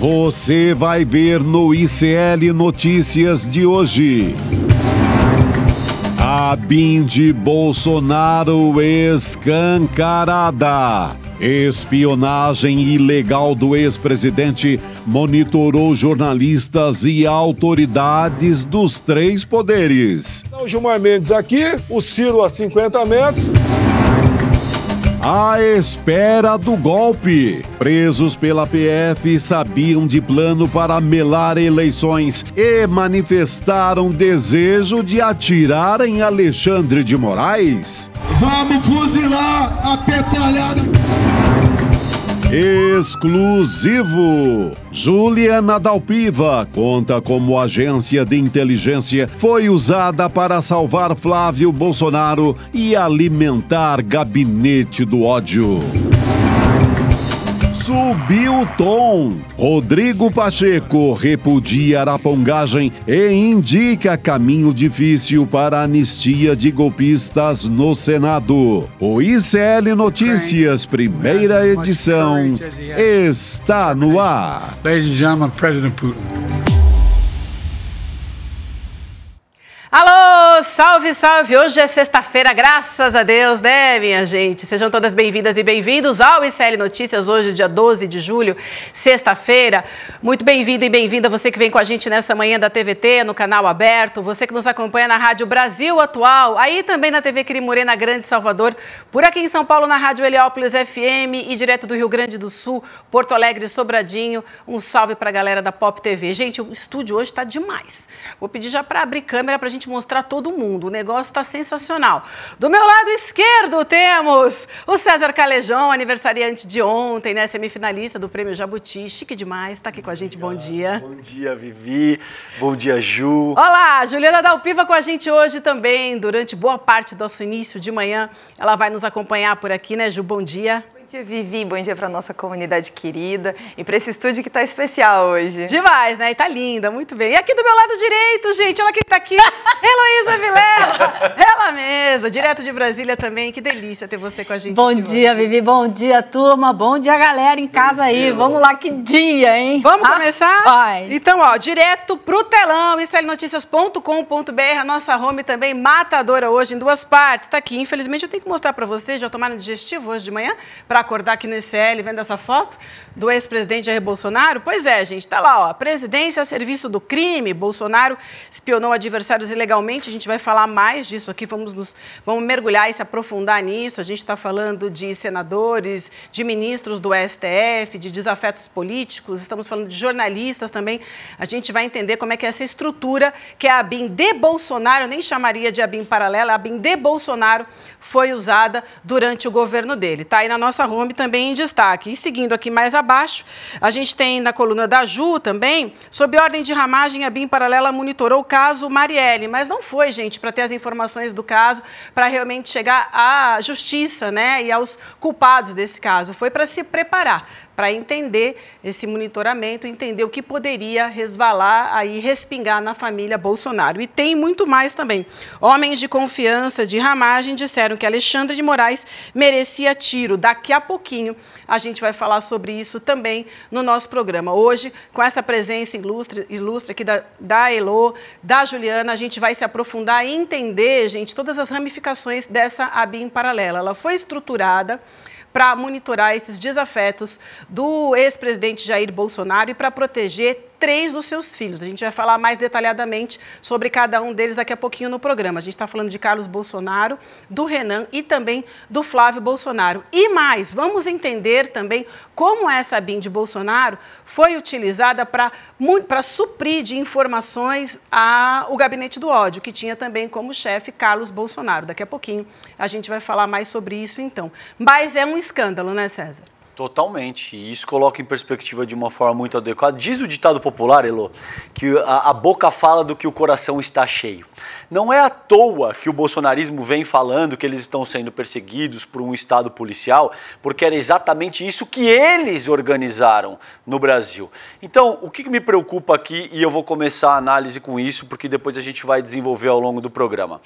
Você vai ver no ICL Notícias de hoje. A Bin de Bolsonaro escancarada. Espionagem ilegal do ex-presidente monitorou jornalistas e autoridades dos três poderes. Então, Gilmar Mendes aqui, o Ciro a 50 metros. À espera do golpe. Presos pela PF sabiam de plano para melar eleições e manifestaram desejo de atirar em Alexandre de Moraes. Vamos fuzilar a petralhada. Exclusivo! Juliana Dalpiva conta como agência de inteligência foi usada para salvar Flávio Bolsonaro e alimentar gabinete do ódio. Subiu o tom. Rodrigo Pacheco repudia arapongagem e indica caminho difícil para anistia de golpistas no Senado. O ICL Notícias, primeira edição, está no ar. Ladies and gentlemen, President Putin. Alô, salve, salve! Hoje é sexta-feira, graças a Deus, né, minha gente? Sejam todas bem-vindas e bem-vindos ao ICL Notícias, hoje, dia 12 de julho, sexta-feira. Muito bem-vindo e bem-vinda você que vem com a gente nessa manhã da TVT, no canal aberto, você que nos acompanha na Rádio Brasil Atual, aí também na TV Quirimurê, na Grande Salvador, por aqui em São Paulo, na Rádio Heliópolis FM e direto do Rio Grande do Sul, Porto Alegre, Sobradinho. Um salve para a galera da Pop TV. Gente, o estúdio hoje está demais. Vou pedir já para abrir câmera para gente gente mostrar todo mundo. O negócio está sensacional. Do meu lado esquerdo temos o César Calejão, aniversariante de ontem, né? Semifinalista do Prêmio Jabuti. Chique demais, está aqui com a gente. Bom dia. Bom dia, Vivi. Bom dia, Ju. Olá, Juliana Dalpiva com a gente hoje também. Durante boa parte do nosso início de manhã, ela vai nos acompanhar por aqui, né, Ju? Bom dia. Bom dia, Vivi. Bom dia para nossa comunidade querida e para esse estúdio que está especial hoje. Demais, né? E tá linda, muito bem. E aqui do meu lado direito, gente, olha quem está aqui. Heloísa Vilela, ela mesma, direto de Brasília também. Que delícia ter você com a gente. Bom dia, hoje. Vivi. Bom dia, turma. Bom dia, galera em casa aí. Vamos lá, que dia, hein? Vamos ah, começar? Vai. Então, ó, direto pro telão, slnoticias.com.br, a nossa home também matadora hoje em duas partes. Está aqui, infelizmente eu tenho que mostrar para vocês, já tomaram digestivo hoje de manhã, para para acordar aqui no ICL vendo essa foto do ex-presidente Jair Bolsonaro? Pois é, gente, está lá, ó, presidência a serviço do crime, Bolsonaro espionou adversários ilegalmente, a gente vai falar mais disso aqui, vamos, nos, vamos mergulhar e se aprofundar nisso, a gente está falando de senadores, de ministros do STF, de desafetos políticos, estamos falando de jornalistas também, a gente vai entender como é que é essa estrutura que é a ABIN de Bolsonaro, nem chamaria de ABIN paralela, a ABIN de Bolsonaro foi usada durante o governo dele, tá aí na nossa Home também em destaque. E seguindo aqui mais abaixo, a gente tem na coluna da Ju também, sob ordem de ramagem, a BIM Paralela monitorou o caso Marielle, mas não foi, gente, para ter as informações do caso, para realmente chegar à justiça né, e aos culpados desse caso. Foi para se preparar para entender esse monitoramento, entender o que poderia resvalar aí, respingar na família Bolsonaro. E tem muito mais também. Homens de confiança de ramagem disseram que Alexandre de Moraes merecia tiro. Daqui a pouquinho a gente vai falar sobre isso também no nosso programa. Hoje, com essa presença ilustre, ilustre aqui da, da Elo, da Juliana, a gente vai se aprofundar e entender, gente, todas as ramificações dessa ABIM paralela. Ela foi estruturada para monitorar esses desafetos do ex-presidente Jair Bolsonaro e para proteger três dos seus filhos. A gente vai falar mais detalhadamente sobre cada um deles daqui a pouquinho no programa. A gente está falando de Carlos Bolsonaro, do Renan e também do Flávio Bolsonaro. E mais, vamos entender também como essa BIM de Bolsonaro foi utilizada para suprir de informações a, o gabinete do ódio, que tinha também como chefe Carlos Bolsonaro. Daqui a pouquinho a gente vai falar mais sobre isso então. Mas é um escândalo, né, César? Totalmente. E isso coloca em perspectiva de uma forma muito adequada. Diz o ditado popular, Elô, que a, a boca fala do que o coração está cheio. Não é à toa que o bolsonarismo vem falando que eles estão sendo perseguidos por um Estado policial, porque era exatamente isso que eles organizaram no Brasil. Então, o que me preocupa aqui, e eu vou começar a análise com isso, porque depois a gente vai desenvolver ao longo do programa.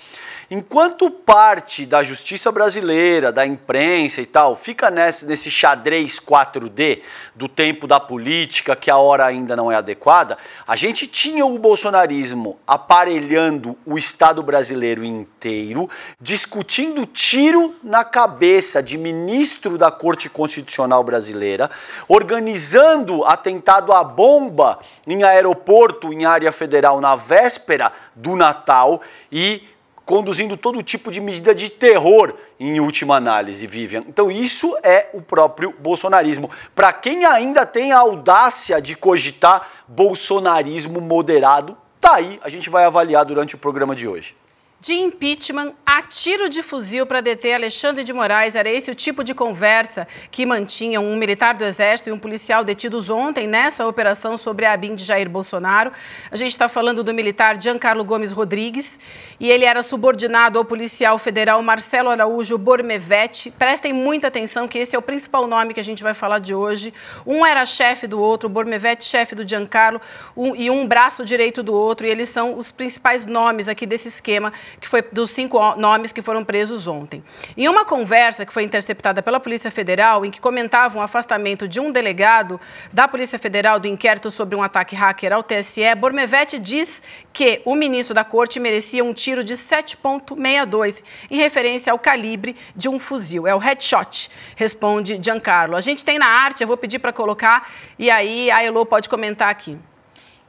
Enquanto parte da justiça brasileira, da imprensa e tal, fica nesse, nesse xadrez 4D do tempo da política, que a hora ainda não é adequada, a gente tinha o bolsonarismo aparelhando o Estado Estado brasileiro inteiro discutindo tiro na cabeça de ministro da Corte Constitucional brasileira, organizando atentado à bomba em aeroporto, em área federal, na véspera do Natal e conduzindo todo tipo de medida de terror, em última análise, Vivian. Então, isso é o próprio bolsonarismo. Para quem ainda tem a audácia de cogitar bolsonarismo moderado, Tá aí, a gente vai avaliar durante o programa de hoje de impeachment a tiro de fuzil para deter Alexandre de Moraes. Era esse o tipo de conversa que mantinham um militar do Exército e um policial detidos ontem nessa operação sobre a ABIN de Jair Bolsonaro. A gente está falando do militar Giancarlo Gomes Rodrigues e ele era subordinado ao policial federal Marcelo Araújo Bormevete. Prestem muita atenção que esse é o principal nome que a gente vai falar de hoje. Um era chefe do outro, Bormevete chefe do Giancarlo um, e um braço direito do outro e eles são os principais nomes aqui desse esquema que foi dos cinco nomes que foram presos ontem. Em uma conversa que foi interceptada pela Polícia Federal, em que comentavam o afastamento de um delegado da Polícia Federal do inquérito sobre um ataque hacker ao TSE, Bormevete diz que o ministro da Corte merecia um tiro de 7,62 em referência ao calibre de um fuzil. É o headshot, responde Giancarlo. A gente tem na arte, eu vou pedir para colocar e aí a Elo pode comentar aqui.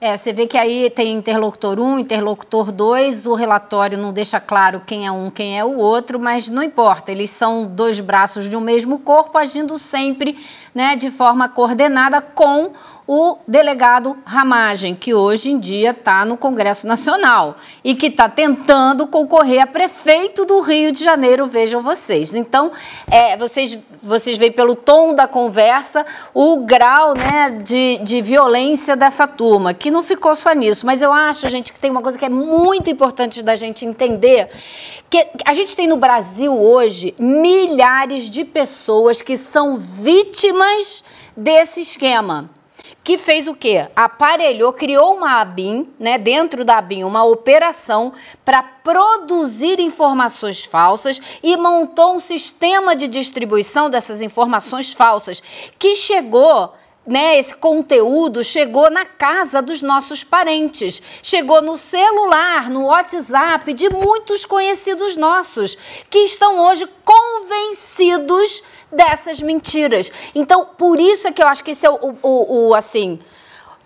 É, você vê que aí tem interlocutor 1, interlocutor 2, o relatório não deixa claro quem é um, quem é o outro, mas não importa, eles são dois braços de um mesmo corpo agindo sempre né, de forma coordenada com o delegado Ramagem, que hoje em dia está no Congresso Nacional e que está tentando concorrer a prefeito do Rio de Janeiro, vejam vocês. Então, é, vocês, vocês veem pelo tom da conversa o grau né, de, de violência dessa turma, que não ficou só nisso. Mas eu acho, gente, que tem uma coisa que é muito importante da gente entender, que a gente tem no Brasil hoje milhares de pessoas que são vítimas desse esquema que fez o quê? Aparelhou, criou uma ABIN, né, dentro da ABIN, uma operação para produzir informações falsas e montou um sistema de distribuição dessas informações falsas que chegou né, esse conteúdo chegou na casa dos nossos parentes, chegou no celular, no WhatsApp de muitos conhecidos nossos que estão hoje convencidos dessas mentiras. Então, por isso é que eu acho que esse é o, o, o assim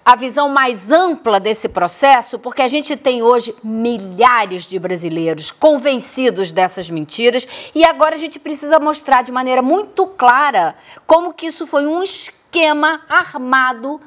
a visão mais ampla desse processo, porque a gente tem hoje milhares de brasileiros convencidos dessas mentiras e agora a gente precisa mostrar de maneira muito clara como que isso foi um escândalo esquema armado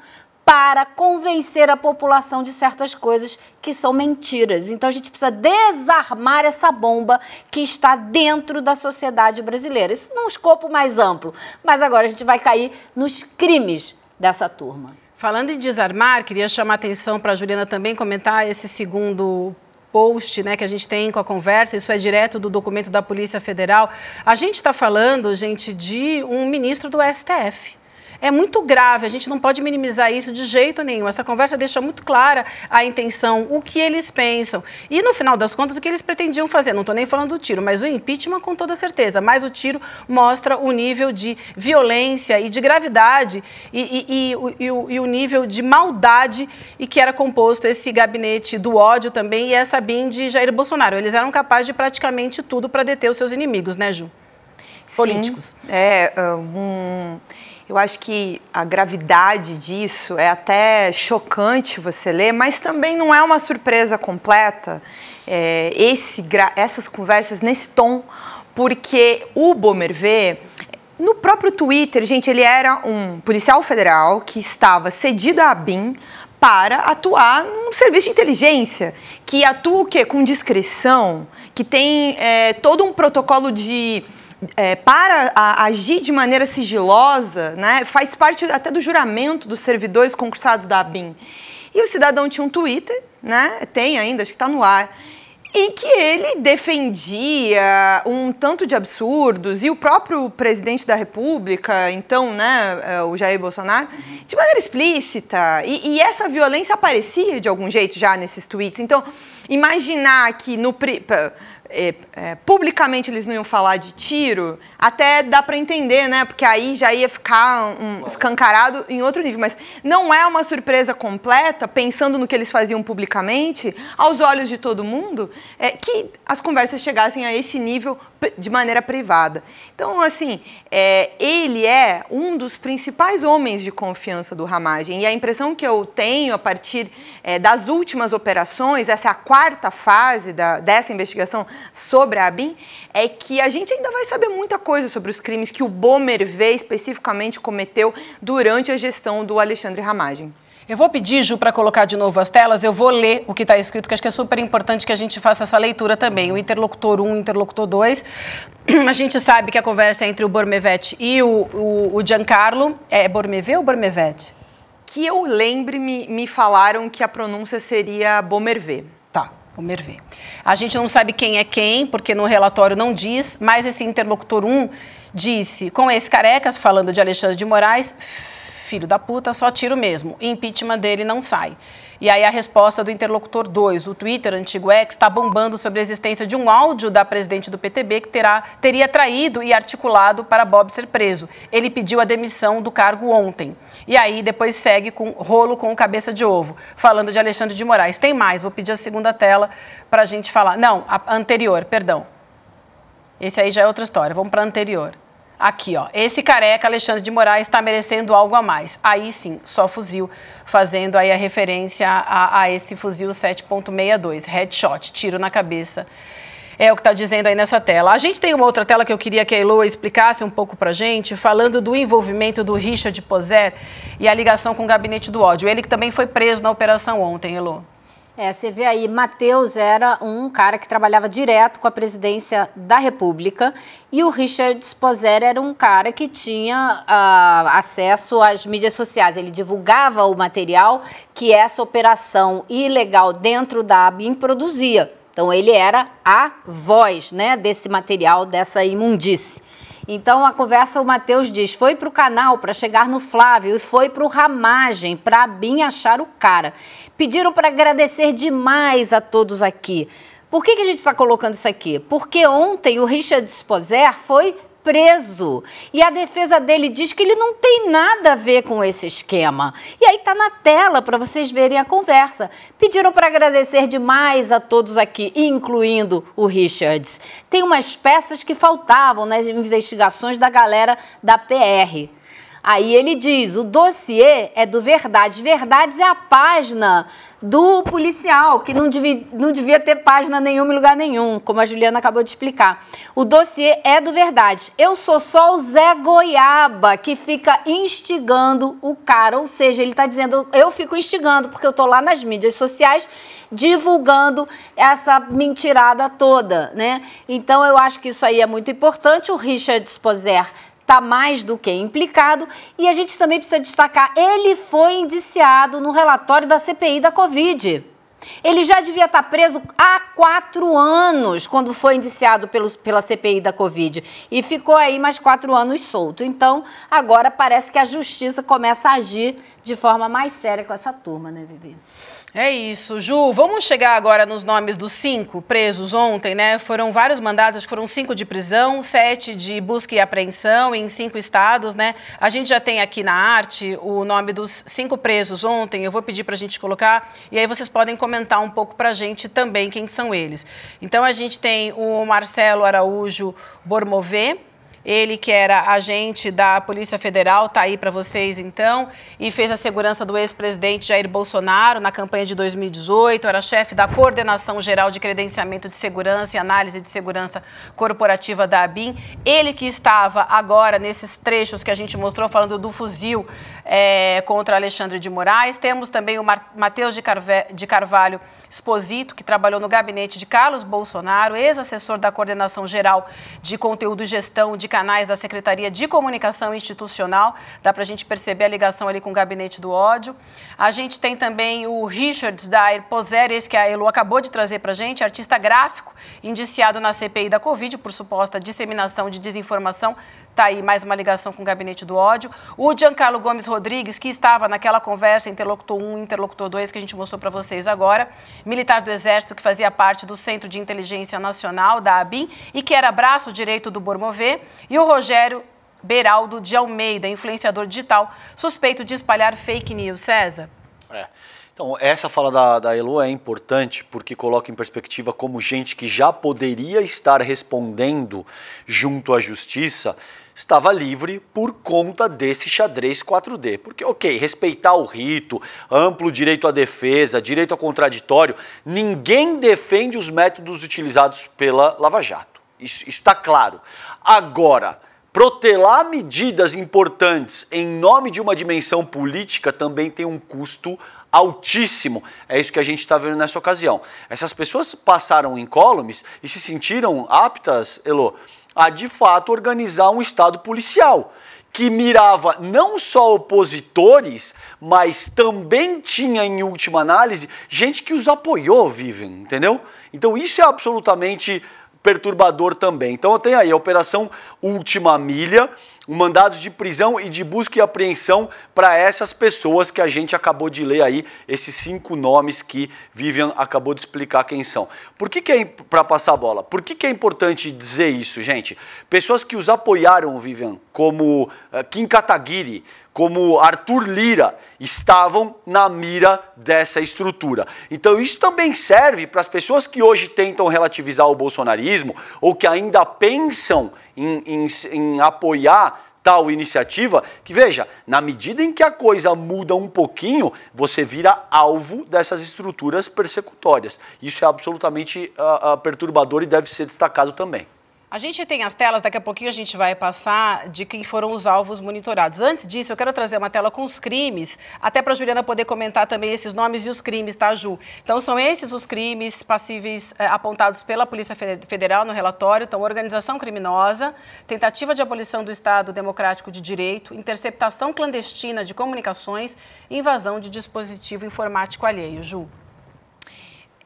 para convencer a população de certas coisas que são mentiras. Então a gente precisa desarmar essa bomba que está dentro da sociedade brasileira. Isso num escopo mais amplo, mas agora a gente vai cair nos crimes dessa turma. Falando em desarmar, queria chamar a atenção para a Juliana também comentar esse segundo post né, que a gente tem com a conversa, isso é direto do documento da Polícia Federal. A gente está falando, gente, de um ministro do STF é muito grave, a gente não pode minimizar isso de jeito nenhum. Essa conversa deixa muito clara a intenção, o que eles pensam. E no final das contas, o que eles pretendiam fazer. Não estou nem falando do tiro, mas o impeachment com toda certeza. Mas o tiro mostra o nível de violência e de gravidade e, e, e, o, e o nível de maldade e que era composto esse gabinete do ódio também e essa BIM de Jair Bolsonaro. Eles eram capazes de praticamente tudo para deter os seus inimigos, né, Ju? Políticos. Sim, é, um eu acho que a gravidade disso é até chocante você ler, mas também não é uma surpresa completa é, esse, essas conversas nesse tom, porque o Bomervê, no próprio Twitter, gente, ele era um policial federal que estava cedido à BIM para atuar num serviço de inteligência que atua o quê? Com discrição, que tem é, todo um protocolo de é, para a, agir de maneira sigilosa, né, faz parte até do juramento dos servidores concursados da ABIN. E o cidadão tinha um Twitter, né, tem ainda, acho que está no ar, em que ele defendia um tanto de absurdos e o próprio presidente da República, então, né, é, o Jair Bolsonaro, de maneira explícita. E, e essa violência aparecia de algum jeito já nesses tweets. Então, imaginar que no é, é, publicamente eles não iam falar de tiro, até dá para entender, né? Porque aí já ia ficar um, um escancarado em outro nível. Mas não é uma surpresa completa, pensando no que eles faziam publicamente, aos olhos de todo mundo, é, que as conversas chegassem a esse nível de maneira privada. Então, assim, é, ele é um dos principais homens de confiança do Ramagem. E a impressão que eu tenho a partir é, das últimas operações, essa é a quarta fase da, dessa investigação sobre a ABIN, é que a gente ainda vai saber muita coisa sobre os crimes que o V especificamente cometeu durante a gestão do Alexandre Ramagem. Eu vou pedir, Ju, para colocar de novo as telas, eu vou ler o que está escrito, que acho que é super importante que a gente faça essa leitura também. O interlocutor 1, interlocutor 2. A gente sabe que a conversa é entre o Bormevete e o, o, o Giancarlo. É, é Bormevê ou Bormevete? Que eu lembre, me, me falaram que a pronúncia seria Bomervê. Tá. Bomervê. A gente não sabe quem é quem, porque no relatório não diz, mas esse interlocutor 1 disse, com esse carecas, falando de Alexandre de Moraes, filho da puta, só tiro mesmo. E impeachment dele não sai. E aí a resposta do interlocutor 2, o Twitter, antigo ex, está bombando sobre a existência de um áudio da presidente do PTB que terá, teria traído e articulado para Bob ser preso. Ele pediu a demissão do cargo ontem. E aí depois segue com rolo com cabeça de ovo, falando de Alexandre de Moraes. Tem mais, vou pedir a segunda tela para a gente falar. Não, a anterior, perdão. Esse aí já é outra história. Vamos para a anterior. Aqui, ó. Esse careca, Alexandre de Moraes, está merecendo algo a mais. Aí sim, só fuzil, fazendo aí a referência a, a esse fuzil 7.62, headshot, tiro na cabeça. É o que está dizendo aí nessa tela. A gente tem uma outra tela que eu queria que a Eloa explicasse um pouco para gente, falando do envolvimento do Richard Poser e a ligação com o Gabinete do Ódio. Ele que também foi preso na operação ontem, Eloa. É, você vê aí, Matheus era um cara que trabalhava direto com a presidência da República e o Richard Sposer era um cara que tinha uh, acesso às mídias sociais. Ele divulgava o material que essa operação ilegal dentro da ABIN produzia. Então ele era a voz né, desse material, dessa imundice. Então, a conversa, o Matheus diz, foi para o canal para chegar no Flávio e foi para o Ramagem, para a Bim achar o cara. Pediram para agradecer demais a todos aqui. Por que, que a gente está colocando isso aqui? Porque ontem o Richard Sposer foi preso. E a defesa dele diz que ele não tem nada a ver com esse esquema. E aí tá na tela para vocês verem a conversa. Pediram para agradecer demais a todos aqui, incluindo o Richards. Tem umas peças que faltavam nas investigações da galera da PR. Aí ele diz: o dossiê é do Verdades. Verdades é a página do policial, que não devia, não devia ter página nenhuma em lugar nenhum, como a Juliana acabou de explicar. O dossiê é do verdade. Eu sou só o Zé Goiaba que fica instigando o cara, ou seja, ele está dizendo, eu fico instigando porque eu estou lá nas mídias sociais divulgando essa mentirada toda, né? Então eu acho que isso aí é muito importante. O Richard Sposer está mais do que implicado e a gente também precisa destacar, ele foi indiciado no relatório da CPI da Covid. Ele já devia estar tá preso há quatro anos quando foi indiciado pela CPI da Covid e ficou aí mais quatro anos solto. Então, agora parece que a justiça começa a agir de forma mais séria com essa turma, né, Vivi? É isso, Ju. Vamos chegar agora nos nomes dos cinco presos ontem, né? Foram vários mandados, acho que foram cinco de prisão, sete de busca e apreensão em cinco estados, né? A gente já tem aqui na arte o nome dos cinco presos ontem. Eu vou pedir para a gente colocar e aí vocês podem comentar um pouco para a gente também quem são eles. Então a gente tem o Marcelo Araújo Bormové, ele que era agente da Polícia Federal, está aí para vocês então, e fez a segurança do ex-presidente Jair Bolsonaro na campanha de 2018, era chefe da Coordenação Geral de Credenciamento de Segurança e Análise de Segurança Corporativa da ABIN. Ele que estava agora nesses trechos que a gente mostrou falando do fuzil é, contra Alexandre de Moraes. Temos também o Matheus de, Carve de Carvalho Exposito, que trabalhou no gabinete de Carlos Bolsonaro, ex-assessor da Coordenação Geral de Conteúdo e Gestão de Canais da Secretaria de Comunicação Institucional. Dá para a gente perceber a ligação ali com o gabinete do ódio. A gente tem também o Richards da esse que a Elo acabou de trazer para a gente, artista gráfico, indiciado na CPI da Covid por suposta disseminação de desinformação Está aí mais uma ligação com o Gabinete do Ódio. O Giancarlo Gomes Rodrigues, que estava naquela conversa interlocutor 1, interlocutor 2, que a gente mostrou para vocês agora, militar do Exército que fazia parte do Centro de Inteligência Nacional, da ABIN, e que era braço direito do Bormové, e o Rogério Beraldo de Almeida, influenciador digital, suspeito de espalhar fake news. César? É. Então, essa fala da, da Elo é importante porque coloca em perspectiva como gente que já poderia estar respondendo junto à justiça estava livre por conta desse xadrez 4D. Porque, ok, respeitar o rito, amplo direito à defesa, direito ao contraditório, ninguém defende os métodos utilizados pela Lava Jato. Isso está claro. Agora, protelar medidas importantes em nome de uma dimensão política também tem um custo altíssimo. É isso que a gente está vendo nessa ocasião. Essas pessoas passaram incólumes e se sentiram aptas, Elo, a de fato organizar um Estado policial que mirava não só opositores, mas também tinha, em última análise, gente que os apoiou, Vivian, entendeu? Então isso é absolutamente perturbador também. Então tem aí a Operação Última Milha, mandados de prisão e de busca e apreensão para essas pessoas que a gente acabou de ler aí, esses cinco nomes que Vivian acabou de explicar quem são. Por que, que é para passar a bola? Por que, que é importante dizer isso, gente? Pessoas que os apoiaram, Vivian, como eh, Kim Kataguiri, como Arthur Lira, estavam na mira dessa estrutura. Então, isso também serve para as pessoas que hoje tentam relativizar o bolsonarismo ou que ainda pensam em, em, em apoiar tal iniciativa, que veja, na medida em que a coisa muda um pouquinho, você vira alvo dessas estruturas persecutórias. Isso é absolutamente uh, uh, perturbador e deve ser destacado também. A gente tem as telas, daqui a pouquinho a gente vai passar de quem foram os alvos monitorados. Antes disso, eu quero trazer uma tela com os crimes, até para a Juliana poder comentar também esses nomes e os crimes, tá, Ju? Então, são esses os crimes passíveis eh, apontados pela Polícia Federal no relatório. Então, organização criminosa, tentativa de abolição do Estado Democrático de Direito, interceptação clandestina de comunicações e invasão de dispositivo informático alheio. Ju?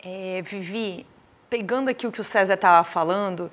É, Vivi, pegando aqui o que o César estava falando,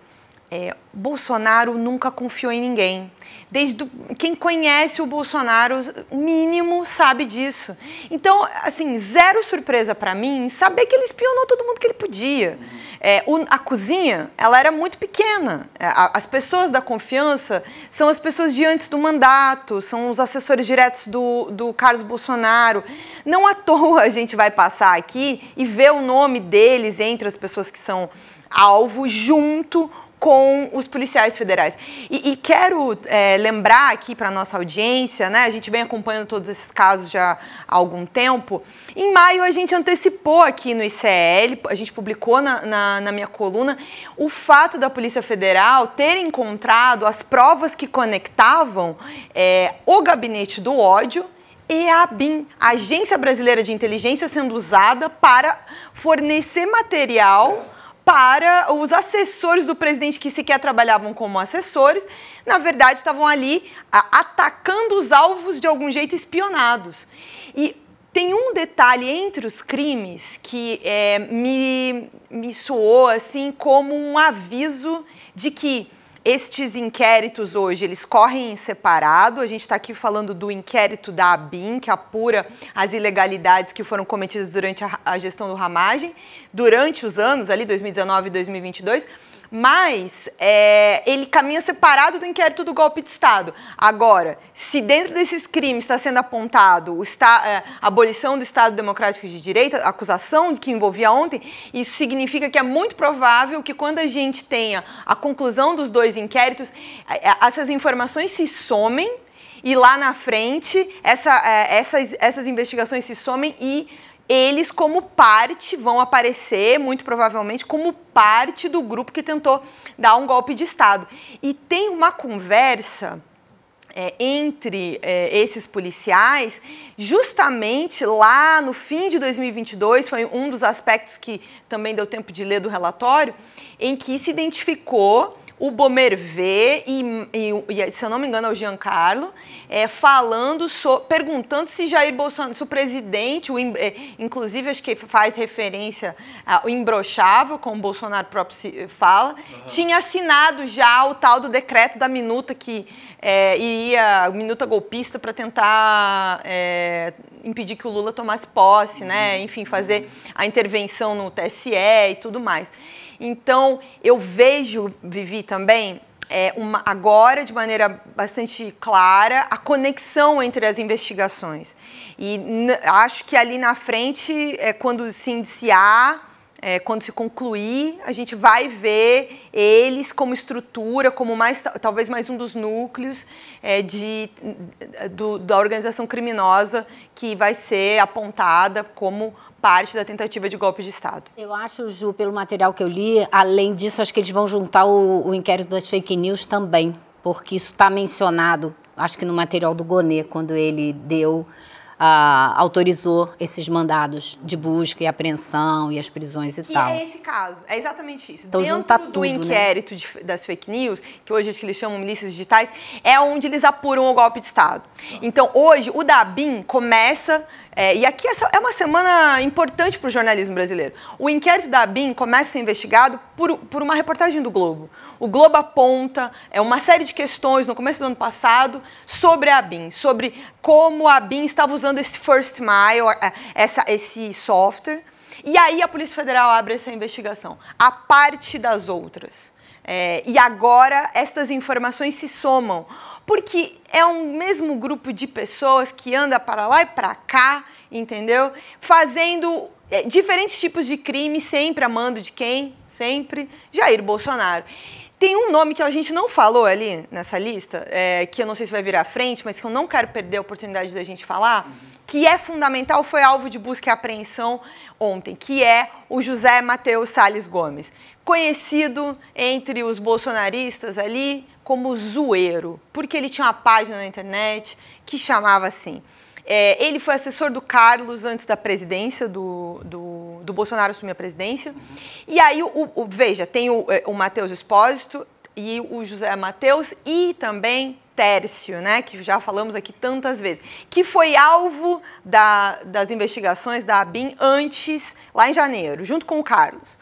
é, Bolsonaro nunca confiou em ninguém. Desde quem conhece o Bolsonaro mínimo sabe disso. Então, assim, zero surpresa para mim saber que ele espionou todo mundo que ele podia. É, o, a cozinha, ela era muito pequena. É, a, as pessoas da confiança são as pessoas de antes do mandato, são os assessores diretos do, do Carlos Bolsonaro. Não à toa a gente vai passar aqui e ver o nome deles entre as pessoas que são alvo junto com os policiais federais. E, e quero é, lembrar aqui para nossa audiência, né? A gente vem acompanhando todos esses casos já há algum tempo. Em maio a gente antecipou aqui no ICL, a gente publicou na, na, na minha coluna o fato da Polícia Federal ter encontrado as provas que conectavam é, o gabinete do ódio e a ABIN, a Agência Brasileira de Inteligência, sendo usada para fornecer material para os assessores do presidente que sequer trabalhavam como assessores, na verdade estavam ali atacando os alvos de algum jeito espionados. E tem um detalhe entre os crimes que é, me, me soou assim como um aviso de que estes inquéritos hoje, eles correm em separado. A gente está aqui falando do inquérito da ABIN, que apura as ilegalidades que foram cometidas durante a, a gestão do Ramagem, durante os anos ali, 2019 e 2022 mas é, ele caminha separado do inquérito do golpe de Estado. Agora, se dentro desses crimes está sendo apontado é, a abolição do Estado Democrático de Direito, a acusação que envolvia ontem, isso significa que é muito provável que quando a gente tenha a conclusão dos dois inquéritos, é, é, essas informações se somem e lá na frente essa, é, essas, essas investigações se somem e eles, como parte, vão aparecer, muito provavelmente, como parte do grupo que tentou dar um golpe de Estado. E tem uma conversa. É, entre é, esses policiais, justamente lá no fim de 2022, foi um dos aspectos que também deu tempo de ler do relatório, em que se identificou o Bomer e, e, se eu não me engano, é o Giancarlo, é, falando, so, perguntando se Jair Bolsonaro, se o presidente, o, é, inclusive acho que faz referência ao imbrochável, como o Bolsonaro próprio eh, fala, uhum. tinha assinado já o tal do decreto da minuta que é, iria, minuta golpista, para tentar é, impedir que o Lula tomasse posse, né? Uhum. Enfim, fazer a intervenção no TSE e tudo mais. Então, eu vejo, Vivi, também, é, uma, agora de maneira bastante clara, a conexão entre as investigações. E acho que ali na frente, é, quando se indiciar, é, quando se concluir, a gente vai ver eles como estrutura, como mais talvez mais um dos núcleos é, de, do, da organização criminosa que vai ser apontada como parte da tentativa de golpe de Estado. Eu acho, Ju, pelo material que eu li, além disso, acho que eles vão juntar o, o inquérito das fake news também, porque isso está mencionado, acho que no material do Gonê, quando ele deu. Uh, autorizou esses mandados de busca e apreensão e as prisões e que tal. é esse caso, é exatamente isso. Então, Dentro do tudo, né? inquérito né? de, das fake news, que hoje acho que eles chamam milícias digitais, é onde eles apuram o golpe de Estado. Tá. Então, hoje, o DABIN começa é, e aqui é uma semana importante para o jornalismo brasileiro. O inquérito da ABIN começa a ser investigado por, por uma reportagem do Globo. O Globo aponta é, uma série de questões no começo do ano passado sobre a ABIN, sobre como a ABIN estava usando esse First Mile, é, essa, esse software. E aí a Polícia Federal abre essa investigação, a parte das outras. É, e agora estas informações se somam porque é um mesmo grupo de pessoas que anda para lá e para cá, entendeu? Fazendo é, diferentes tipos de crime, sempre a mando de quem? Sempre Jair Bolsonaro. Tem um nome que a gente não falou ali nessa lista, é, que eu não sei se vai vir à frente, mas que eu não quero perder a oportunidade da gente falar, uhum. que é fundamental, foi alvo de busca e apreensão ontem, que é o José Mateus Sales Gomes, conhecido entre os bolsonaristas ali como Zoeiro, porque ele tinha uma página na internet que chamava assim. É, ele foi assessor do Carlos antes da presidência, do, do, do Bolsonaro assumir a presidência. E aí, o, o, veja, tem o, é, o Matheus Espósito e o José Matheus e também Tércio, né, que já falamos aqui tantas vezes, que foi alvo da, das investigações da ABIN antes, lá em janeiro, junto com o Carlos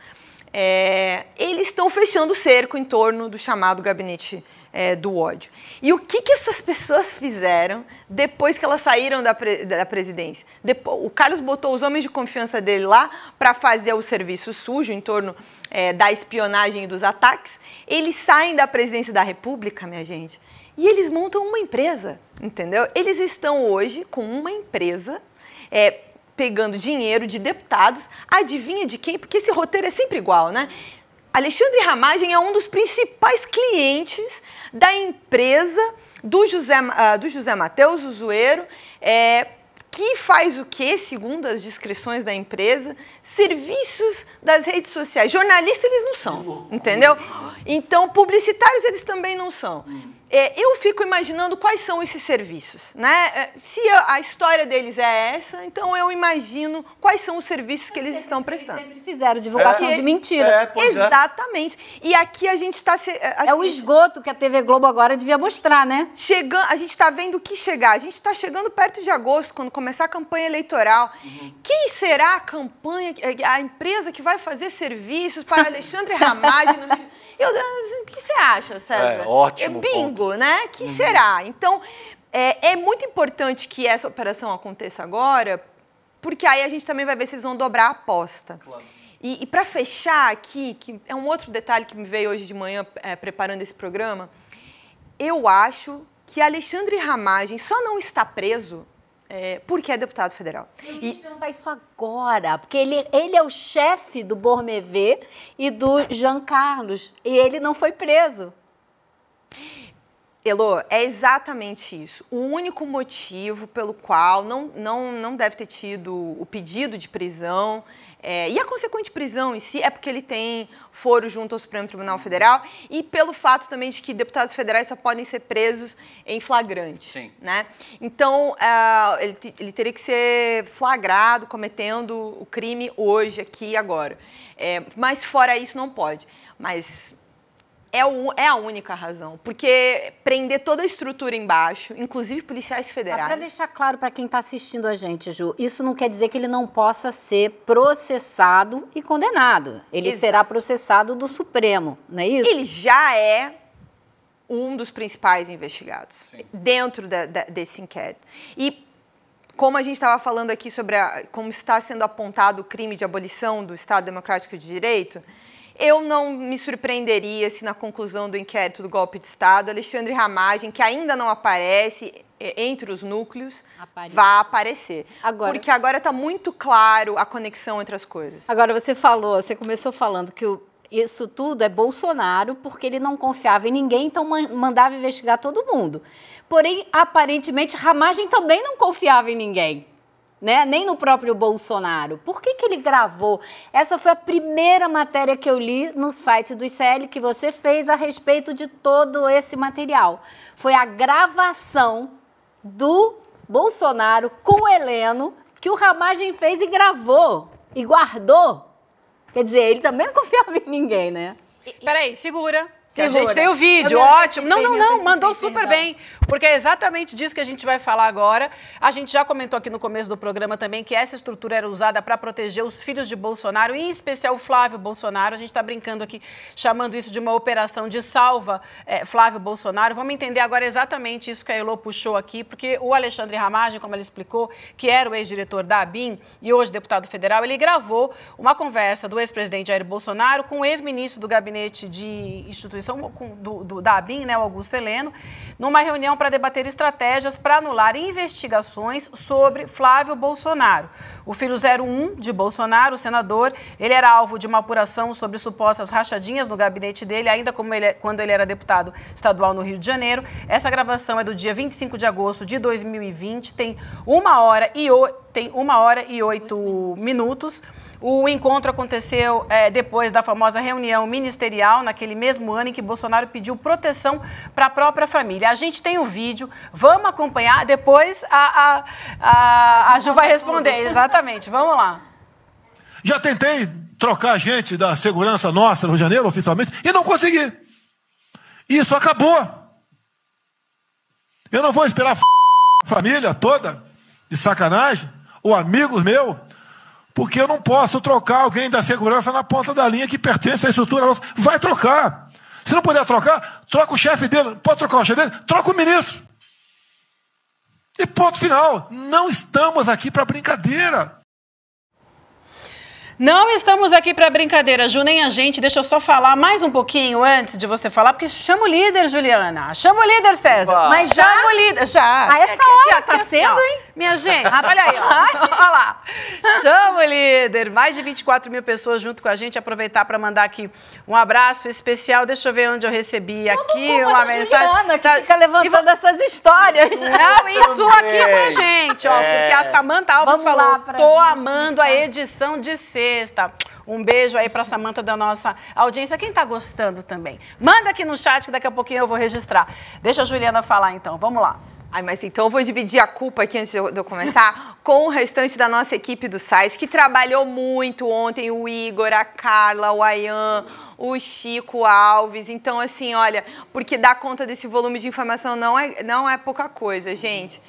é, eles estão fechando o cerco em torno do chamado gabinete é, do ódio. E o que, que essas pessoas fizeram depois que elas saíram da, pre, da presidência? Depois, o Carlos botou os homens de confiança dele lá para fazer o serviço sujo em torno é, da espionagem e dos ataques. Eles saem da presidência da República, minha gente, e eles montam uma empresa, entendeu? Eles estão hoje com uma empresa é, pegando dinheiro de deputados. Adivinha de quem? Porque esse roteiro é sempre igual, né? Alexandre Ramagem é um dos principais clientes da empresa do José, uh, do José Mateus o zoeiro, é, que faz o que, segundo as descrições da empresa, serviços das redes sociais. Jornalistas eles não são, entendeu? Então, publicitários eles também não são. É, eu fico imaginando quais são esses serviços. Né? É, se a, história deles é essa, então eu imagino quais são os serviços que eles estão prestando. Eles sempre fizeram divulgação é, de mentira. É, é. Exatamente. E aqui a gente está... Assim, é o esgoto que a TV Globo agora devia mostrar, né? Chegando, a gente está vendo o que chegar. A gente está chegando perto de agosto, quando começar a campanha eleitoral. Uhum. Quem será a campanha, a empresa que vai fazer serviços para Alexandre Ramagem... No... Eu, o que você acha, César? É, ótimo. É bingo, ponto. né? Que uhum. será? Então, é, é muito importante que essa operação aconteça agora, porque aí a gente também vai ver se eles vão dobrar a aposta. Claro. E, e para fechar aqui, que é um outro detalhe que me veio hoje de manhã é, preparando esse programa, eu acho que Alexandre Ramagem só não está preso é, porque é deputado federal. Ele não vai isso agora, porque ele, ele é o chefe do Bormevê e do Jean Carlos, e ele não foi preso. Elô, é exatamente isso. O único motivo pelo qual não, não, não deve ter tido o pedido de prisão é, e a consequente prisão em si é porque ele tem foro junto ao Supremo Tribunal Federal e pelo fato também de que deputados federais só podem ser presos em flagrante. Sim. Né? Então, uh, ele, ele, teria que ser flagrado cometendo o crime hoje, aqui e agora. É, mas fora isso, não pode. Mas é, o, é a única razão. Porque prender toda a estrutura embaixo, inclusive policiais federais. Para deixar claro para quem está assistindo a gente, Ju, isso não quer dizer que ele não possa ser processado e condenado. Ele Exato. será processado do Supremo, não é isso? Ele já é um dos principais investigados Sim. dentro da, da, desse inquérito. E como a gente estava falando aqui sobre a, como está sendo apontado o crime de abolição do Estado Democrático de Direito eu não me surpreenderia se na conclusão do inquérito do golpe de Estado, Alexandre Ramagem, que ainda não aparece entre os núcleos, Aparece. vá aparecer. Agora, Porque agora está muito claro a conexão entre as coisas. Agora, você falou, você começou falando que o, isso tudo é Bolsonaro porque ele não confiava em ninguém, então mandava investigar todo mundo. Porém, aparentemente, Ramagem também não confiava em ninguém né? Nem no próprio Bolsonaro. Por que, que ele gravou? Essa foi a primeira matéria que eu li no site do ICL que você fez a respeito de todo esse material. Foi a gravação do Bolsonaro com o Heleno que o Ramagem fez e gravou e guardou. Quer dizer, ele também não confiava em ninguém, né? Peraí, segura. Segura. A gente tem o vídeo, ótimo. Não, não, não, mandou super então. bem. Porque é exatamente disso que a gente vai falar agora. A gente já comentou aqui no começo do programa também que essa estrutura era usada para proteger os filhos de Bolsonaro, em especial o Flávio Bolsonaro. A gente está brincando aqui, chamando isso de uma operação de salva é, Flávio Bolsonaro. Vamos entender agora exatamente isso que a Elô puxou aqui, porque o Alexandre Ramagem, como ela explicou, que era o ex-diretor da ABIN e hoje deputado federal, ele gravou uma conversa do ex-presidente Jair Bolsonaro com o ex-ministro do Gabinete de Instituições é do, do, da ABIN, né, o Augusto Heleno, numa reunião para debater estratégias para anular investigações sobre Flávio Bolsonaro. O filho 01 de Bolsonaro, o senador, ele era alvo de uma apuração sobre supostas rachadinhas no gabinete dele, ainda ele, é, quando ele era deputado estadual no Rio de Janeiro. Essa gravação é do dia 25 de agosto de 2020, tem uma hora e, o, tem uma hora e oito minutos. minutos. O encontro aconteceu é, depois da famosa reunião ministerial, naquele mesmo ano em que Bolsonaro pediu proteção para a própria família. A gente tem o um vídeo, vamos acompanhar, depois a, a, a, a Ju vai responder. Exatamente, vamos lá. Já tentei trocar gente da segurança nossa no Rio de Janeiro, oficialmente, e não consegui. Isso acabou. Eu não vou esperar a família toda de sacanagem, ou amigos meus, porque eu não posso trocar alguém da segurança na ponta da linha que pertence à estrutura nossa. Vai trocar. Se não puder trocar, troca o chefe dele. Pode trocar o chefe dele? Troca o ministro. E ponto final. Não estamos aqui para brincadeira. Não estamos aqui para brincadeira, Ju, nem a gente. Deixa eu só falar mais um pouquinho antes de você falar, porque chama o líder, Juliana. Chama o líder, César. Opa. Mas já? Chama o líder. Já. A ah, essa é hora tá aqui, tá cedo, sendo, hein? Minha gente, olha aí, olha lá. Chama o líder. Mais de 24 mil pessoas junto com a gente. Aproveitar para mandar aqui um abraço especial. Deixa eu ver onde eu recebi aqui uma mensagem. Juliana, que tá... fica levantando e... essas histórias. Não, isso aqui é a é. gente, ó. É. Porque a Samanta Alves Vamos falou, lá tô gente, amando a edição de ser sexta. Um beijo aí para Samanta da nossa audiência. Quem está gostando também? Manda aqui no chat que daqui a pouquinho eu vou registrar. Deixa a Juliana falar então. Vamos lá. Ai, mas então eu vou dividir a culpa aqui antes de eu começar com o restante da nossa equipe do site, que trabalhou muito ontem, o Igor, a Carla, o Ayan, o Chico o Alves. Então, assim, olha, porque dar conta desse volume de informação não é, não é pouca coisa, gente.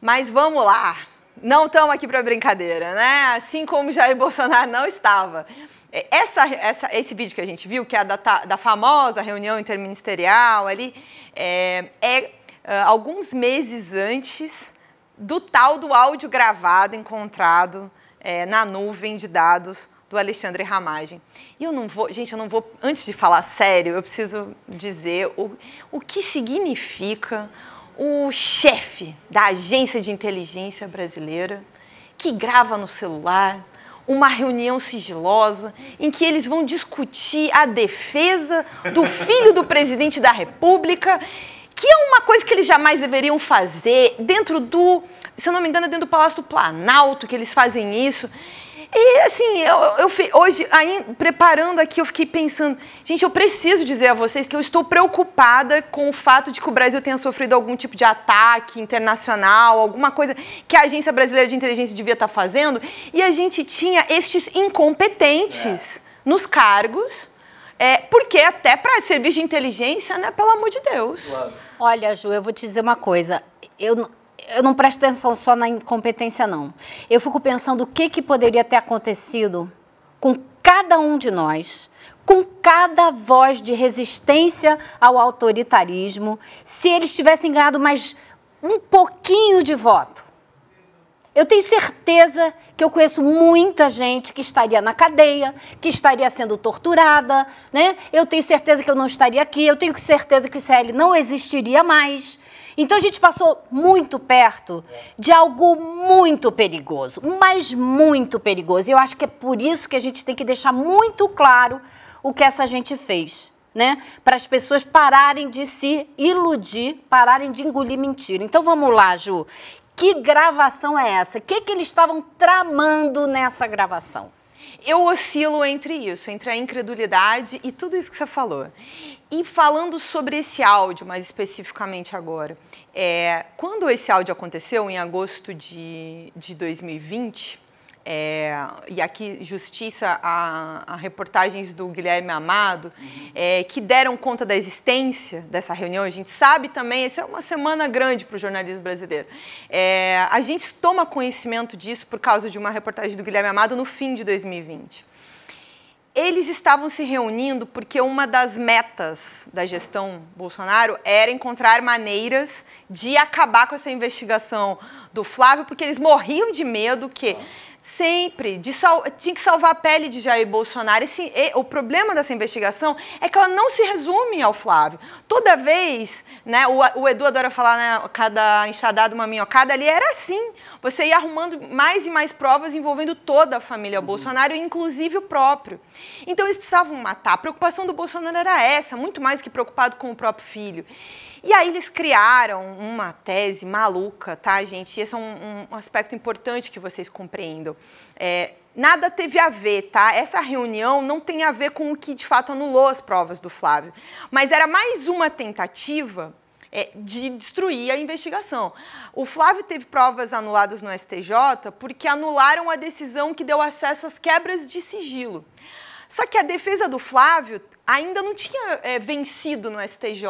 Mas vamos lá não estamos aqui para brincadeira, né? Assim como Jair Bolsonaro não estava. É, essa, essa, esse vídeo que a gente viu, que é da, da famosa reunião interministerial ali, é, é, é alguns meses antes do tal do áudio gravado encontrado é, na nuvem de dados do Alexandre Ramagem. E eu não vou, gente, eu não vou, antes de falar sério, eu preciso dizer o, o que significa o chefe da agência de inteligência brasileira que grava no celular uma reunião sigilosa em que eles vão discutir a defesa do filho do presidente da República, que é uma coisa que eles jamais deveriam fazer dentro do, se eu não me engano, é dentro do Palácio do Planalto que eles fazem isso. E assim, eu, eu hoje, aí, preparando aqui, eu fiquei pensando, gente, eu preciso dizer a vocês que eu estou preocupada com o fato de que o Brasil tenha sofrido algum tipo de ataque internacional, alguma coisa que a Agência Brasileira de Inteligência devia estar tá fazendo, e a gente tinha estes incompetentes é. nos cargos. É, porque até para serviço de inteligência, né? Pelo amor de Deus. Claro. Olha, Ju, eu vou te dizer uma coisa. Eu, eu não presto atenção só na incompetência, não. Eu fico pensando o que, que poderia ter acontecido com cada um de nós, com cada voz de resistência ao autoritarismo, se eles tivessem ganhado mais um pouquinho de voto. Eu tenho certeza que eu conheço muita gente que estaria na cadeia, que estaria sendo torturada, né? Eu tenho certeza que eu não estaria aqui, eu tenho certeza que o CL não existiria mais. Então a gente passou muito perto de algo muito perigoso, mas muito perigoso. E eu acho que é por isso que a gente tem que deixar muito claro o que essa gente fez. Né? Para as pessoas pararem de se iludir, pararem de engolir mentira. Então vamos lá, Ju. Que gravação é essa? O que, que eles estavam tramando nessa gravação? Eu oscilo entre isso, entre a incredulidade e tudo isso que você falou. E falando sobre esse áudio, mais especificamente agora, é, quando esse áudio aconteceu, em agosto de, de 2020, é, e aqui justiça a, a, reportagens do Guilherme Amado, uhum. é, que deram conta da existência dessa reunião. A gente sabe também, isso é uma semana grande para o jornalismo brasileiro. É, a gente toma conhecimento disso por causa de uma reportagem do Guilherme Amado no fim de 2020. Eles estavam se reunindo porque uma das metas da gestão Bolsonaro era encontrar maneiras de acabar com essa investigação do Flávio, porque eles morriam de medo que tá sempre de sal... tinha que salvar a pele de Jair Bolsonaro. Esse... O problema dessa investigação é que ela não se resume ao Flávio. Toda vez, né, o, o Edu adora falar, né, cada enxadado uma minhocada, ali era assim. Você ia arrumando mais e mais provas envolvendo toda a família uhum. Bolsonaro, inclusive o próprio. Então eles precisavam matar. A preocupação do Bolsonaro era essa, muito mais que preocupado com o próprio filho. E aí eles criaram uma tese maluca, tá, gente? esse é um, um aspecto importante que vocês compreendam. É, nada teve a ver, tá? Essa reunião não tem a ver com o que de fato anulou as provas do Flávio, mas era mais uma tentativa é, de destruir a investigação. O Flávio teve provas anuladas no STJ porque anularam a decisão que deu acesso às quebras de sigilo. Só que a defesa do Flávio ainda não tinha é, vencido no STJ.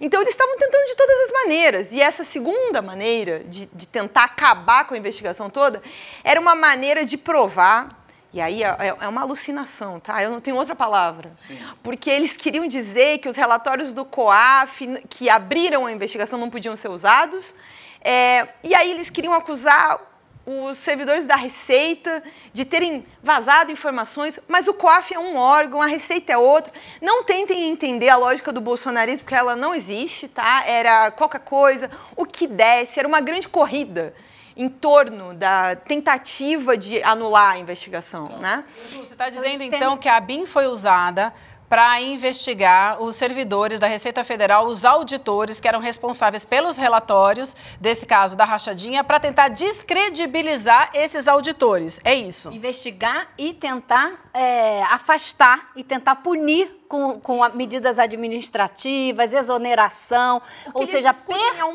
Então eles estavam tentando de todas as maneiras. E essa segunda maneira de, de tentar acabar com a investigação toda era uma maneira de provar e aí é, é, é uma alucinação, tá? Eu não tenho outra palavra. Sim. Porque eles queriam dizer que os relatórios do COAF, que abriram a investigação, não podiam ser usados. É, e aí eles queriam acusar os servidores da Receita de terem vazado informações, mas o COAF é um órgão, a Receita é outra. Não tentem entender a lógica do bolsonarismo, porque ela não existe, tá? Era qualquer coisa, o que desse, era uma grande corrida em torno da tentativa de anular a investigação, então, né? Você está então, dizendo, então, que a BIM foi usada para investigar os servidores da Receita Federal, os auditores que eram responsáveis pelos relatórios desse caso da rachadinha, para tentar descredibilizar esses auditores. É isso. Investigar e tentar é, afastar e tentar punir com, com a, medidas administrativas, exoneração, ou seja, é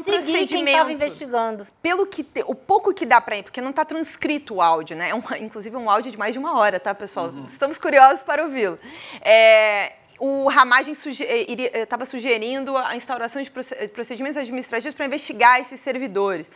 perseguir um quem estava investigando. Pelo que te, o pouco que dá para ir, porque não está transcrito o áudio, né? É inclusive um áudio de mais de uma hora, tá, pessoal? Uhum. Estamos curiosos para ouvi-lo. É, o Ramagem estava eh, eh, sugerindo a instauração de eh, procedimentos administrativos para investigar esses servidores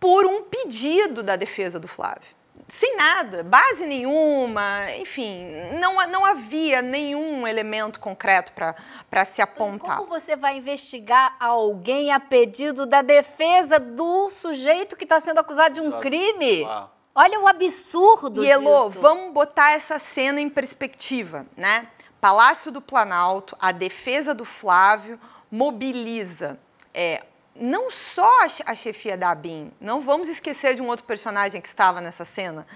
por um pedido da defesa do Flávio sem nada, base nenhuma, enfim, não, não havia nenhum elemento concreto para se apontar. Como você vai investigar alguém a pedido da defesa do sujeito que está sendo acusado de um crime? Olha o absurdo e, Elô, disso. vamos botar essa cena em perspectiva, né? Palácio do Planalto, a defesa do Flávio mobiliza é, não só a chefia da Abin, não vamos esquecer de um outro personagem que estava nessa cena,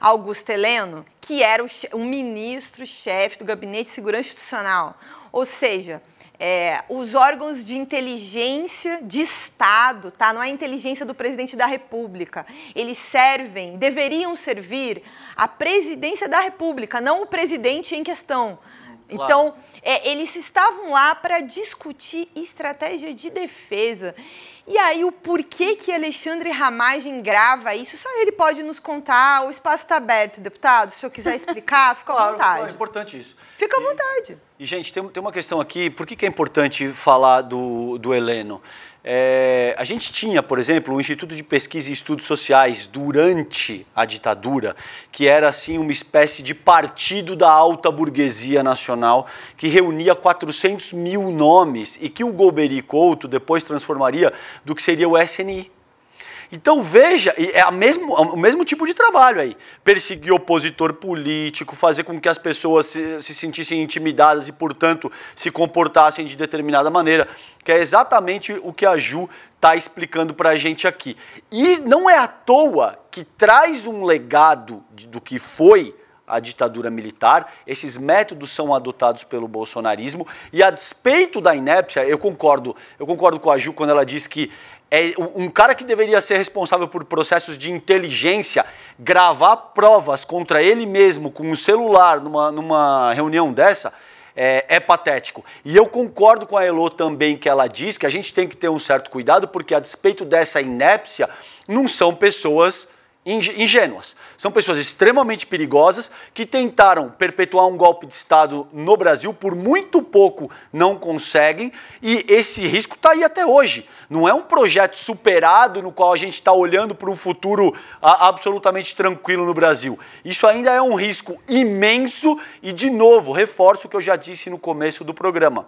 Augusto Heleno, que era o, o ministro-chefe do Gabinete de Segurança Institucional. Ou seja, é, os órgãos de inteligência de Estado, tá? não é a inteligência do presidente da República. Eles servem, deveriam servir a presidência da República, não o presidente em questão. Então, é, eles estavam lá para discutir estratégia de defesa. E aí, o porquê que Alexandre Ramagem grava isso, só ele pode nos contar. O espaço está aberto, deputado. Se eu quiser explicar, fica claro, à é vontade. É importante isso. Fica à vontade. E, e gente, tem, tem uma questão aqui. Por que, que é importante falar do, do Heleno? É, a gente tinha, por exemplo, o Instituto de Pesquisa e Estudos Sociais durante a ditadura, que era assim uma espécie de partido da alta burguesia nacional, que reunia 400 mil nomes e que o Golbery Couto depois transformaria do que seria o SNI então veja, é a mesmo, o mesmo tipo de trabalho aí. Perseguir opositor político, fazer com que as pessoas se, se sentissem intimidadas e, portanto, se comportassem de determinada maneira, que é exatamente o que a Ju está explicando para a gente aqui. E não é à toa que traz um legado do que foi a ditadura militar. Esses métodos são adotados pelo bolsonarismo e a despeito da inépcia, eu concordo, eu concordo com a Ju quando ela diz que é, um cara que deveria ser responsável por processos de inteligência gravar provas contra ele mesmo com um celular numa, numa reunião dessa é, é, patético. E eu concordo com a Elo também que ela diz que a gente tem que ter um certo cuidado, porque a despeito dessa inépcia, não são pessoas ingênuas. São pessoas extremamente perigosas que tentaram perpetuar um golpe de Estado no Brasil, por muito pouco não conseguem, e esse risco está aí até hoje. Não é um projeto superado no qual a gente está olhando para um futuro ah, absolutamente tranquilo no Brasil. Isso ainda é um risco imenso e, de novo, reforço o que eu já disse no começo do programa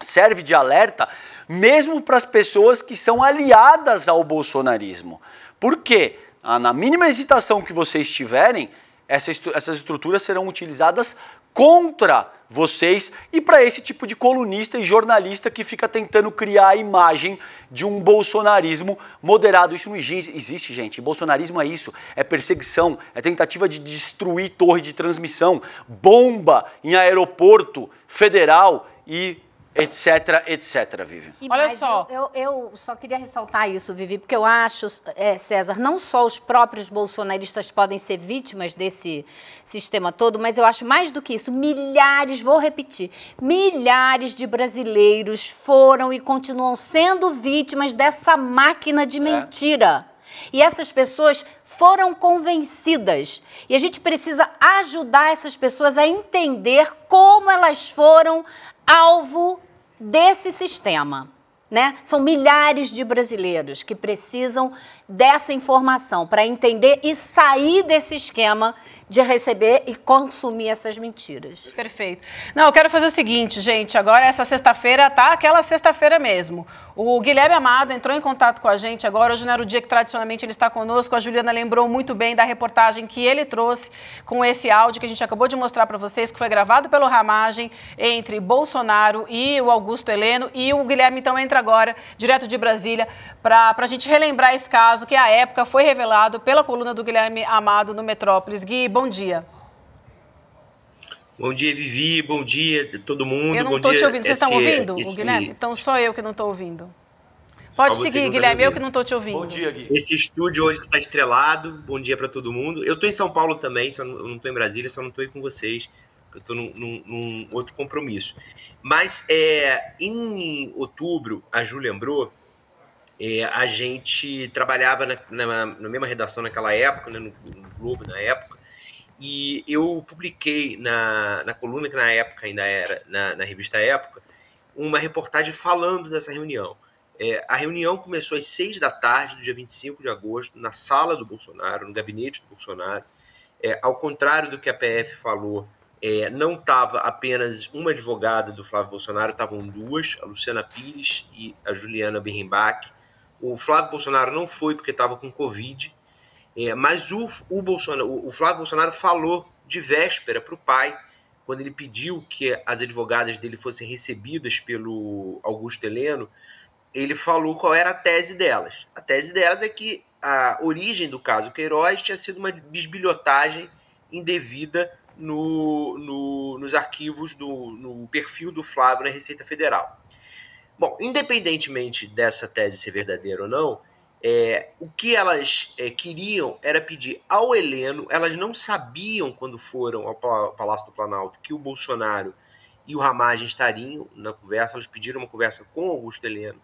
serve de alerta mesmo para as pessoas que são aliadas ao bolsonarismo. Por quê? Ah, na mínima hesitação que vocês tiverem, essas estruturas serão utilizadas contra vocês e para esse tipo de colunista e jornalista que fica tentando criar a imagem de um bolsonarismo moderado. Isso não existe, gente. Bolsonarismo é isso: é perseguição, é tentativa de destruir torre de transmissão, bomba em aeroporto federal e etc, etc, Vivi. E Olha só. Eu, eu, eu, só queria ressaltar isso, Vivi, porque eu acho, é, César, não só os próprios bolsonaristas podem ser vítimas desse sistema todo, mas eu acho mais do que isso, milhares, vou repetir, milhares de brasileiros foram e continuam sendo vítimas dessa máquina de é. mentira. É. E essas pessoas foram convencidas. E a gente precisa ajudar essas pessoas a entender como elas foram alvo desse sistema. Né? São milhares de brasileiros que precisam dessa informação para entender e sair desse esquema de receber e consumir essas mentiras. Perfeito. Não, eu quero fazer o seguinte, gente. Agora essa sexta-feira tá aquela sexta-feira mesmo. O Guilherme Amado entrou em contato com a gente agora. Hoje não era o dia que tradicionalmente ele está conosco. A Juliana lembrou muito bem da reportagem que ele trouxe com esse áudio que a gente acabou de mostrar para vocês, que foi gravado pelo Ramagem entre Bolsonaro e o Augusto Heleno. E o Guilherme então entra agora, direto de Brasília, para a gente relembrar esse caso que, à época, foi revelado pela coluna do Guilherme Amado no Metrópolis. Gui, bom dia. Bom dia, Vivi. Bom dia, todo mundo. Eu não estou te ouvindo. Vocês estão ouvindo, esse... Guilherme? Então só eu que não estou ouvindo. Pode seguir, tá Guilherme, eu que não estou te ouvindo. Bom dia, Gui. Esse estúdio hoje está estrelado. Bom dia para todo mundo. Eu estou em São Paulo também, só não, eu não estou em Brasília, só não estou aí com vocês. Eu estou num, num, num, outro compromisso. Mas é, em outubro, a Ju lembrou, é, a gente trabalhava na, na, na, mesma redação naquela época, né, no, no Globo na época, e eu publiquei na, na coluna, que na época ainda era, na, na revista Época, uma reportagem falando dessa reunião. É, a reunião começou às seis da tarde do dia 25 de agosto, na sala do Bolsonaro, no gabinete do Bolsonaro. É, ao contrário do que a PF falou, é, não estava apenas uma advogada do Flávio Bolsonaro, estavam duas, a Luciana Pires e a Juliana Birrenbach. O Flávio Bolsonaro não foi porque estava com Covid, é, mas o, o, Bolsonaro, o, Flávio Bolsonaro falou de véspera para o pai, quando ele pediu que as advogadas dele fossem recebidas pelo Augusto Heleno, ele falou qual era a tese delas. A tese delas é que a origem do caso Queiroz tinha sido uma bisbilhotagem indevida no, no, nos arquivos do no perfil do Flávio na Receita Federal. Bom, independentemente dessa tese ser verdadeira ou não, é, o que elas é, queriam era pedir ao Heleno, elas não sabiam quando foram ao Palácio do Planalto que o Bolsonaro e o Ramagem estariam na conversa, elas pediram uma conversa com Augusto Heleno.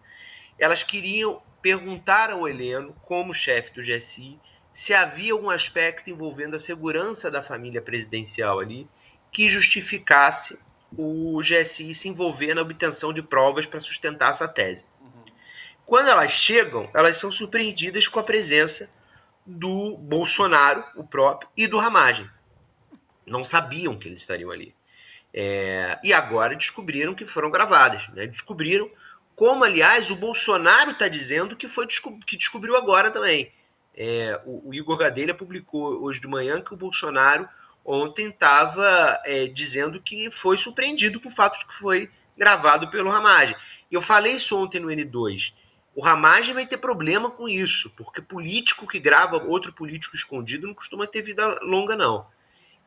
Elas queriam perguntar ao Heleno, como chefe do GSI, se havia algum aspecto envolvendo a segurança da família presidencial ali que justificasse o GSI se envolver na obtenção de provas para sustentar essa tese. Quando elas chegam, elas são surpreendidas com a presença do Bolsonaro, o próprio, e do Ramagem. Não sabiam que eles estariam ali. É, e agora descobriram que foram gravadas. Né? Descobriram como, aliás, o Bolsonaro está dizendo que, foi que descobriu agora também. É, o, o, Igor Gadelha publicou hoje de manhã que o Bolsonaro ontem estava é, dizendo que foi surpreendido com o fato de que foi gravado pelo Ramagem. Eu falei isso ontem no N2. O Ramagem vai ter problema com isso, porque político que grava outro político escondido não costuma ter vida longa, não.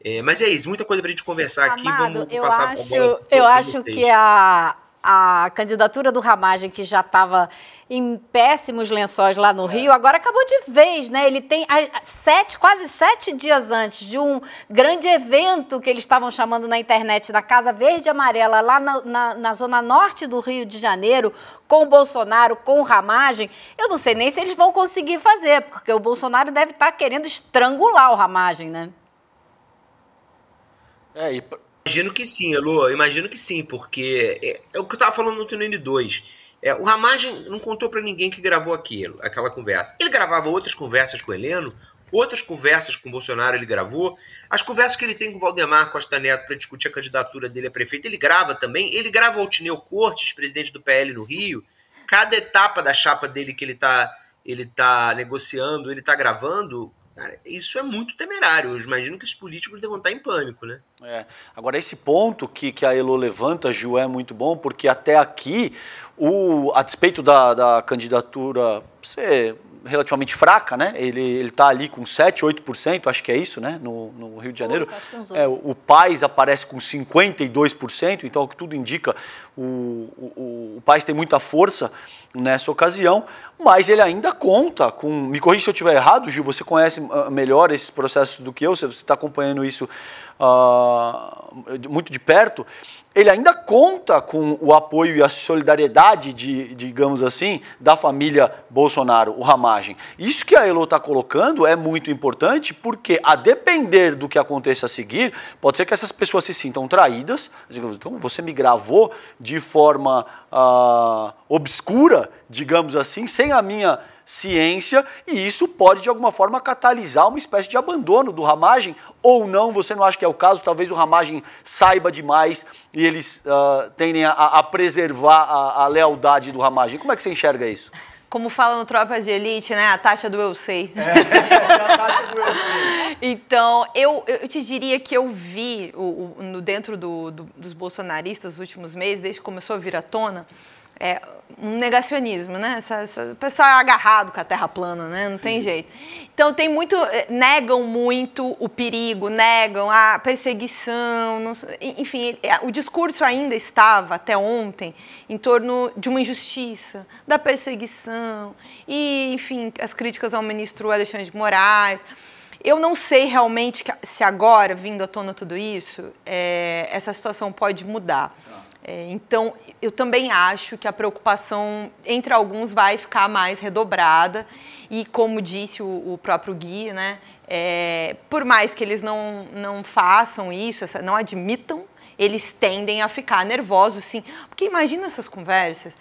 É, mas é isso, muita coisa para a gente conversar Amado, aqui. Vamos, vamos eu passar acho, a bola. Eu acho que a, a candidatura do Ramagem, que já estava em péssimos lençóis lá no é. Rio, agora acabou de vez, né? Ele tem sete, quase sete dias antes de um grande evento que eles estavam chamando na internet da Casa Verde e Amarela, lá na, na, na, zona norte do Rio de Janeiro, com o Bolsonaro, com o Ramagem. Eu não sei nem se eles vão conseguir fazer, porque o Bolsonaro deve estar tá querendo estrangular o Ramagem, né? É, e Imagino que sim, Elô, imagino que sim, porque é, é o que eu tava falando no Tunine 2. É, o Ramagem não contou para ninguém que gravou aquilo, aquela conversa. Ele gravava outras conversas com o Heleno, outras conversas com o Bolsonaro ele gravou, as conversas que ele tem com o Valdemar Costa Neto para discutir a candidatura dele a prefeito, ele grava também, ele grava o Tineu Cortes, presidente do PL no Rio, cada etapa da chapa dele que ele está ele tá negociando, ele está gravando, Cara, isso é muito temerário. Eu imagino que os políticos devam estar em pânico, né? É. Agora, esse ponto que, que a Elo levanta, Gil, é muito bom, porque até aqui, o, a despeito da, da candidatura ser relativamente fraca, né? Ele ele está ali com 7, 8%, acho que é isso, né? No, no Rio de Janeiro. É é, oito, é, o, o Paz aparece com 52%, então o que tudo indica, o, o, o Paz tem muita força nessa ocasião, mas ele ainda conta com. Me corrija se eu estiver errado, Gil, você conhece ah, melhor esses processos do que eu, você está acompanhando isso uh, muito de perto ele ainda conta com o apoio e a solidariedade, de, digamos assim, da família Bolsonaro, o Ramagem. Isso que a Elo está colocando é muito importante, porque a depender do que aconteça a seguir, pode ser que essas pessoas se sintam traídas. Então, você me gravou de forma ah, obscura, digamos assim, sem a minha ciência e isso pode de alguma forma catalisar uma espécie de abandono do ramagem ou não, você não acha que é o caso, talvez o ramagem saiba demais e eles uh, tendem a, a preservar a, a, lealdade do ramagem. Como é que você enxerga isso? Como fala no Tropas de Elite, né? A taxa do eu sei. É, é a taxa do eu sei. então, eu, eu te diria que eu vi o, o no, dentro do, do, dos bolsonaristas nos últimos meses, desde que começou a vir à tona, é, um negacionismo, né? Essa, essa, o pessoal é agarrado com a terra plana, né? Não Sim. tem jeito. Então tem muito. Eh, negam muito o perigo, negam a perseguição. Não, enfim, eh, o discurso ainda estava até ontem em torno de uma injustiça, da perseguição, e, enfim, as críticas ao ministro Alexandre de Moraes. Eu não sei realmente se agora, vindo à tona tudo isso, é, essa situação pode mudar. Tá. É, então, eu também acho que a preocupação entre alguns vai ficar mais redobrada e, como disse o, o próprio Gui, né, é, por mais que eles não, não façam isso, não admitam eles tendem a ficar nervosos, sim. Porque imagina essas conversas,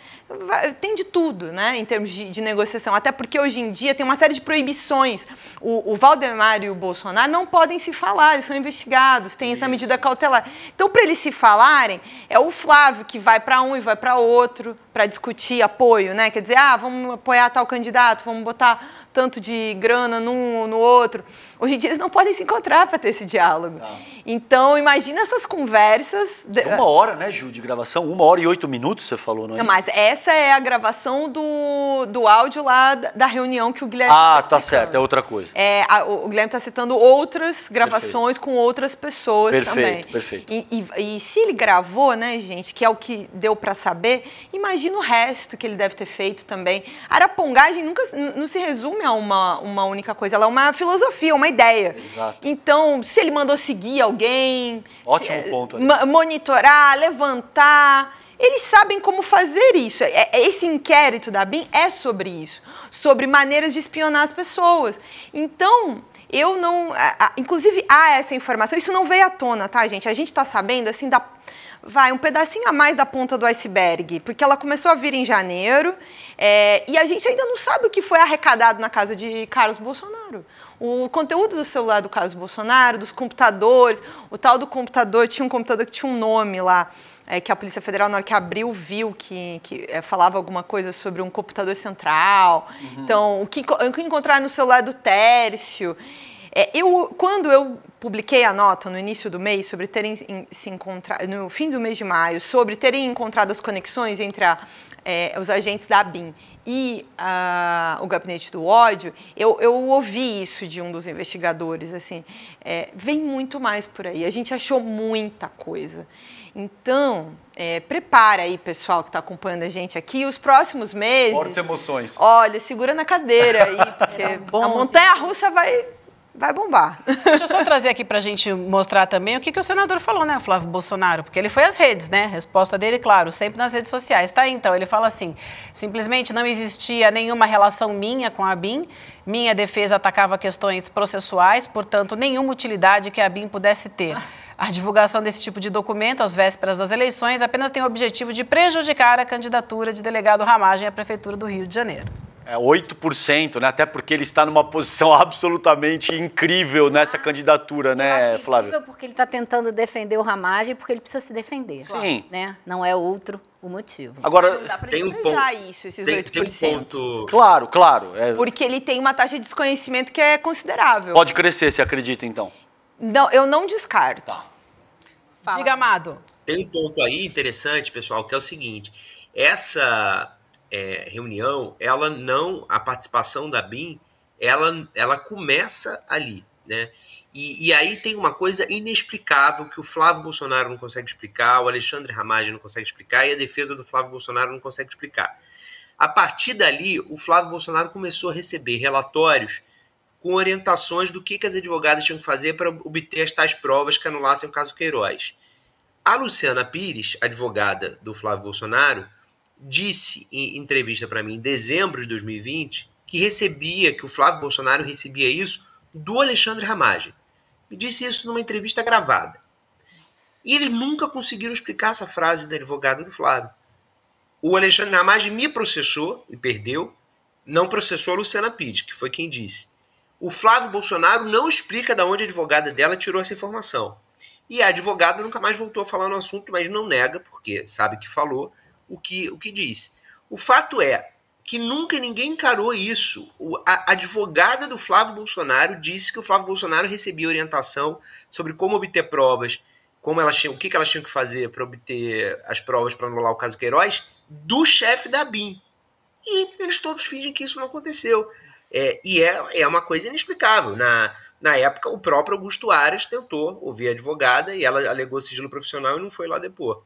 tem de tudo, né, em termos de, de negociação. Até porque hoje em dia tem uma série de proibições. O, o Valdemar e o Bolsonaro não podem se falar, eles são investigados, tem essa medida cautelar. Então, para eles se falarem, é o Flávio que vai para um e vai para outro para discutir apoio, né? Quer dizer, ah, vamos apoiar tal candidato, vamos botar tanto de grana num no outro. Hoje em dia eles não podem se encontrar para ter esse diálogo. Tá. Então, imagina essas conversas. De... É uma hora, né, Ju, de gravação? Uma hora e oito minutos, você falou, não é? Não, mas essa é a gravação do, do áudio lá da reunião que o Guilherme. Ah, tá, tá certo, é outra coisa. É, a, o Guilherme está citando outras gravações perfeito. com outras pessoas perfeito, também. Perfeito, perfeito. E, e, se ele gravou, né, gente, que é o que deu para saber, imagina o resto que ele deve ter feito também. A arapongagem nunca não se resume é uma, uma única coisa, ela é uma filosofia, uma ideia. Exato. Então, se ele mandou seguir alguém. Ótimo se, é, ponto. Monitorar, levantar. Eles sabem como fazer isso. É, é, esse inquérito da BIM é sobre isso sobre maneiras de espionar as pessoas. Então, eu não. Inclusive, há essa informação. Isso não veio à tona, tá, gente? A gente está sabendo, assim, da vai, um pedacinho a mais da ponta do iceberg, porque ela começou a vir em janeiro é, e a gente ainda não sabe o que foi arrecadado na casa de Carlos Bolsonaro. O conteúdo do celular do Carlos Bolsonaro, dos computadores, o tal do computador, tinha um computador que tinha um nome lá. É, que a Polícia Federal, na hora que abriu, viu que, que é, falava alguma coisa sobre um computador central. Uhum. Então, o que, o que encontrar no celular do Tércio. É, eu, quando eu publiquei a nota no início do mês sobre terem se encontrado, no fim do mês de maio, sobre terem encontrado as conexões entre a, é, os agentes da Bim e a, o gabinete do ódio, eu, eu, ouvi isso de um dos investigadores, assim, é, vem muito mais por aí. A gente achou muita coisa. Então, é, prepara aí, pessoal que está acompanhando a gente aqui, os próximos meses. Fortes emoções. Olha, segura na cadeira aí, porque é bom, a montanha-russa vai vai bombar. Deixa eu só trazer aqui para a gente mostrar também o que, que o senador falou, né, Flávio Bolsonaro? Porque ele foi às redes, né? Resposta dele, claro, sempre nas redes sociais. Tá, então, ele fala assim: simplesmente não existia nenhuma relação minha com a BIM. Minha defesa atacava questões processuais, portanto, nenhuma utilidade que a BIM pudesse ter. A divulgação desse tipo de documento às vésperas das eleições apenas tem o objetivo de prejudicar a candidatura de delegado Ramagem à Prefeitura do Rio de Janeiro é, 8%, né? Até porque ele está numa posição absolutamente incrível nessa ah, candidatura, né, é Flávio? Incrível porque ele está tentando defender o Ramagem, porque ele precisa se defender. Sim. Né? Não é outro o motivo. Agora, tem um ponto, tem, um ponto... Claro, claro. É... Porque ele tem uma taxa de desconhecimento que é considerável. Pode crescer, se acredita, então. Não, eu não descarto. Tá. Fala. Diga, Amado. Tem um ponto aí interessante, pessoal, que é o seguinte. Essa é, reunião, ela não, a participação da BIM, ela, ela começa ali, né? E, e, aí tem uma coisa inexplicável que o Flávio Bolsonaro não consegue explicar, o Alexandre Ramagem não consegue explicar e a defesa do Flávio Bolsonaro não consegue explicar. A partir dali, o Flávio Bolsonaro começou a receber relatórios com orientações do que, que as advogadas tinham que fazer para obter as tais provas que anulassem o caso Queiroz. A Luciana Pires, advogada do Flávio Bolsonaro, disse em entrevista para mim em dezembro de 2020 que recebia, que o Flávio Bolsonaro recebia isso do Alexandre Ramagem. Me disse isso numa entrevista gravada. E eles nunca conseguiram explicar essa frase da advogada do Flávio. O Alexandre Ramagem me processou e perdeu, não processou a Luciana Pires, que foi quem disse. O Flávio Bolsonaro não explica de onde a advogada dela tirou essa informação. E a advogada nunca mais voltou a falar no assunto, mas não nega, porque sabe que falou, o que, o que diz. O fato é que nunca ninguém encarou isso. O, a, advogada do Flávio Bolsonaro disse que o Flávio Bolsonaro recebia orientação sobre como obter provas, como elas tinham, o que, que elas tinham que fazer para obter as provas para anular o caso Queiroz, do chefe da BIM. E eles todos fingem que isso não aconteceu. É, e é, é uma coisa inexplicável. Na, na época, o próprio Augusto Ares tentou ouvir a advogada e ela alegou sigilo profissional e não foi lá depor.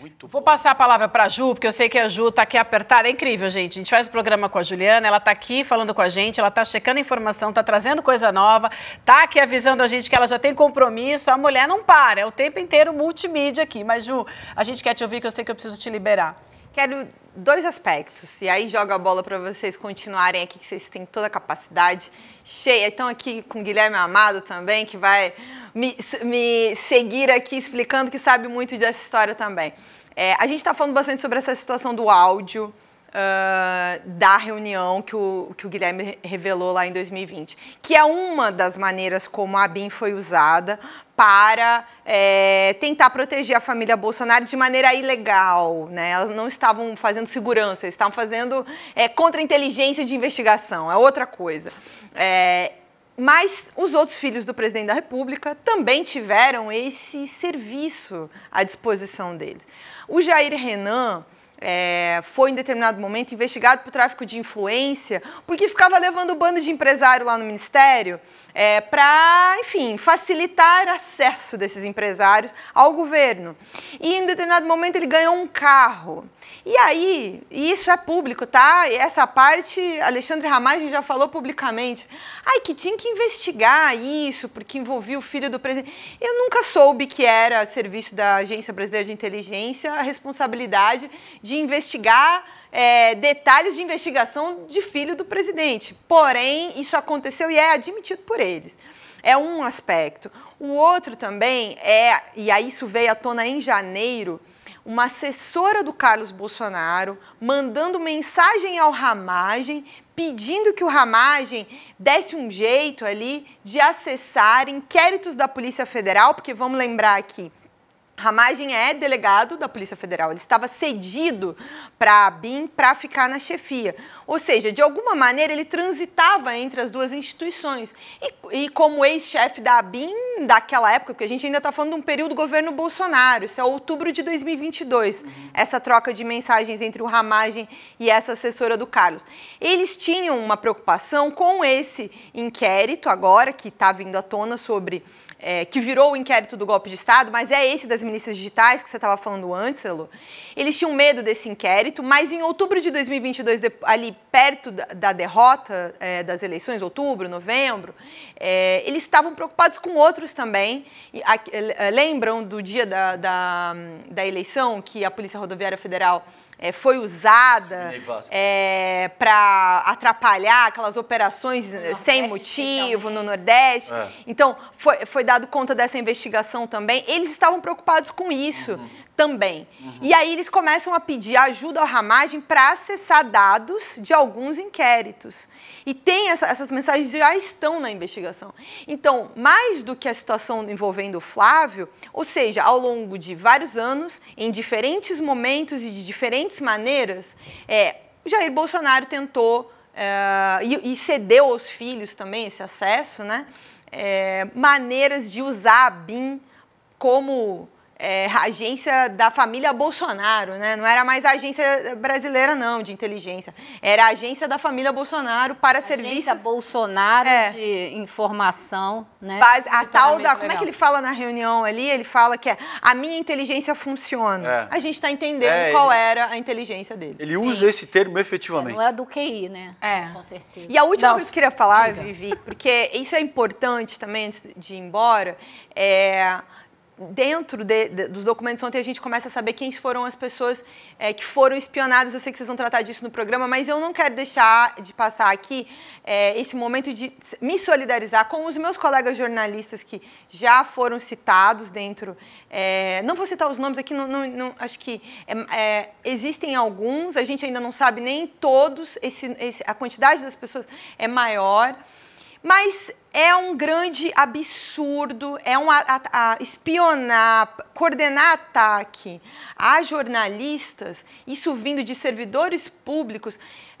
Muito Vou bom. passar a palavra para a Ju, porque eu sei que a Ju está aqui apertada. É incrível, gente. A gente faz o programa com a Juliana, ela está aqui falando com a gente, ela está checando informação, está trazendo coisa nova, está aqui avisando a gente que ela já tem compromisso. A mulher não para, é o tempo inteiro multimídia aqui. Mas, Ju, a gente quer te ouvir, que eu sei que eu preciso te liberar. Quero dois aspectos. E aí joga a bola para vocês continuarem aqui, que vocês têm toda a capacidade cheia. Estão aqui com o Guilherme Amado também, que vai me, me seguir aqui explicando que sabe muito dessa história também. É, a gente está falando bastante sobre essa situação do áudio. Uh, da reunião que o, que o Guilherme revelou lá em 2020, que é uma das maneiras como a BIM foi usada para é, tentar proteger a família Bolsonaro de maneira ilegal. Né? Elas não estavam fazendo segurança, estavam fazendo é, contra-inteligência de investigação, é outra coisa. É, mas os outros filhos do presidente da República também tiveram esse serviço à disposição deles. O Jair Renan. É, foi em determinado momento investigado por tráfico de influência, porque ficava levando o bando de empresário lá no ministério é, para, enfim, facilitar acesso desses empresários ao governo. E em determinado momento ele ganhou um carro. E aí, e isso é público, tá? E essa parte Alexandre Ramagem já falou publicamente. Ai, que tinha que investigar isso, porque envolvia o filho do presidente. Eu nunca soube que era serviço da Agência Brasileira de Inteligência a responsabilidade de investigar é, detalhes de investigação de filho do presidente. Porém, isso aconteceu e é admitido por eles. É um aspecto. O outro também é, e aí isso veio à tona em janeiro, uma assessora do Carlos Bolsonaro mandando mensagem ao Ramagem pedindo que o Ramagem desse um jeito ali de acessar inquéritos da Polícia Federal, porque vamos lembrar aqui, Ramagem é delegado da Polícia Federal. Ele estava cedido para a BIM para ficar na chefia. Ou seja, de alguma maneira ele transitava entre as duas instituições. E, e como ex-chefe da Bim daquela época, porque a gente ainda está falando de um período do governo Bolsonaro, isso é outubro de 2022, uhum. essa troca de mensagens entre o Ramagem e essa assessora do Carlos. Eles tinham uma preocupação com esse inquérito agora que está vindo à tona sobre é, que virou o inquérito do golpe de Estado, mas é esse das milícias digitais que você estava falando antes, Elo. Eles tinham medo desse inquérito, mas em outubro de 2022, de, ali perto da, da derrota é, das eleições, outubro, novembro, é, eles estavam preocupados com outros também. E, a, é, lembram do dia da, da, da eleição que a Polícia Rodoviária Federal é, foi usada é, para atrapalhar aquelas operações sem motivo no Nordeste. É. Então, foi, foi dado conta dessa investigação também. Eles estavam preocupados com isso. Uhum também. Uhum. E aí eles começam a pedir ajuda ao ramagem para acessar dados de alguns inquéritos. E tem essa, essas mensagens já estão na investigação. Então, mais do que a situação envolvendo o Flávio, ou seja, ao longo de vários anos, em diferentes momentos e de diferentes maneiras, é, Jair Bolsonaro tentou é, e, e cedeu aos filhos também esse acesso, né? É, maneiras de usar a BIM como é, agência da família Bolsonaro, né? Não era mais a agência brasileira, não, de inteligência. Era a agência da família Bolsonaro para agência serviços... Agência Bolsonaro é. de informação, né? a tal da... Legal. Como é que ele fala na reunião ali? Ele fala que é, a minha inteligência funciona. É. A gente está entendendo é, qual ele... era a inteligência dele. Ele Sim. usa esse termo efetivamente. Não é do QI, né? É. Com certeza. E a última não. coisa que eu queria falar, Diga. Vivi, porque isso é importante também, antes de ir embora, é dentro de, de, dos documentos ontem a gente começa a saber quem foram as pessoas é, que foram espionadas. Eu sei que vocês vão tratar disso no programa, mas eu não quero deixar de passar aqui é, esse momento de me solidarizar com os meus colegas jornalistas que já foram citados dentro. É, não vou citar os nomes aqui, não, não, não acho que é, é, existem alguns, a gente ainda não sabe nem todos, esse, esse, a quantidade das pessoas é maior. Mas é um grande absurdo, é um a, a, espionar, coordenar ataque a jornalistas, isso vindo de servidores públicos,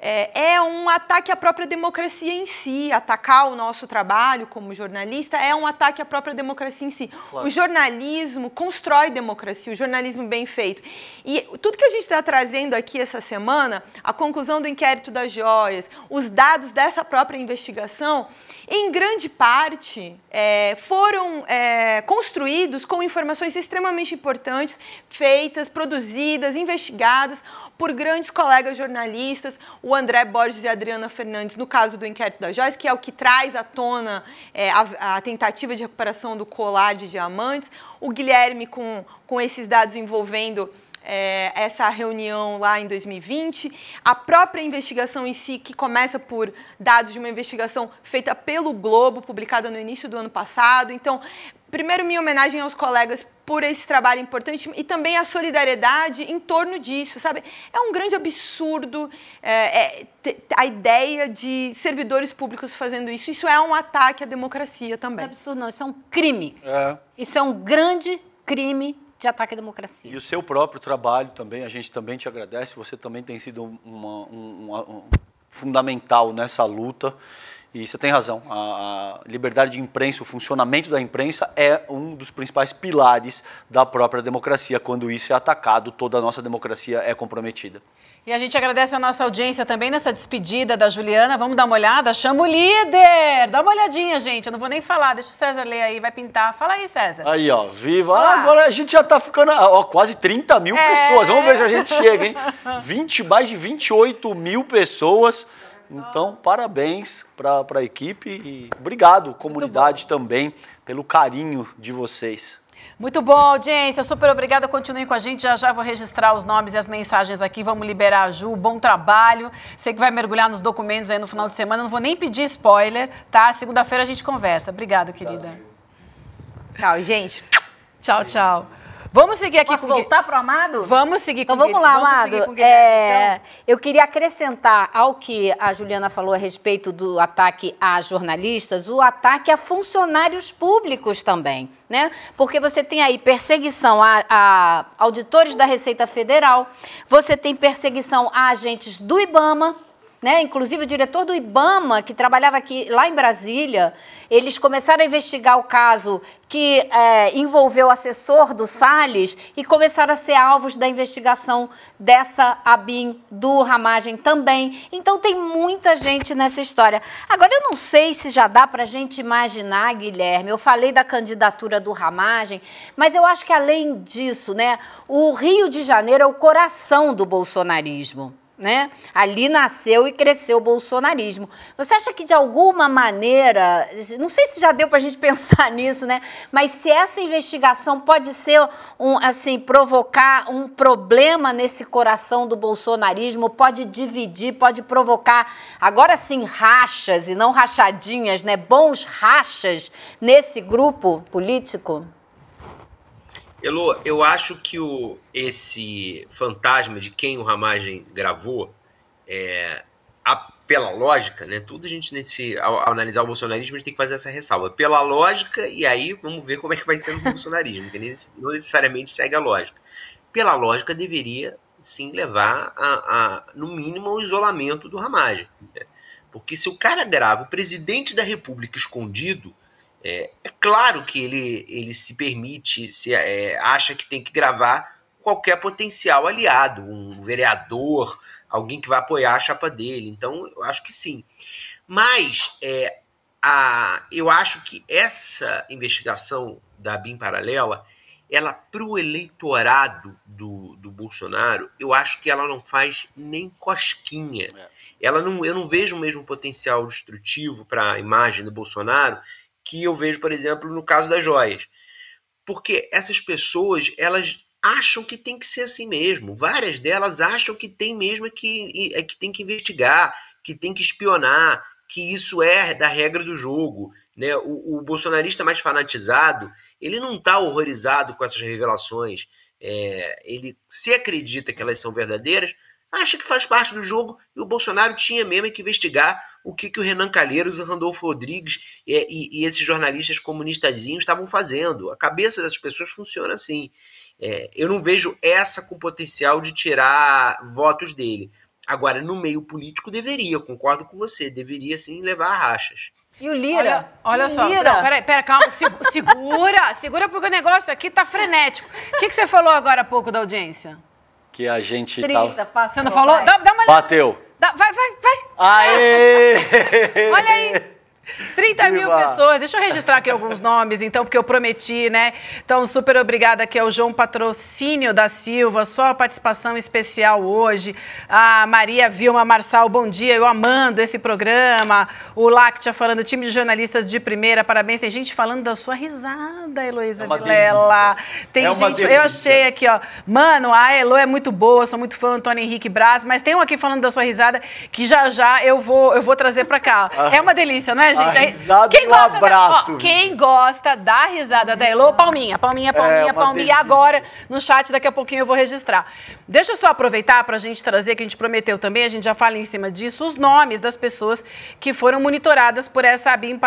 é, é, um ataque à própria democracia em si. Atacar o nosso trabalho como jornalista é um ataque à própria democracia em si. Claro. O jornalismo constrói democracia, o jornalismo bem feito. E tudo que a gente está trazendo aqui essa semana, a conclusão do inquérito das joias, os dados dessa própria investigação, em grande parte é, foram é, construídos com informações extremamente importantes, feitas, produzidas, investigadas por grandes colegas jornalistas. O André Borges e a Adriana Fernandes no caso do inquérito da Joyce, que é o que traz à tona é, a, a tentativa de recuperação do colar de diamantes, o Guilherme com, com esses dados envolvendo é, essa reunião lá em 2020, a própria investigação em si, que começa por dados de uma investigação feita pelo Globo, publicada no início do ano passado. Então, primeiro, minha homenagem aos colegas por esse trabalho importante e também a solidariedade em torno disso, sabe? É um grande absurdo é, é, a ideia de servidores públicos fazendo isso. Isso é um ataque à democracia é também. Não é absurdo, não. Isso é um crime. É. Isso é um grande crime de ataque à democracia. E o seu próprio trabalho também, a gente também te agradece. Você também tem sido uma, uma, um fundamental nessa luta. E você tem razão. A, liberdade de imprensa, o funcionamento da imprensa é um dos principais pilares da própria democracia. Quando isso é atacado, toda a nossa democracia é comprometida. E a gente agradece a nossa audiência também nessa despedida da Juliana. Vamos dar uma olhada? Chama o líder! Dá uma olhadinha, gente. Eu não vou nem falar. Deixa o César ler aí, vai pintar. Fala aí, César. Aí, ó. Viva! Ah, agora a gente já tá ficando. Ó, quase 30 mil é... pessoas. Vamos ver se a gente chega, hein? 20, mais de 28 mil pessoas. Então, parabéns para a equipe e obrigado, comunidade também, pelo carinho de vocês. Muito bom, audiência. Super obrigada. Continuem com a gente. Já já vou registrar os nomes e as mensagens aqui. Vamos liberar a Ju. Bom trabalho. Sei que vai mergulhar nos documentos aí no final de semana. Não vou nem pedir spoiler, tá? Segunda-feira a gente conversa. Obrigada, querida. Tchau, gente. Tchau, tchau. Vamos seguir aqui. Posso com voltar para o Amado? Vamos seguir então, com vamos lá, vamos Amado. É... Então... Eu queria acrescentar ao que a Juliana falou a respeito do ataque a jornalistas, o ataque a funcionários públicos também, né? Porque você tem aí perseguição a, a auditores da Receita Federal, você tem perseguição a agentes do IBAMA, né? Inclusive o diretor do IBAMA, que trabalhava aqui lá em Brasília, eles começaram a investigar o caso que é, envolveu o assessor do Salles e começaram a ser alvos da investigação dessa ABIN do Ramagem também. Então tem muita gente nessa história. Agora eu não sei se já dá para a gente imaginar, Guilherme. Eu falei da candidatura do Ramagem, mas eu acho que além disso, né, o Rio de Janeiro é o coração do bolsonarismo. Né? Ali nasceu e cresceu o bolsonarismo. Você acha que de alguma maneira, não sei se já deu para a gente pensar nisso, né? Mas se essa investigação pode ser um, assim, provocar um problema nesse coração do bolsonarismo, pode dividir, pode provocar, agora sim, rachas e não rachadinhas, né? Bons rachas nesse grupo político? Elo, eu acho que o, esse fantasma de quem o Ramagem gravou, é, a, pela lógica, né? Tudo a gente, nesse, ao, ao, analisar o bolsonarismo, a gente tem que fazer essa ressalva. Pela lógica, e aí vamos ver como é que vai ser o bolsonarismo, que não necessariamente segue a lógica. Pela lógica, deveria sim levar a, a no mínimo ao isolamento do Ramagem. Né? Porque se o cara grava o presidente da república escondido é, é claro que ele, ele se permite, se é, acha que tem que gravar qualquer potencial aliado, um vereador, alguém que vai apoiar a chapa dele. Então, eu acho que sim. Mas é, a, eu acho que essa investigação da BIM paralela, ela para o eleitorado do, do Bolsonaro, eu acho que ela não faz nem cosquinha. É. Ela não, eu não vejo o mesmo potencial destrutivo para a imagem do Bolsonaro que eu vejo, por exemplo, no caso das joias. Porque essas pessoas, elas acham que tem que ser assim mesmo. Várias delas acham que tem mesmo que, é que tem que investigar, que tem que espionar, que isso é da regra do jogo. Né? O, o bolsonarista mais fanatizado, ele não está horrorizado com essas revelações. É, ele se acredita que elas são verdadeiras, acha que faz parte do jogo e o Bolsonaro tinha mesmo que investigar o que, que o Renan Calheiros, o Randolfo Rodrigues e, é, e, e esses jornalistas comunistazinhos estavam fazendo. A cabeça dessas pessoas funciona assim. É, eu não vejo essa com potencial de tirar votos dele. Agora, no meio político, deveria, concordo com você, deveria sim levar rachas. E o Lira? Olha, olha o só, Lira. peraí, peraí, calma, segura, segura, porque o negócio aqui tá frenético. O que, que você falou agora há pouco da audiência? que a gente 30, tá... passou. Você não falou? Dá, dá uma olhada. Bateu. Dá, vai, vai, vai. Aê! Olha aí. 30 mil pessoas. Deixa eu registrar aqui alguns nomes, então, porque eu prometi, né? Então, super obrigada aqui ao João Patrocínio da Silva, só a participação especial hoje. A Maria Vilma Marçal, bom dia, eu amando esse programa. O Lactia falando, time de jornalistas de primeira, parabéns. Tem gente falando da sua risada, Heloísa é Vilela. Tem é gente, eu achei aqui, ó. Mano, a Elo é muito boa, sou muito fã do Antônio Henrique Braz, mas tem um aqui falando da sua risada que já já eu vou, eu vou trazer pra cá. Ah. É uma delícia, né, gente? a é risada quem e um abraço. Da, ó, quem gosta da risada da Elo, palminha, palminha, palminha, é, palminha. Delícia. Agora, no chat, daqui a pouquinho eu vou registrar. Deixa eu só aproveitar para a gente trazer, que a gente prometeu também, a gente já fala em cima disso, os nomes das pessoas que foram monitoradas por essa ABIM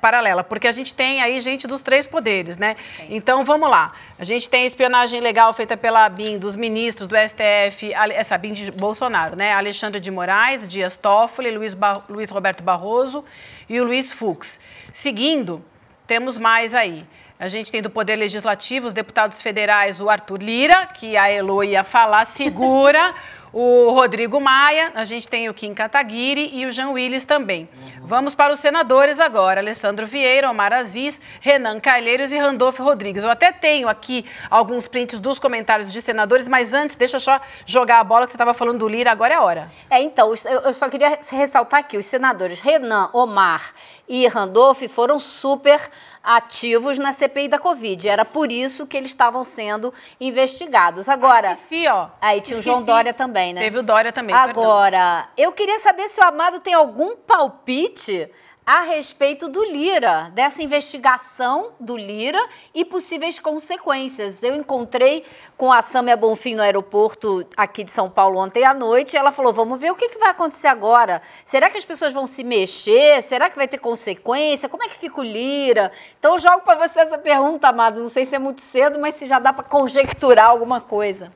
paralela, porque a gente tem aí gente dos três poderes, né? Sim. Então, vamos lá. A gente tem a espionagem legal feita pela ABIM, dos ministros, do STF, essa ABIM de Bolsonaro, né? Alexandre de Moraes, Dias Toffoli, Luiz, ba Luiz Roberto Barroso, e o Luiz Fux. Seguindo, temos mais aí. A gente tem do Poder Legislativo os deputados federais, o Arthur Lira, que a Elo ia falar, segura. o Rodrigo Maia, a gente tem o Kim Kataguiri e o Jean Willis também. Uhum. Vamos para os senadores agora, Alessandro Vieira, Omar Aziz, Renan Calheiros e Randolfo Rodrigues. Eu até tenho aqui alguns prints dos comentários de senadores, mas antes, deixa eu só jogar a bola que você estava falando do Lira, agora é hora. É, então, eu só queria ressaltar aqui, os senadores Renan, Omar e Randolph foram super ativos na CPI da Covid. Era por isso que eles estavam sendo investigados. Agora. esqueci, ó. Aí tinha esqueci. o João Dória também, né? Teve o Dória também. Agora, perdão. eu queria saber se o Amado tem algum palpite a respeito do Lira, dessa investigação do Lira e possíveis consequências. Eu encontrei com a Samia Bonfim no aeroporto aqui de São Paulo ontem à noite. ela falou: vamos ver o que, que vai acontecer agora. Será que as pessoas vão se mexer? Será que vai ter consequência? Como é que fica o Lira? Então, eu jogo para você essa pergunta, amado. Não sei se é muito cedo, mas se já dá para conjecturar alguma coisa.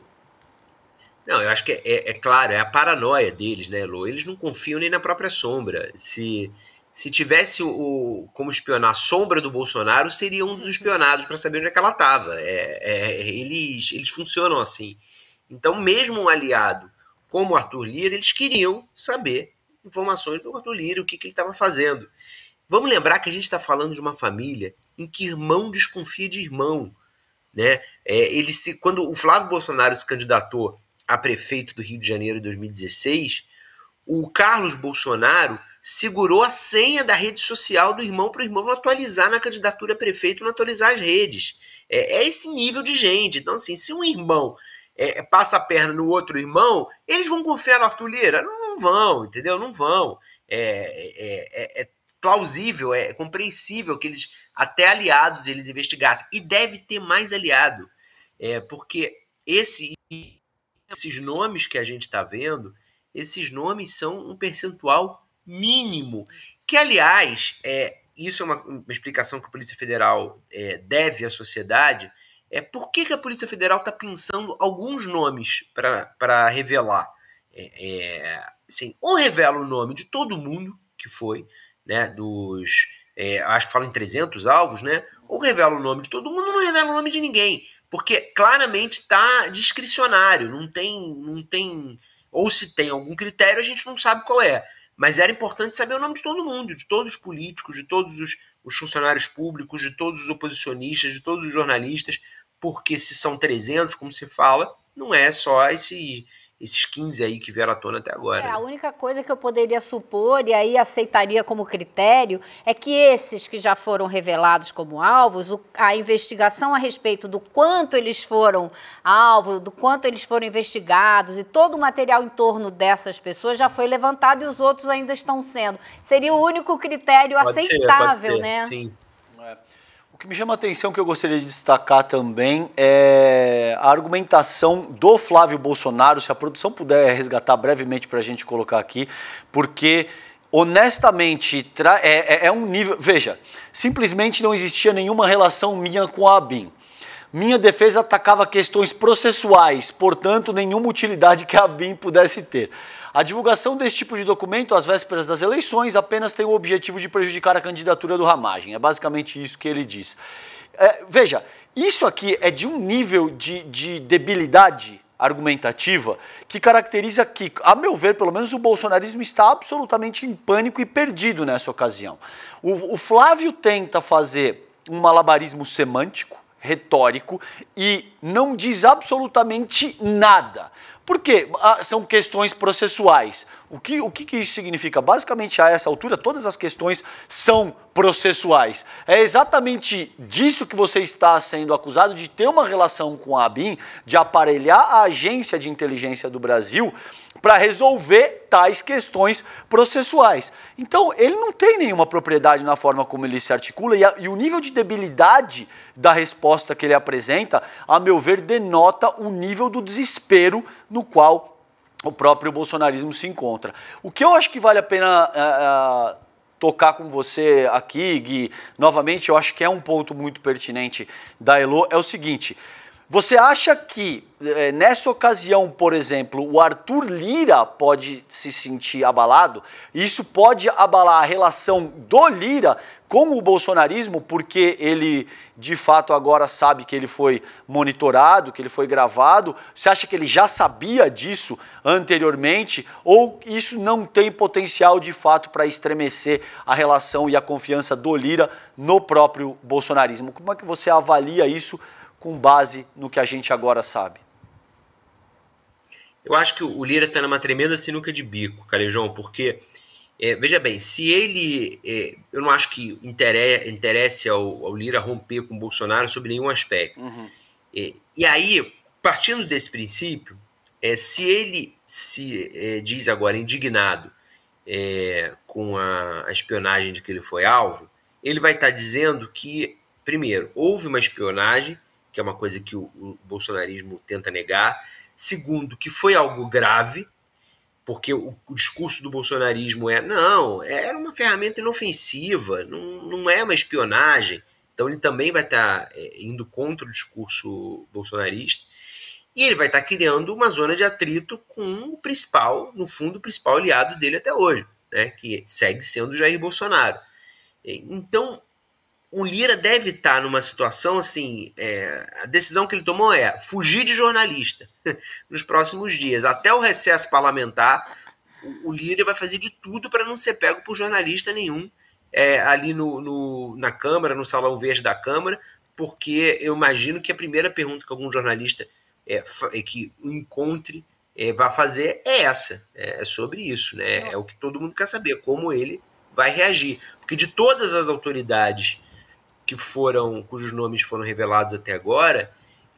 Não, eu acho que é, é, é, claro, é a paranoia deles, né, Lu? Eles não confiam nem na própria sombra. Se se tivesse o, como espionar a sombra do Bolsonaro, seria um dos uhum. espionados para saber onde é que ela estava. É, é, eles, eles funcionam assim. Então, mesmo um aliado como o Arthur Lira, eles queriam saber informações do Arthur Lira, o que, que ele estava fazendo. Vamos lembrar que a gente está falando de uma família em que irmão desconfia de irmão. Né? É, ele se, quando o Flávio Bolsonaro se candidatou a prefeito do Rio de Janeiro em 2016, o Carlos Bolsonaro segurou a senha da rede social do irmão para o irmão não atualizar na candidatura a prefeito, não atualizar as redes. É, é esse nível de gente. Então, assim, se um irmão é, é passa a perna no outro irmão, eles vão confiar na Artulheira? Não, não vão, entendeu? Não vão. É, é, é, é, plausível, é compreensível que eles, até aliados, eles investigassem. E deve ter mais aliado, é, porque esse, esses nomes que a gente está vendo, esses nomes são um percentual mínimo. Que, aliás, é, isso é uma, uma explicação que a Polícia Federal é, deve à sociedade. É por que, que a Polícia Federal está pensando alguns nomes para revelar? É, é, assim, ou revela o nome de todo mundo que foi, né? Dos. É, acho que falam em 300 alvos, né? Ou revela o nome de todo mundo, não revela o nome de ninguém. Porque claramente está discricionário, não tem, não tem. Ou se tem algum critério, a gente não sabe qual é. Mas era importante saber o nome de todo mundo, de todos os políticos, de todos os, os funcionários públicos, de todos os oposicionistas, de todos os jornalistas, porque se são 300, como se fala, não é só esse, esses 15 aí que vieram à tona até agora. É, A né? única coisa que eu poderia supor e aí aceitaria como critério é que esses que já foram revelados como alvos, o, a investigação a respeito do quanto eles foram alvo, do quanto eles foram investigados e todo o material em torno dessas pessoas já foi levantado e os outros ainda estão sendo. Seria o único critério pode aceitável, ser, ser, né? Sim que me chama a atenção, que eu gostaria de destacar também, é a argumentação do Flávio Bolsonaro, se a produção puder resgatar brevemente para a gente colocar aqui, porque honestamente é, é, é um nível. Veja, simplesmente não existia nenhuma relação minha com a ABIN. Minha defesa atacava questões processuais, portanto, nenhuma utilidade que a ABIN pudesse ter. A divulgação desse tipo de documento às vésperas das eleições apenas tem o objetivo de prejudicar a candidatura do Ramagem. É basicamente isso que ele diz. É, veja, isso aqui é de um nível de, de debilidade argumentativa que caracteriza que, a meu ver, pelo menos o bolsonarismo está absolutamente em pânico e perdido nessa ocasião. O, o Flávio tenta fazer um malabarismo semântico retórico e não diz absolutamente nada. Por quê? Ah, são questões processuais. O que, o que, isso significa? Basicamente, a essa altura, todas as questões são processuais. É exatamente disso que você está sendo acusado de ter uma relação com a ABIN, de aparelhar a agência de inteligência do Brasil para resolver tais questões processuais. Então, ele não tem nenhuma propriedade na forma como ele se articula e, a, e o nível de debilidade da resposta que ele apresenta, a meu ver, denota o nível do desespero no qual o próprio bolsonarismo se encontra. O que eu acho que vale a pena é, é, tocar com você aqui, Gui, novamente, eu acho que é um ponto muito pertinente da Elo, é o seguinte. Você acha que eh, nessa ocasião, por exemplo, o Arthur Lira pode se sentir abalado? Isso pode abalar a relação do Lira com o bolsonarismo, porque ele de fato agora sabe que ele foi monitorado, que ele foi gravado? Você acha que ele já sabia disso anteriormente? Ou isso não tem potencial de fato para estremecer a relação e a confiança do Lira no próprio bolsonarismo? Como é que você avalia isso? com base no que a gente agora sabe? Eu acho que o Lira está numa tremenda sinuca de bico, Calejão, porque, é, veja bem, se ele. É, eu não acho que interesse, ao, ao, Lira romper com o Bolsonaro sob nenhum aspecto. Uhum. É, e aí, partindo desse princípio, é, se ele se é, diz agora indignado é, com a, a, espionagem de que ele foi alvo, ele vai estar tá dizendo que, primeiro, houve uma espionagem que é uma coisa que o, o bolsonarismo tenta negar. Segundo, que foi algo grave, porque o, o, discurso do bolsonarismo é não, era uma ferramenta inofensiva, não, não é uma espionagem. Então ele também vai estar tá, é, indo contra o discurso bolsonarista e ele vai estar tá criando uma zona de atrito com o principal, no fundo, o principal aliado dele até hoje, né, que segue sendo Jair Bolsonaro. Então o Lira deve estar numa situação assim. É, a decisão que ele tomou é fugir de jornalista nos próximos dias. Até o recesso parlamentar, o, o Lira vai fazer de tudo para não ser pego por jornalista nenhum é, ali no, no, na Câmara, no Salão Verde da Câmara, porque eu imagino que a primeira pergunta que algum jornalista é, é que encontre é, vai fazer é essa. É, é, sobre isso, né? É o que todo mundo quer saber, como ele vai reagir. Porque de todas as autoridades que foram cujos nomes foram revelados até agora,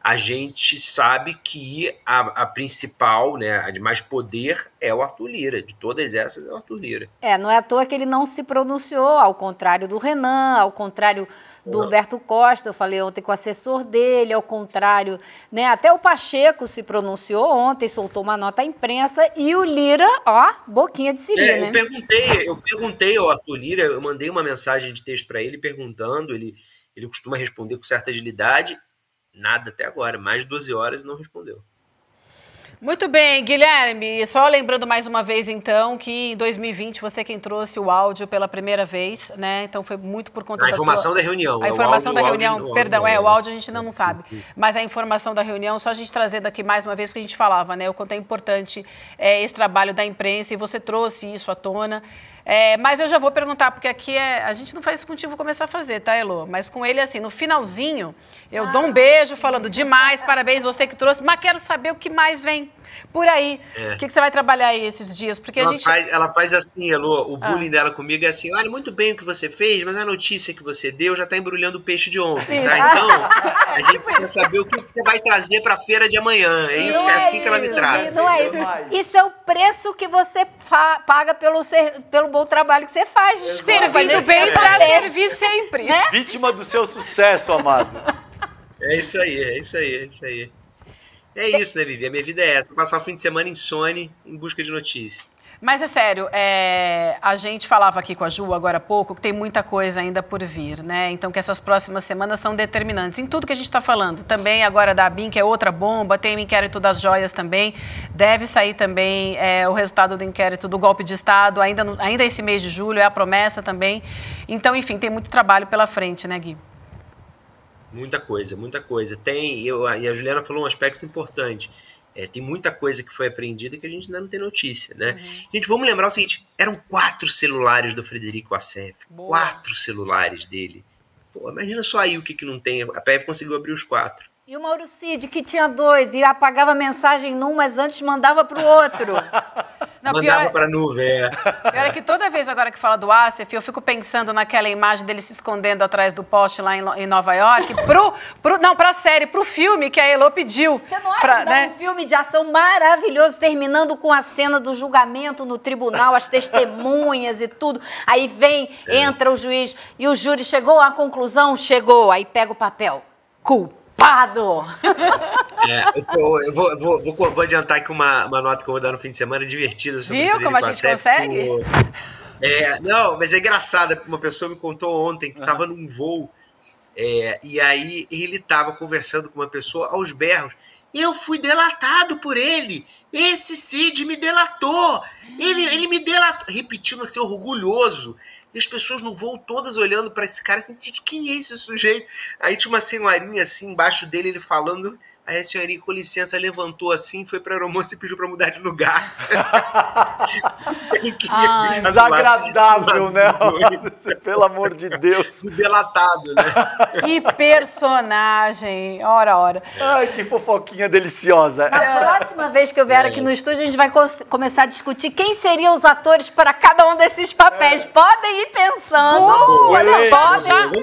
a gente sabe que a, a, principal, né, a de mais poder é o Arthur Lira. De todas essas, é o Arthur Lira. É, não é à toa que ele não se pronunciou, ao contrário do Renan, ao contrário do é. Humberto Costa, eu falei ontem com o assessor dele, ao contrário, né? Até o Pacheco se pronunciou ontem, soltou uma nota à imprensa, e o Lira, ó, boquinha de seguir, é, né? Eu perguntei, eu perguntei ao Arthur Lira, eu mandei uma mensagem de texto para ele perguntando, ele, ele costuma responder com certa agilidade, nada até agora, mais de 12 horas não respondeu. Muito bem, Guilherme. Só lembrando mais uma vez, então, que em 2020 você é quem trouxe o áudio pela primeira vez, né? Então foi muito por conta a da. informação tua... da reunião. A informação áudio, da reunião, áudio, perdão, áudio, é, o áudio a gente ainda não sabe. Mas a informação da reunião, só a gente trazendo aqui mais uma vez, que a gente falava, né? O quanto é importante é, esse trabalho da imprensa e você trouxe isso à tona. É, mas eu já vou perguntar, porque aqui é, a gente não faz isso contigo começar a fazer, tá, Elo? Mas com ele, assim, no finalzinho, eu ah, dou um beijo falando demais, parabéns, você que trouxe, mas quero saber o que mais vem por aí. É. O que, que, você vai trabalhar aí esses dias? Porque ela a gente. Faz, ela faz assim, Elo, o ah. bullying ah. dela comigo é assim: olha, muito bem o que você fez, mas a notícia que você deu já tá embrulhando o peixe de ontem, Sim. tá? Então, a gente quer saber o que, que você vai trazer pra feira de amanhã. É isso, não é assim isso, que ela me é traz. Não é isso. É isso é o preço que você paga pelo, ser, pelo bom o trabalho que você faz. servindo bem pra servir sempre. Né? Vítima do seu sucesso, amado. É isso aí, é isso aí, é isso aí. É isso, né, Vivi? A minha vida é essa. Passar o fim de semana em Sony, em busca de notícias. Mas é sério, é, a gente falava aqui com a Ju agora há pouco que tem muita coisa ainda por vir, né? Então que essas próximas semanas são determinantes em tudo que a gente está falando. Também agora da ABIN, que é outra bomba, tem o inquérito das joias também. Deve sair também é, o resultado do inquérito do golpe de Estado, ainda, ainda esse mês de julho, é a promessa também. Então, enfim, tem muito trabalho pela frente, né, Gui? Muita coisa, muita coisa. Tem, eu, e a Juliana falou um aspecto importante é, tem muita coisa que foi apreendida que a gente ainda não tem notícia, né? Uhum. Gente, vamos lembrar o seguinte: eram quatro celulares do Frederico Assef. Boa. Quatro celulares dele. Pô, imagina só aí o que, que não tem. A PF conseguiu abrir os quatro. E o Mauro Cid, que tinha dois e apagava mensagem num, mas antes mandava para o outro. Não, Mandava pior... É pra nuvem. É. Pior é que toda vez agora que fala do Asif, eu fico pensando naquela imagem dele se escondendo atrás do poste lá em, Nova York, pro, pro, não, pra série, pro filme que a Elo pediu. Você não acha pra, que né? um filme de ação maravilhoso, terminando com a cena do julgamento no tribunal, as testemunhas e tudo. Aí vem, é. entra o juiz e o júri chegou à conclusão, chegou, aí pega o papel. Culpa. Cool chapado! É, eu, tô, eu vou, vou, vou, vou, adiantar aqui uma, uma nota que eu vou dar no fim de semana divertida sobre Viu como a gente consegue? É, não, mas é engraçado. Uma pessoa me contou ontem que estava uhum. num voo é, e aí ele estava conversando com uma pessoa aos berros. Eu fui delatado por ele. Esse Cid me delatou. Ele, ele me delatou. Repetindo assim, orgulhoso. E as pessoas no voo todas olhando para esse cara assim, quem é esse sujeito? Aí tinha uma senhorinha assim embaixo dele, ele falando. Aí a senhorinha, com licença, levantou assim, foi pra aeromoça e pediu pra mudar de lugar. desagradável, é né? Pelo amor de Deus. Delatado, né? Que personagem. Ora, ora. Ai, que fofoquinha deliciosa. Na é. próxima vez que eu vier é aqui isso. no estúdio, a gente vai começar a discutir quem seriam os atores para cada um desses papéis. É. Podem ir pensando. Uh, Boa, né?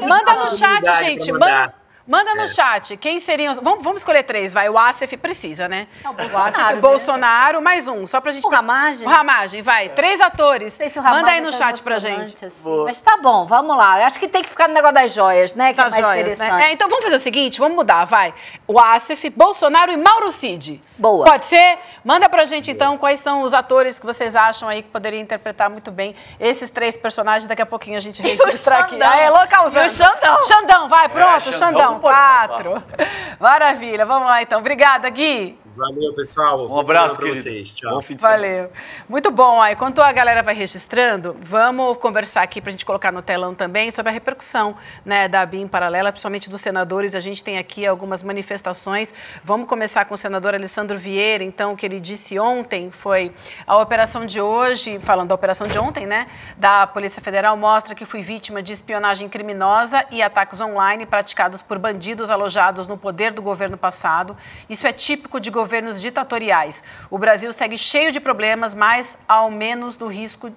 Manda no chat, gente. Manda. Manda no é. chat quem seriam. Os... Vamos, vamos escolher três, vai. O Acef precisa, né? É o Bolsonaro. O né? Bolsonaro, mais um, só pra gente. O Ramagem? O Ramagem, vai. É. Três atores. Não sei se o Ramagem Manda aí no tá chat pra gente. Assim. Mas tá bom, vamos lá. Eu acho que tem que ficar no negócio das joias, né? Que é das é joias, né? É, então vamos fazer o seguinte, vamos mudar, vai. O Acef, Bolsonaro e Mauro Cid. Boa. Pode ser? Manda pra gente, Boa. então, quais são os atores que vocês acham aí que poderiam interpretar muito bem esses três personagens. Daqui a pouquinho a gente registra aqui. Ah, é, localzão. usando. o Xandão. Xandão, vai, é, pronto, Xandão. Xandão quatro. Maravilha, vamos lá então. Obrigada, Gui. Valeu, pessoal. Um abraço para vocês. Tchau. Bom fim de Valeu. Muito bom. Aí, enquanto a galera vai registrando, vamos conversar aqui para a gente colocar no telão também sobre a repercussão né, da BIM paralela, principalmente dos senadores. A gente tem aqui algumas manifestações. Vamos começar com o senador Alessandro Vieira. Então, o que ele disse ontem foi a operação de hoje, falando da operação de ontem, né, da Polícia Federal, mostra que fui vítima de espionagem criminosa e ataques online praticados por bandidos alojados no poder do governo passado. Isso é típico de governo governos ditatoriais. O Brasil segue cheio de problemas, mas ao menos do risco,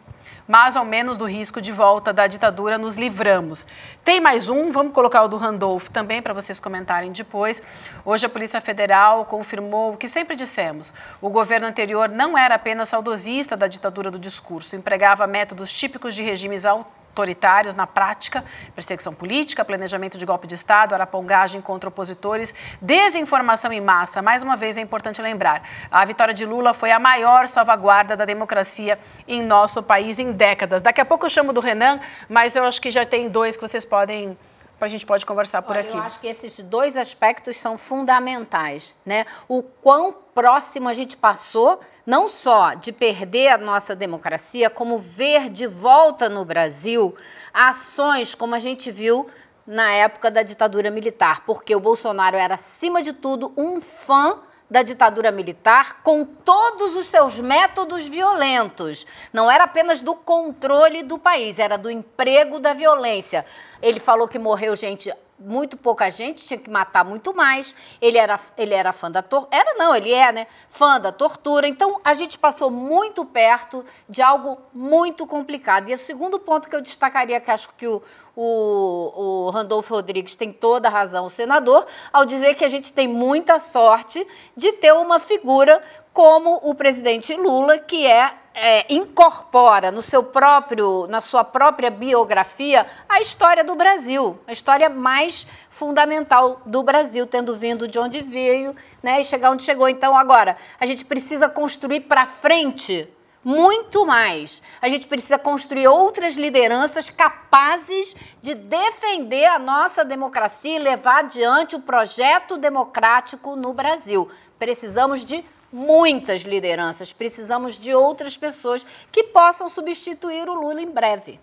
mas ao menos do risco de volta da ditadura nos livramos. Tem mais um, vamos colocar o do Randolph também para vocês comentarem depois. Hoje a Polícia Federal confirmou o que sempre dissemos: o governo anterior não era apenas saudosista da ditadura do discurso, empregava métodos típicos de regimes autônomos autoritários na prática, perseguição política, planejamento de golpe de Estado, arapongagem contra opositores, desinformação em massa. Mais uma vez é importante lembrar: a vitória de Lula foi a maior salvaguarda da democracia em nosso país em décadas. Daqui a pouco eu chamo do Renan, mas eu acho que já tem dois que vocês podem a gente pode conversar por Olha, aqui. Eu acho que esses dois aspectos são fundamentais, né? O quão próximo a gente passou, não só de perder a nossa democracia, como ver de volta no Brasil ações como a gente viu na época da ditadura militar, porque o Bolsonaro era acima de tudo um fã da ditadura militar com todos os seus métodos violentos. Não era apenas do controle do país, era do emprego da violência. Ele falou que morreu gente muito pouca gente, tinha que matar muito mais. Ele era, ele era fã da tortura. Era não, ele é, né? Fã da tortura. Então, a gente passou muito perto de algo muito complicado. E o segundo ponto que eu destacaria, que acho que o, o, o Randolfo Rodrigues tem toda a razão, o senador, ao dizer que a gente tem muita sorte de ter uma figura como o presidente Lula, que é é, incorpora no seu próprio, na sua própria biografia a história do Brasil, a história mais fundamental do Brasil, tendo vindo de onde veio, né, e chegar onde chegou. Então agora a gente precisa construir para frente muito mais. A gente precisa construir outras lideranças capazes de defender a nossa democracia e levar adiante o projeto democrático no Brasil. Precisamos de muitas lideranças, precisamos de outras pessoas que possam substituir o Lula em breve.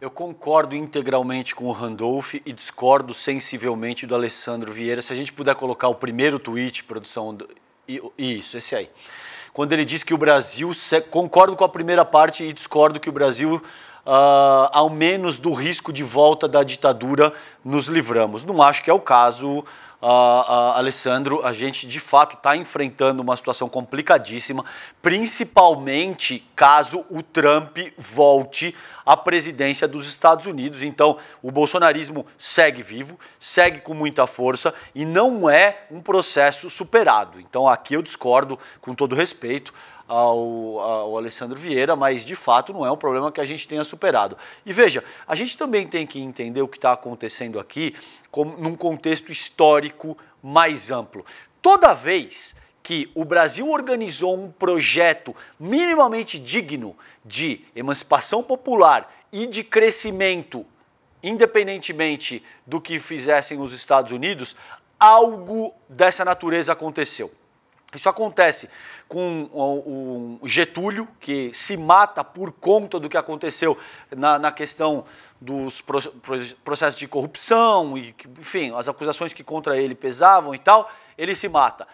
Eu concordo integralmente com o Randolph e discordo sensivelmente do Alessandro Vieira. Se a gente puder colocar o primeiro tweet, produção. Do... Isso, esse aí. Quando ele diz que o Brasil. Concordo com a primeira parte e discordo que o Brasil Uh, ao menos do risco de volta da ditadura, nos livramos. Não acho que é o caso. Uh, uh, Alessandro, a gente de fato está enfrentando uma situação complicadíssima, principalmente caso o Trump volte à presidência dos Estados Unidos. Então, o bolsonarismo segue vivo, segue com muita força e não é um processo superado. Então, aqui eu discordo, com todo respeito, ao, ao Alessandro Vieira, mas de fato não é um problema que a gente tenha superado. E veja, a gente também tem que entender o que está acontecendo aqui como, num contexto histórico mais amplo. Toda vez que o Brasil organizou um projeto minimamente digno de emancipação popular e de crescimento, independentemente do que fizessem os Estados Unidos, algo dessa natureza aconteceu. Isso acontece com o Getúlio, que se mata por conta do que aconteceu na, na questão dos processos de corrupção, e, enfim, as acusações que contra ele pesavam e tal, ele se mata.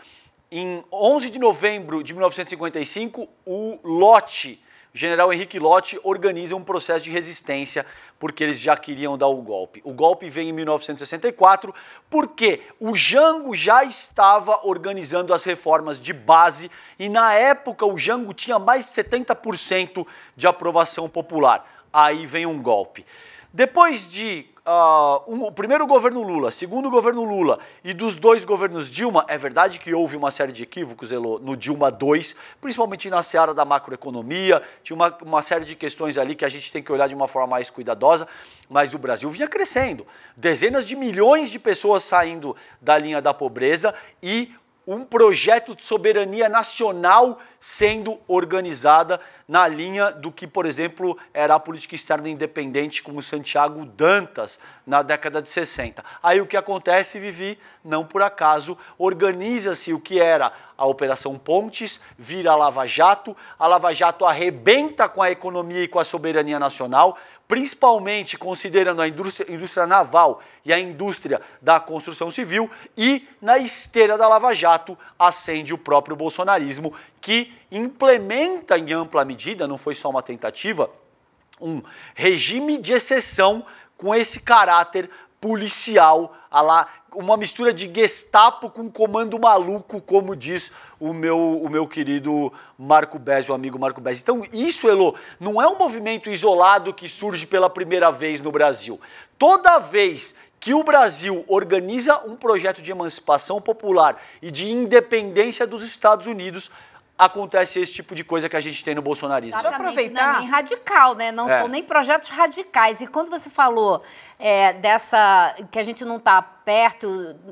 Em 11 de novembro de 1955, o Lote, general Henrique Lott organiza um processo de resistência porque eles já queriam dar o golpe. O golpe vem em 1964 porque o Jango já estava organizando as reformas de base e na época o Jango tinha mais de 70% de aprovação popular. Aí vem um golpe. Depois de uh, um, o primeiro governo Lula, segundo governo Lula e dos dois governos Dilma, é verdade que houve uma série de equívocos Elô, no Dilma 2, principalmente na seara da macroeconomia, tinha uma, uma série de questões ali que a gente tem que olhar de uma forma mais cuidadosa, mas o Brasil vinha crescendo. Dezenas de milhões de pessoas saindo da linha da pobreza e um projeto de soberania nacional sendo organizada na linha do que, por exemplo, era a política externa independente com o Santiago Dantas na década de 60. Aí o que acontece, Vivi, não por acaso, organiza-se o que era a Operação Pontes, vira a Lava Jato, a Lava Jato arrebenta com a economia e com a soberania nacional, principalmente considerando a indústria, indústria naval e a indústria da construção civil, e na esteira da Lava Jato acende o próprio bolsonarismo que implementa em ampla medida, não foi só uma tentativa, um regime de exceção com esse caráter policial, a lá, uma mistura de Gestapo com comando maluco, como diz o meu, o meu querido Marco Bez, o amigo Marco Bez. Então, isso, Elo, não é um movimento isolado que surge pela primeira vez no Brasil. Toda vez que o Brasil organiza um projeto de emancipação popular e de independência dos Estados Unidos, acontece esse tipo de coisa que a gente tem no bolsonarismo. Deixa aproveitar. Não é nem radical, né? Não é. são nem projetos radicais. E quando você falou é, dessa que a gente não está perto,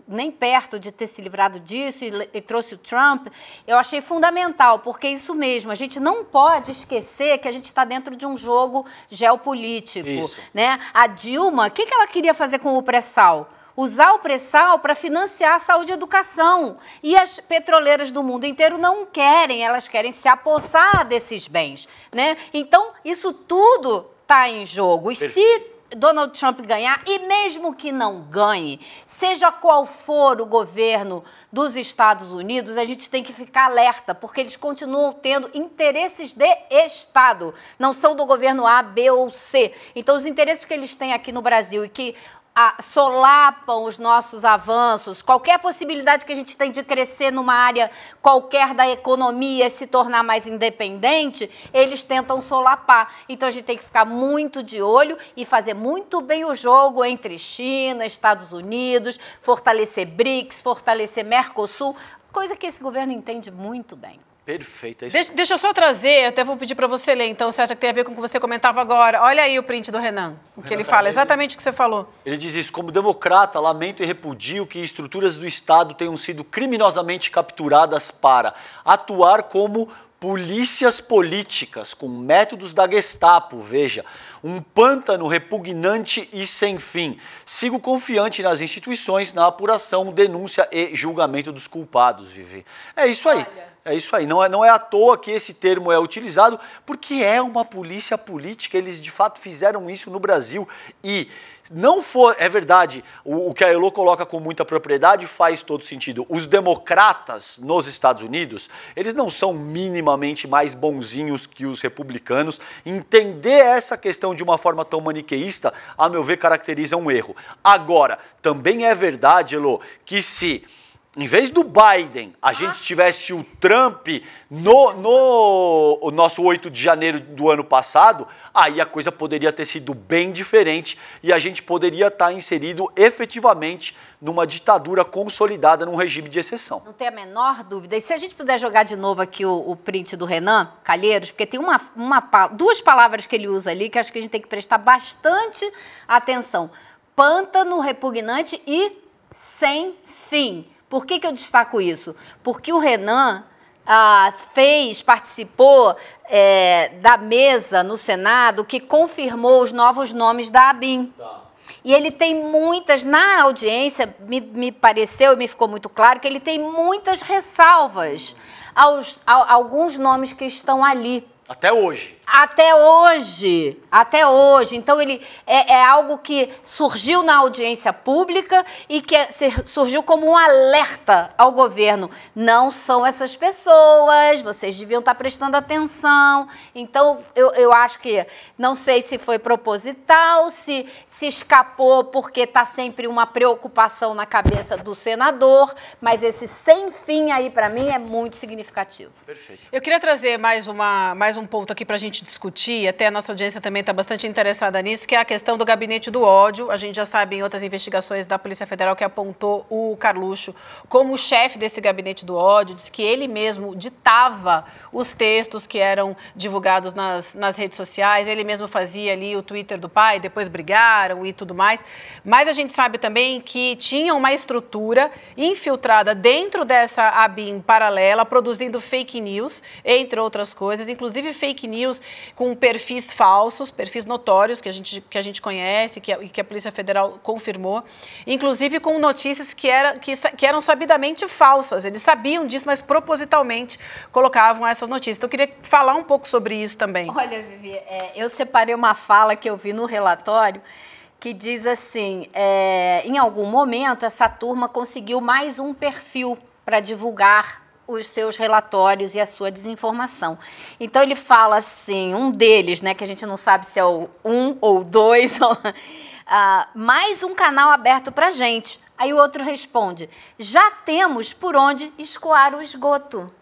nem perto de ter se livrado disso e, e, trouxe o Trump, eu achei fundamental, porque é isso mesmo. A gente não pode esquecer que a gente está dentro de um jogo geopolítico. Isso. Né? A Dilma, o que, que ela queria fazer com o pré-sal? usar o pré-sal para financiar a saúde e a educação. E as petroleiras do mundo inteiro não querem, elas querem se apossar desses bens. Né? Então, isso tudo está em jogo. E se Donald Trump ganhar, e mesmo que não ganhe, seja qual for o governo dos Estados Unidos, a gente tem que ficar alerta, porque eles continuam tendo interesses de Estado, não são do governo A, B ou C. Então, os interesses que eles têm aqui no Brasil e que a, solapam os nossos avanços. Qualquer possibilidade que a gente tem de crescer numa área qualquer da economia, se tornar mais independente, eles tentam solapar. Então a gente tem que ficar muito de olho e fazer muito bem o jogo entre China, Estados Unidos, fortalecer BRICS, fortalecer Mercosul, coisa que esse governo entende muito bem. Perfeito. É deixa, deixa, eu só trazer, até vou pedir para você ler, então, você acha que tem a ver com o que você comentava agora. Olha aí o print do Renan, o, o que Renan ele fala, exatamente o que você falou. Ele diz isso, como democrata, lamento e repudio que estruturas do Estado tenham sido criminosamente capturadas para atuar como polícias políticas com métodos da Gestapo, veja, um pântano repugnante e sem fim. Sigo confiante nas instituições, na apuração, denúncia e julgamento dos culpados, Vivi. É isso aí. Olha. É isso aí. Não é, não é à toa que esse termo é utilizado, porque é uma polícia política. Eles de fato fizeram isso no Brasil. E não for. É verdade, o, o que a Elô coloca com muita propriedade faz todo sentido. Os democratas nos Estados Unidos, eles não são minimamente mais bonzinhos que os republicanos. Entender essa questão de uma forma tão maniqueísta, a meu ver, caracteriza um erro. Agora, também é verdade, Elô, que se em vez do Biden, a gente tivesse o Trump no, no o nosso 8 de janeiro do ano passado, aí a coisa poderia ter sido bem diferente e a gente poderia estar inserido efetivamente numa ditadura consolidada, num regime de exceção. Não tem a menor dúvida. E se a gente puder jogar de novo aqui o, o print do Renan Calheiros, porque tem uma, uma, duas palavras que ele usa ali que acho que a gente tem que prestar bastante atenção: pântano repugnante e sem fim. Por que, que eu destaco isso? Porque o Renan ah, fez, participou é, da mesa no Senado que confirmou os novos nomes da ABIN. Tá. E ele tem muitas, na audiência, me, me pareceu e me ficou muito claro que ele tem muitas ressalvas aos, a, a alguns nomes que estão ali. Até hoje até hoje, até hoje. Então ele é, é, algo que surgiu na audiência pública e que é, surgiu como um alerta ao governo. Não são essas pessoas, vocês deviam estar prestando atenção. Então eu, eu acho que não sei se foi proposital, se se escapou porque está sempre uma preocupação na cabeça do senador, mas esse sem fim aí para mim é muito significativo. Perfeito. Eu queria trazer mais uma mais um ponto aqui para a gente gente discutir, até a nossa audiência também está bastante interessada nisso, que é a questão do gabinete do ódio. A gente já sabe em outras investigações da Polícia Federal que apontou o Carluxo como chefe desse gabinete do ódio, diz que ele mesmo ditava os textos que eram divulgados nas, nas redes sociais, ele mesmo fazia ali o Twitter do pai, depois brigaram e tudo mais. Mas a gente sabe também que tinha uma estrutura infiltrada dentro dessa ABIN paralela, produzindo fake news, entre outras coisas, inclusive fake news com perfis falsos, perfis notórios que a gente, que a gente conhece que a, que a Polícia Federal confirmou, inclusive com notícias que, era, que, que eram sabidamente falsas. Eles sabiam disso, mas propositalmente colocavam essas notícias. Então, eu queria falar um pouco sobre isso também. Olha, Vivi, é, eu separei uma fala que eu vi no relatório que diz assim: é, em algum momento, essa turma conseguiu mais um perfil para divulgar os seus relatórios e a sua desinformação. Então ele fala assim, um deles, né, que a gente não sabe se é o um ou dois, uh, mais um canal aberto para gente. Aí o outro responde, já temos por onde escoar o esgoto.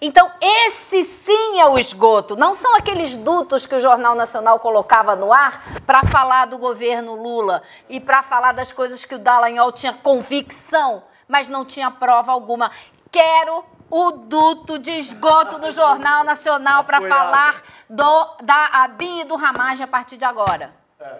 Então, esse sim é o esgoto, não são aqueles dutos que o Jornal Nacional colocava no ar para falar do governo Lula e para falar das coisas que o Dallagnol tinha convicção, mas não tinha prova alguma. Quero o duto de esgoto do Jornal Nacional para falar do, da Abin e do Ramage a partir de agora. É.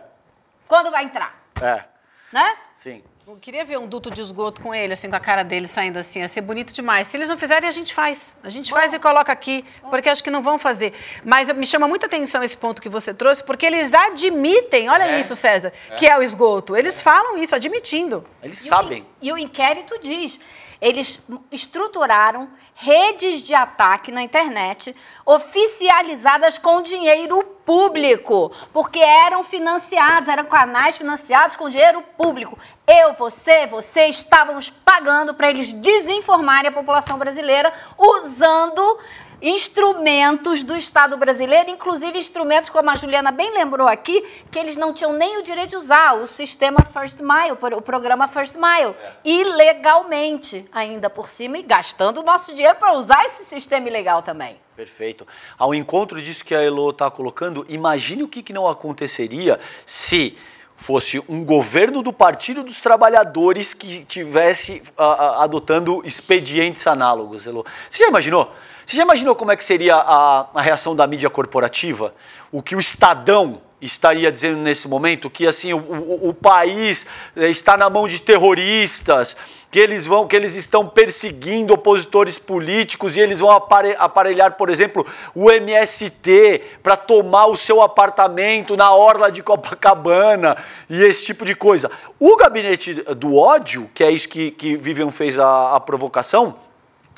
Quando vai entrar? É. Né? Sim. Eu queria ver um duto de esgoto com ele, assim, com a cara dele saindo assim. Ia ser bonito demais. Se eles não fizerem, a gente faz. A gente Bom. faz e coloca aqui, porque acho que não vão fazer. Mas me chama muita atenção esse ponto que você trouxe, porque eles admitem, olha é. isso, César, é. que é o esgoto. Eles é. falam isso, admitindo. Eles e sabem. O, e o inquérito diz. Eles estruturaram redes de ataque na internet oficializadas com dinheiro público público, porque eram financiados, eram canais financiados com dinheiro público. Eu, você, você estávamos pagando para eles desinformarem a população brasileira usando instrumentos do Estado brasileiro, inclusive instrumentos, como a Juliana bem lembrou aqui, que eles não tinham nem o direito de usar, o sistema First Mile, o programa First Mile, é. ilegalmente, ainda por cima, e gastando o nosso dinheiro para usar esse sistema ilegal também. Perfeito. Ao encontro disso que a Elo está colocando, imagine o que, que não aconteceria se fosse um governo do Partido dos Trabalhadores que tivesse a, ah, a, ah, adotando expedientes análogos. Elô. Você já imaginou? Você já imaginou como é que seria a, a reação da mídia corporativa? O que o Estadão estaria dizendo nesse momento que assim o, o, o, país eh, está na mão de terroristas, que eles vão, que eles estão perseguindo opositores políticos e eles vão aparelhar, por exemplo, o MST para tomar o seu apartamento na orla de Copacabana e esse tipo de coisa. O gabinete do ódio, que é isso que, que Vivian fez a, a provocação,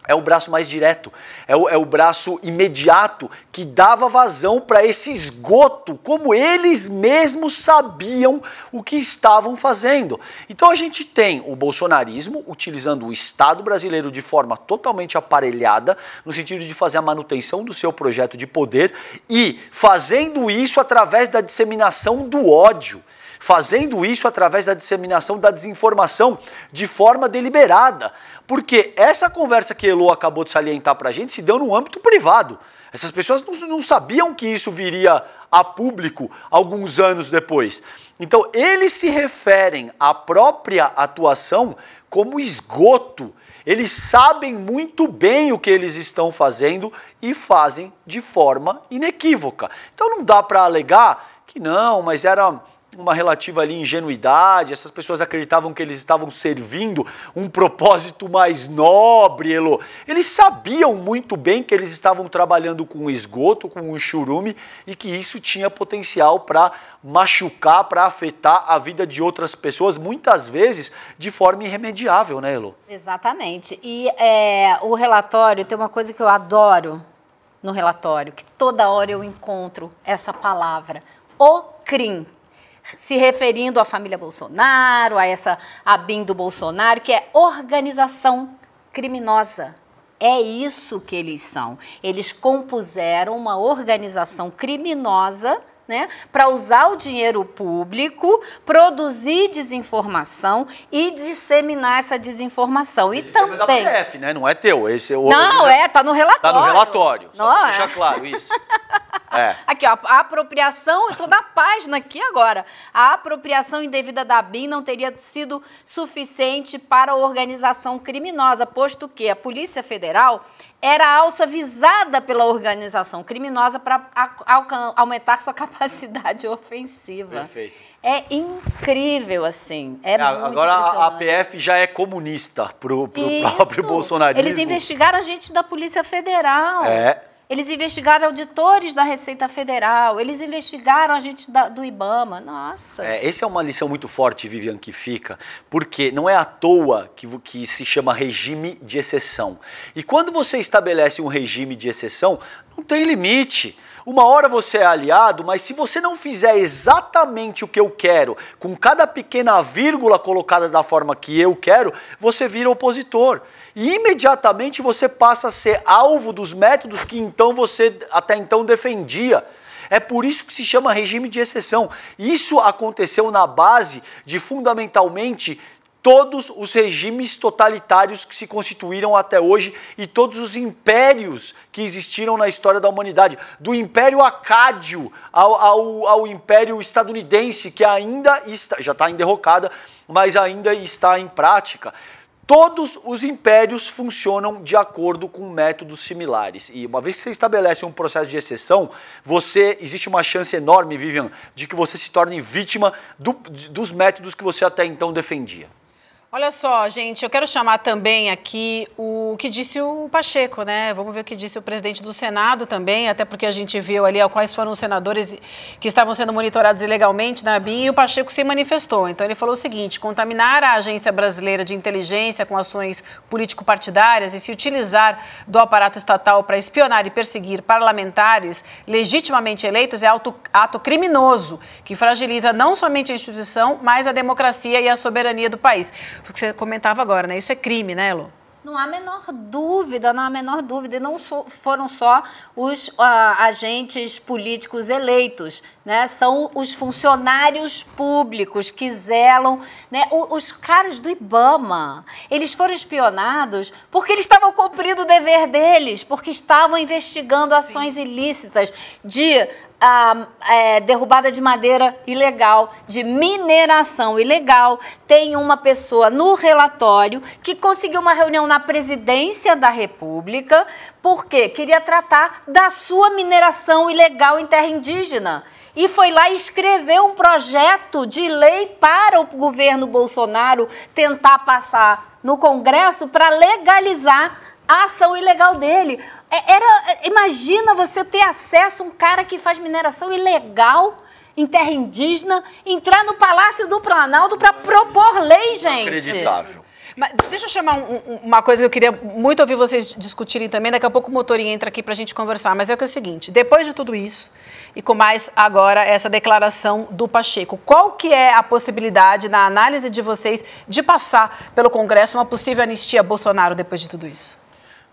é o braço mais direto, é o, é o braço imediato que dava vazão para esse esgoto, como eles mesmos sabiam o que estavam fazendo. Então a gente tem o bolsonarismo utilizando o Estado brasileiro de forma totalmente aparelhada, no sentido de fazer a manutenção do seu projeto de poder e fazendo isso através da disseminação do ódio fazendo isso através da disseminação da desinformação de forma deliberada. Porque essa conversa que Elo acabou de salientar para a gente se deu no âmbito privado. Essas pessoas não, não sabiam que isso viria a público alguns anos depois. Então, eles se referem à própria atuação como esgoto. Eles sabem muito bem o que eles estão fazendo e fazem de forma inequívoca. Então, não dá para alegar que não, mas era uma relativa ali ingenuidade, essas pessoas acreditavam que eles estavam servindo um propósito mais nobre, Elo. Eles sabiam muito bem que eles estavam trabalhando com esgoto, com um churume e que isso tinha potencial para machucar, para afetar a vida de outras pessoas, muitas vezes de forma irremediável, né, Elo? Exatamente. E é, o relatório tem uma coisa que eu adoro no relatório, que toda hora eu encontro essa palavra, o crime se referindo à família Bolsonaro, a essa ABIN do Bolsonaro, que é organização criminosa. É isso que eles são. Eles compuseram uma organização criminosa né, para usar o dinheiro público, produzir desinformação e disseminar essa desinformação. Esse e é também. É da PF, né? Não é teu. Esse é o... Não, é, tá no relatório. Tá no relatório. Não só é. deixar claro isso. É. Aqui, ó, a apropriação, eu tô na página aqui agora. A apropriação indevida da BIM não teria sido suficiente para a organização criminosa, posto que a Polícia Federal era a alça visada pela organização criminosa para aumentar sua capacidade ofensiva. Perfeito. É incrível, assim. É, é Agora a PF já é comunista pro, pro próprio bolsonarismo. Eles investigaram a gente da Polícia Federal. É. Eles investigaram auditores da Receita Federal, eles investigaram a gente da, do Ibama. Nossa. É, essa é uma lição muito forte, Vivian, que fica, porque não é à toa que, que se chama regime de exceção. E quando você estabelece um regime de exceção, não tem limite. Uma hora você é aliado, mas se você não fizer exatamente o que eu quero, com cada pequena vírgula colocada da forma que eu quero, você vira opositor e imediatamente você passa a ser alvo dos métodos que então você até então defendia. É por isso que se chama regime de exceção. Isso aconteceu na base de fundamentalmente todos os regimes totalitários que se constituíram até hoje e todos os impérios que existiram na história da humanidade, do Império Acádio ao, ao, ao Império Estadunidense, que ainda está, já está em derrocada, mas ainda está em prática. Todos os impérios funcionam de acordo com métodos similares. E uma vez que você estabelece um processo de exceção, você existe uma chance enorme, Vivian, de que você se torne vítima do, dos métodos que você até então defendia. Olha só, gente, eu quero chamar também aqui o que disse o Pacheco, né? Vamos ver o que disse o presidente do Senado também, até porque a gente viu ali ó, quais foram os senadores que estavam sendo monitorados ilegalmente na BIM e o Pacheco se manifestou. Então ele falou o seguinte: contaminar a Agência Brasileira de Inteligência com ações político-partidárias e se utilizar do aparato estatal para espionar e perseguir parlamentares legitimamente eleitos é ato criminoso que fragiliza não somente a instituição, mas a democracia e a soberania do país. Porque você comentava agora, né? Isso é crime, né, Lu? Não há menor dúvida, não há menor dúvida. E não so, foram só os uh, agentes políticos eleitos, né? São os funcionários públicos que zelam, né? O, os caras do IBAMA, eles foram espionados porque eles estavam cumprindo o dever deles, porque estavam investigando ações Sim. ilícitas de a ah, é, derrubada de madeira ilegal, de mineração ilegal. Tem uma pessoa no relatório que conseguiu uma reunião na presidência da República, porque queria tratar da sua mineração ilegal em terra indígena e foi lá escrever um projeto de lei para o governo Bolsonaro tentar passar no Congresso para legalizar a ação ilegal dele. É, era, é, imagina você ter acesso a um cara que faz mineração ilegal em terra indígena, entrar no Palácio do Planalto para propor lei, gente. Inacreditável. Mas deixa eu chamar um, um, uma coisa que eu queria muito ouvir vocês discutirem também. Daqui a pouco o motorinho entra aqui para a gente conversar. Mas é, é o seguinte: depois de tudo isso, e com mais agora essa declaração do Pacheco, qual que é a possibilidade, na análise de vocês, de passar pelo Congresso uma possível anistia a Bolsonaro depois de tudo isso?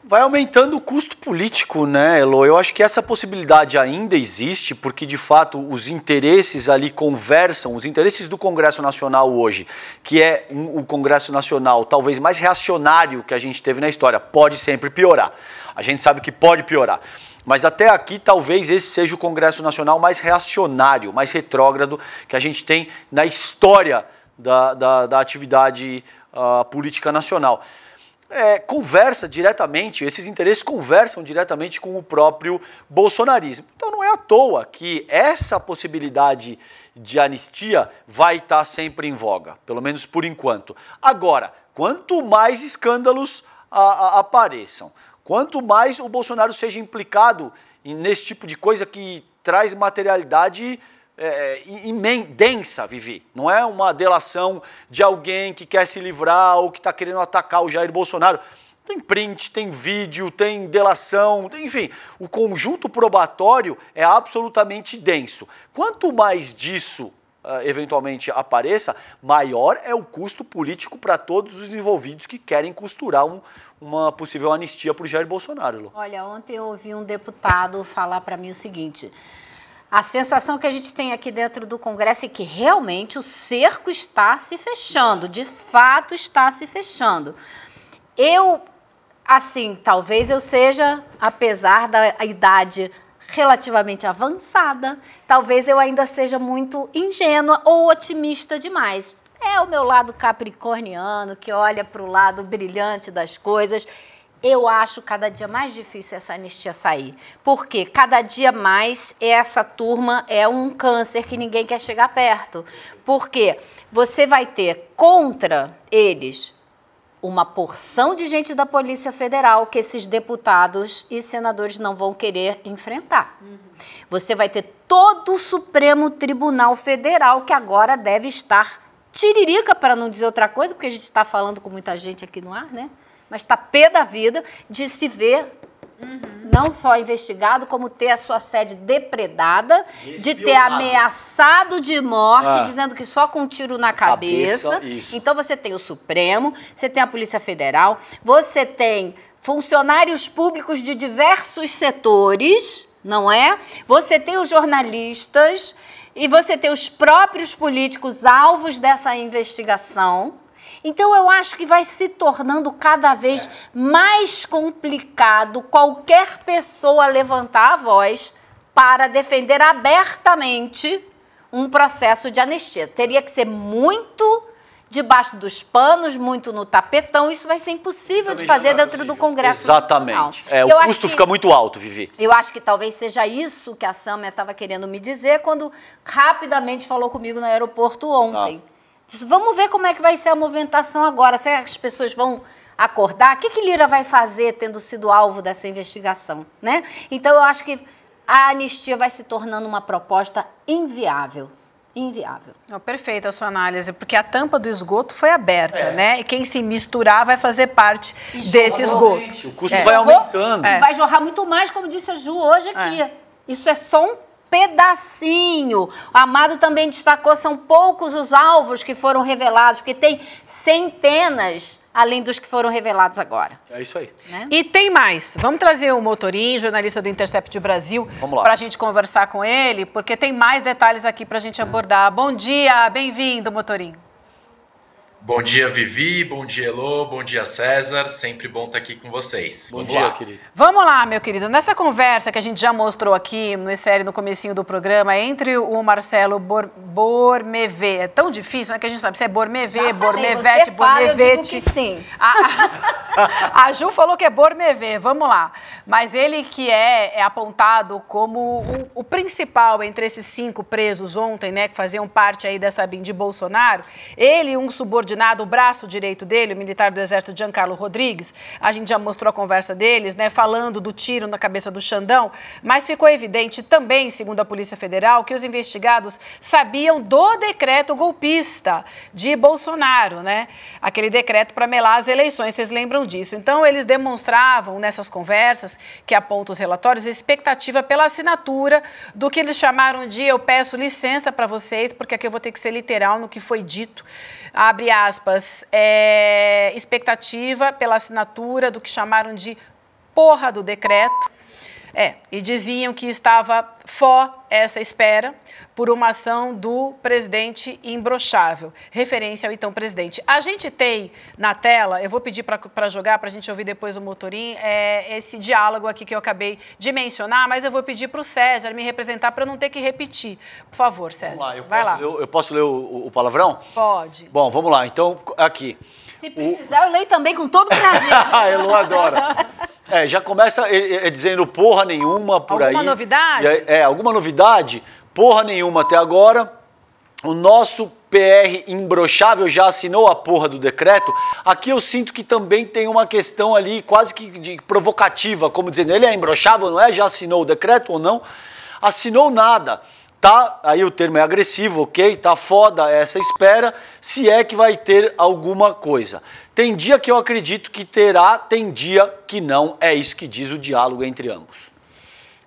Vai aumentando o custo político, né, Elo? Eu acho que essa possibilidade ainda existe, porque de fato os interesses ali conversam, os interesses do Congresso Nacional hoje, que é um, o Congresso Nacional talvez mais reacionário que a gente teve na história, pode sempre piorar. A gente sabe que pode piorar. Mas até aqui, talvez esse seja o Congresso Nacional mais reacionário, mais retrógrado que a gente tem na história da, da, da atividade uh, política nacional é, conversa diretamente, esses interesses conversam diretamente com o próprio bolsonarismo. Então não é à toa que essa possibilidade de anistia vai estar tá sempre em voga, pelo menos por enquanto. Agora, quanto mais escândalos a, a, apareçam, quanto mais o Bolsonaro seja implicado nesse tipo de coisa que traz materialidade é, é densa, Vivi. Não é uma delação de alguém que quer se livrar ou que está querendo atacar o Jair Bolsonaro. Tem print, tem vídeo, tem delação, tem, enfim, o conjunto probatório é absolutamente denso. Quanto mais disso uh, eventualmente apareça, maior é o custo político para todos os envolvidos que querem costurar um, uma possível anistia para o Jair Bolsonaro. Olha, ontem eu ouvi um deputado falar para mim o seguinte. A sensação que a gente tem aqui dentro do Congresso é que realmente o cerco está se fechando, de fato está se fechando. Eu, assim, talvez eu seja, apesar da idade relativamente avançada, talvez eu ainda seja muito ingênua ou otimista demais. É o meu lado capricorniano que olha para o lado brilhante das coisas eu acho cada dia mais difícil essa anistia sair. Porque cada dia mais essa turma é um câncer que ninguém quer chegar perto. Porque você vai ter contra eles uma porção de gente da Polícia Federal que esses deputados e senadores não vão querer enfrentar. Você vai ter todo o Supremo Tribunal Federal que agora deve estar tiririca, para não dizer outra coisa, porque a gente está falando com muita gente aqui no ar, né? mas está pé da vida de se ver Uhum. Não só investigado, como ter a sua sede depredada, Espionado. de ter ameaçado de morte, ah. dizendo que só com um tiro na cabeça. cabeça então você tem o Supremo, você tem a Polícia Federal, você tem funcionários públicos de diversos setores, não é? Você tem os jornalistas e você tem os próprios políticos alvos dessa investigação. Então eu acho que vai se tornando cada vez mais complicado qualquer pessoa levantar a voz para defender abertamente um processo de anistia. Teria que ser muito debaixo dos panos, muito no tapetão, isso vai ser impossível Também de fazer é dentro possível. do Congresso Exatamente. Nacional. É, o custo que, fica muito alto, Vivi. Eu acho que talvez seja isso que a Samia estava querendo me dizer quando rapidamente falou comigo no aeroporto ontem. Ah. Disse, vamos ver como é que vai ser a movimentação agora. Será que as pessoas vão acordar? O que, que Lira vai fazer tendo sido alvo dessa investigação? Né? Então, eu acho que a anistia vai se tornando uma proposta inviável inviável. Oh, perfeita a sua análise, porque a tampa do esgoto foi aberta, é. né? E quem se misturar vai fazer parte e desse esgoto. O custo é. vai aumentando. É. E vai jorrar muito mais, como disse a Ju hoje aqui. É. Isso é só um pedacinho. O Amado também destacou, são poucos os alvos que foram revelados, porque tem centenas além dos que foram revelados agora. É isso aí. Né? E tem mais. Vamos trazer o Motorim, jornalista do Intercept Brasil, para a gente conversar com ele, porque tem mais detalhes aqui para a gente abordar. Bom dia, bem-vindo, Motorim. Bom dia, Vivi. Bom dia, Elô. Bom dia, César. Sempre bom estar tá aqui com vocês. Bom Vamos dia, lá. querido. Vamos lá, meu querido. Nessa conversa que a gente já mostrou aqui no série no comecinho do programa, entre o Marcelo Bor Bormevê, é tão difícil, é que a gente sabe se é Bormevê, Bormevete, Bormevete. sim. A, a, a, Ju falou que é Bormevê. Vamos lá. Mas ele que é, é apontado como o, o, principal entre esses cinco presos ontem, né, que faziam parte aí dessa BIM de Bolsonaro, ele um subordinado subordinado, o braço direito dele, o militar do Exército Giancarlo Rodrigues. A gente já mostrou a conversa deles, né, falando do tiro na cabeça do Xandão, mas ficou evidente também, segundo a Polícia Federal, que os investigados sabiam do decreto golpista de Bolsonaro, né? Aquele decreto para melar as eleições, vocês lembram disso. Então, eles demonstravam nessas conversas, que apontam os relatórios, expectativa pela assinatura do que eles chamaram de eu peço licença para vocês, porque aqui eu vou ter que ser literal no que foi dito abre aspas, é, expectativa pela assinatura do que chamaram de porra do decreto é, e diziam que estava fó essa espera por uma ação do presidente imbrochável, referência ao então presidente. A gente tem na tela, eu vou pedir para jogar, para a gente ouvir depois o Motorim, é, esse diálogo aqui que eu acabei de mencionar, mas eu vou pedir para o César me representar para não ter que repetir. Por favor, César. Vamos lá, eu, Vai posso, lá. eu, eu posso ler o, o palavrão? Pode. Bom, vamos lá. Então, aqui. Se precisar, o... eu leio também com todo prazer. a Eu adoro. É, já começa é, é, é, dizendo porra nenhuma por alguma aí. Alguma novidade? É, é, alguma novidade? Porra nenhuma até agora. O nosso PR imbrochável já assinou a porra do decreto. Aqui eu sinto que também tem uma questão ali quase que provocativa, como dizendo, ele é imbrochável, não é? Já assinou o decreto ou não? Assinou nada tá, aí o termo é agressivo, ok? Tá foda essa espera, se é que vai ter alguma coisa. Tem dia que eu acredito que terá, tem dia que não. É isso que diz o diálogo entre ambos.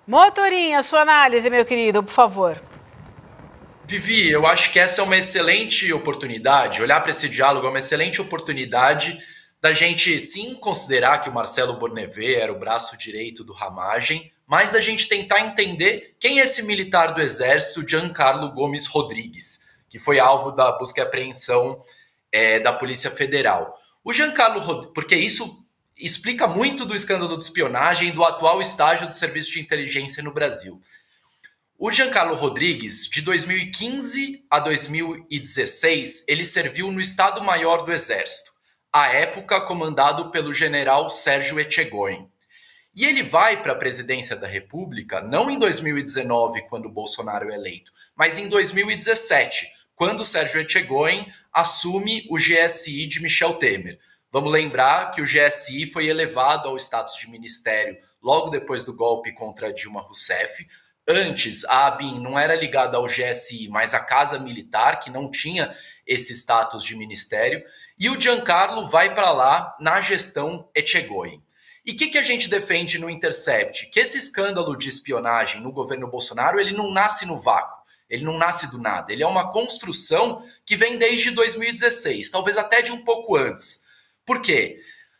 Motorinha, sua análise, meu querido, por favor. Vivi, eu acho que essa é uma excelente oportunidade. Olhar para esse diálogo é uma excelente oportunidade da gente sim considerar que o Marcelo Bornevê era o braço direito do Ramagem, mas da gente tentar entender quem é esse militar do Exército, Giancarlo Gomes Rodrigues, que foi alvo da busca e apreensão é, da Polícia Federal. O Giancarlo Rodrigues, porque isso explica muito do escândalo de espionagem do atual estágio do serviço de inteligência no Brasil. O Giancarlo Rodrigues, de 2015 a 2016, ele serviu no Estado-Maior do Exército, à época comandado pelo general Sérgio Etchegoin. E ele vai para a presidência da República não em 2019, quando Bolsonaro é eleito, mas em 2017, quando o Sérgio Etchegoin assume o GSI de Michel Temer. Vamos lembrar que o GSI foi elevado ao status de ministério logo depois do golpe contra Dilma Rousseff. Antes, a ABIN não era ligada ao GSI, mas à Casa Militar, que não tinha esse status de ministério. E o Giancarlo vai para lá na gestão Etchegoyen. E o que, que, a gente defende no Intercept? Que esse escândalo de espionagem no governo Bolsonaro ele não nasce no vácuo. Ele não nasce do nada, ele é uma construção que vem desde 2016, talvez até de um pouco antes. Por quê?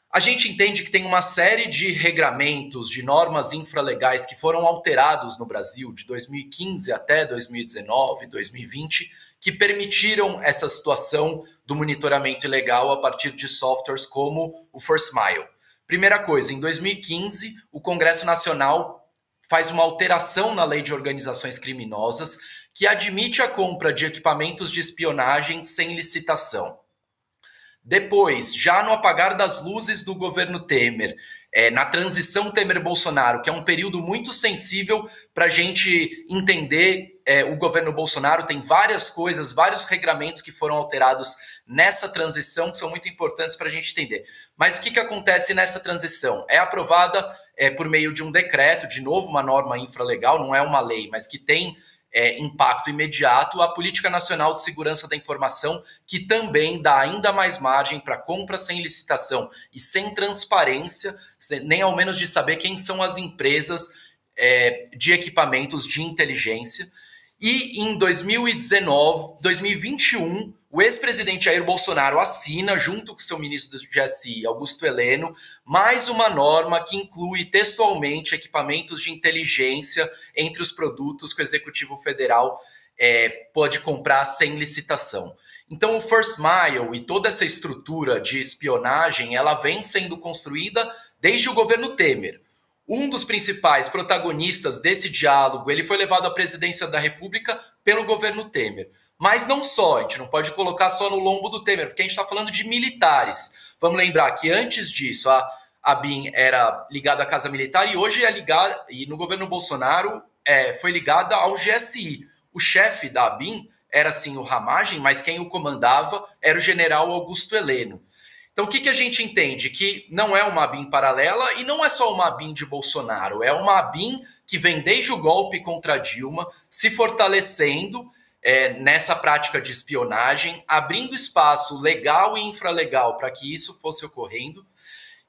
A gente entende que tem uma série de regramentos, de normas infralegais que foram alterados no Brasil de 2015 até 2019, 2020, que permitiram essa situação do monitoramento ilegal a partir de softwares como o First Mile. Primeira coisa, em 2015, o Congresso Nacional faz uma alteração na lei de organizações criminosas que admite a compra de equipamentos de espionagem sem licitação. Depois, já no apagar das luzes do governo Temer, é, na transição Temer-Bolsonaro, que é um período muito sensível para a gente entender é, o governo Bolsonaro, tem várias coisas, vários regramentos que foram alterados nessa transição que são muito importantes para a gente entender. Mas o que, que acontece nessa transição? É aprovada é, por meio de um decreto, de novo, uma norma infralegal, não é uma lei, mas que tem é, impacto imediato, a Política Nacional de Segurança da Informação, que também dá ainda mais margem para compra sem licitação e sem transparência, sem, nem ao menos de saber quem são as empresas é, de equipamentos de inteligência. E em 2019, 2021, o ex-presidente Jair Bolsonaro assina, junto com seu ministro do GSI, Augusto Heleno, mais uma norma que inclui textualmente equipamentos de inteligência entre os produtos que o Executivo Federal é, pode comprar sem licitação. Então, o First Mile e toda essa estrutura de espionagem, ela vem sendo construída desde o governo Temer. Um dos principais protagonistas desse diálogo, ele foi levado à presidência da República pelo governo Temer. Mas não só, a gente não pode colocar só no lombo do Temer, porque a gente está falando de militares. Vamos lembrar que antes disso, a, a BIM era ligada à Casa Militar e hoje é ligada, e no governo Bolsonaro é, foi ligada ao GSI. O chefe da BIM era sim o Ramagem, mas quem o comandava era o general Augusto Heleno. Então, o que, que a gente entende? Que não é uma BIM paralela e não é só uma BIM de Bolsonaro, é uma BIM que vem desde o golpe contra Dilma, se fortalecendo é, nessa prática de espionagem, abrindo espaço legal e infralegal para que isso fosse ocorrendo.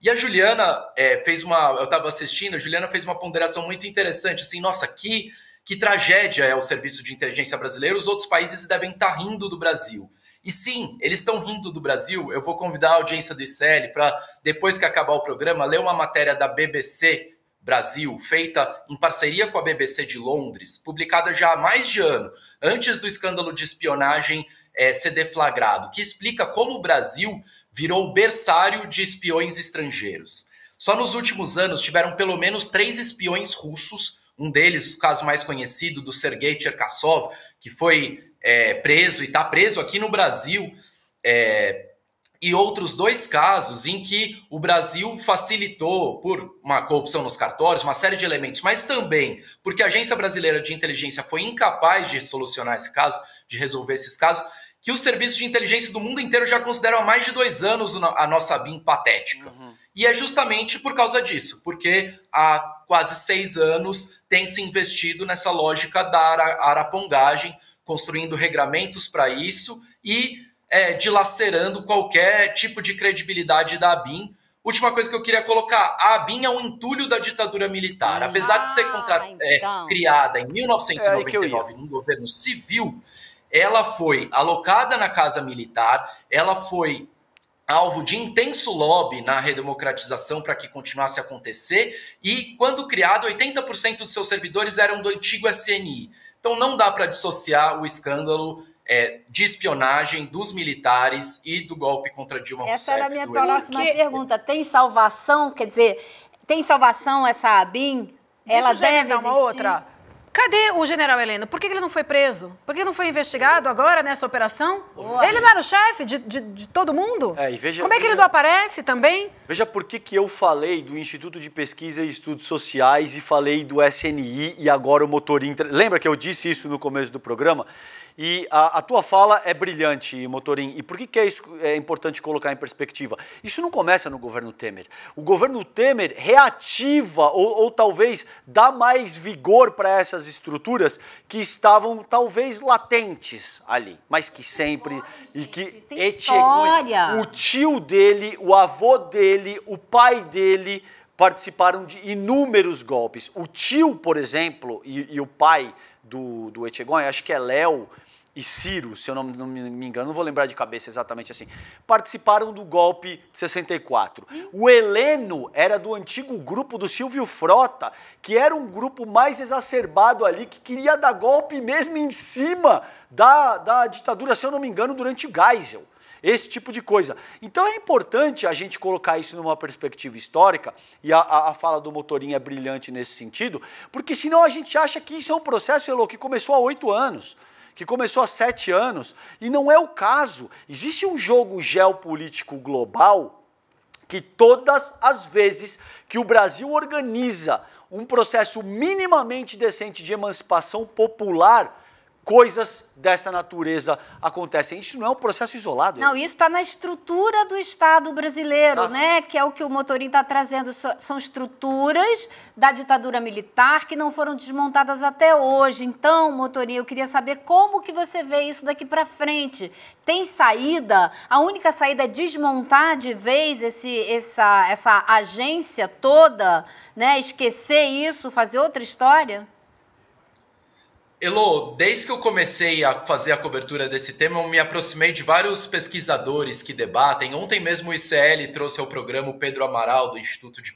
E a Juliana é, fez uma. Eu estava assistindo, a Juliana fez uma ponderação muito interessante, assim, nossa, que, que tragédia é o serviço de inteligência brasileiro, os outros países devem estar tá rindo do Brasil. E sim, eles estão rindo do Brasil. Eu vou convidar a audiência do ICL para, depois que acabar o programa, ler uma matéria da BBC Brasil, feita em parceria com a BBC de Londres, publicada já há mais de ano, antes do escândalo de espionagem é, ser deflagrado, que explica como o Brasil virou berçário de espiões estrangeiros. Só nos últimos anos tiveram pelo menos três espiões russos, um deles, o caso mais conhecido, do Sergei Cherkassov, que foi é, preso e está preso aqui no Brasil é, e outros dois casos em que o Brasil facilitou, por uma corrupção nos cartórios, uma série de elementos, mas também porque a Agência Brasileira de Inteligência foi incapaz de solucionar esse caso, de resolver esses casos, que os serviços de inteligência do mundo inteiro já consideram há mais de dois anos a nossa BIM patética. Uhum. E é justamente por causa disso, porque há quase seis anos tem se investido nessa lógica da arapongagem, construindo regramentos para isso e é, dilacerando qualquer tipo de credibilidade da ABIN. Última coisa que eu queria colocar: a ABIN é um entulho da ditadura militar. Ah, Apesar de ser ah, contra... É, então. é, criada em 1999 é num governo civil, ela foi alocada na Casa Militar, ela foi alvo de intenso lobby na redemocratização para que continuasse a acontecer, e quando criado, 80% dos seus servidores eram do antigo SNI. Então não dá para dissociar o escândalo é, de espionagem dos militares e do golpe contra Dilma Rousseff. Essa era a minha próxima que... pergunta. Tem salvação? Quer dizer, tem salvação essa ABIN? Ela deve existir? uma outra. Cadê o general Heleno? Por que ele não foi preso? Por que ele não foi investigado agora nessa operação? Boa, ele não era o chefe de, de, de, todo mundo? É, e veja, Como é que ele não aparece também? Veja por que, que eu falei do Instituto de Pesquisa e Estudos Sociais e falei do SNI e agora o Motor Inter... Lembra que eu disse isso no começo do programa? E a, a tua fala é brilhante, Motorim. E por que, que é, isso, é importante colocar em perspectiva? Isso não começa no governo Temer. O governo Temer reativa ou, ou talvez dá mais vigor para essas estruturas que estavam talvez latentes ali, mas que sempre e que Etchegoy, o tio dele, o avô dele, o pai dele participaram de inúmeros golpes. O tio, por exemplo, e, e o pai do, do Etchegoy, acho que é Léo, e Ciro, se eu não, não me engano, não vou lembrar de cabeça exatamente assim, participaram do golpe de 64. O Heleno era do antigo grupo do Silvio Frota, que era um grupo mais exacerbado ali, que queria dar golpe mesmo em cima da, da ditadura, se eu não me engano, durante o Geisel esse tipo de coisa. Então é importante a gente colocar isso numa perspectiva histórica, e a, a, fala do Motorinha é brilhante nesse sentido, porque senão a gente acha que isso é um processo, Elô, que começou há oito anos que começou há sete anos, e não é o caso. Existe um jogo geopolítico global que todas as vezes que o Brasil organiza um processo minimamente decente de emancipação popular, coisas dessa natureza acontecem. Isso não é um processo isolado. Não, isso está na estrutura do Estado brasileiro, Exato. né? Que é o que o Motorim está trazendo. São estruturas da ditadura militar que não foram desmontadas até hoje. Então, Motorim, eu queria saber como que você vê isso daqui para frente. Tem saída? A única saída é desmontar de vez esse, essa, essa agência toda, né? Esquecer isso, fazer outra história? Elo, desde que eu comecei a fazer a cobertura desse tema, eu me aproximei de vários pesquisadores que debatem. Ontem mesmo o ICL trouxe ao programa o Pedro Amaral, do Instituto de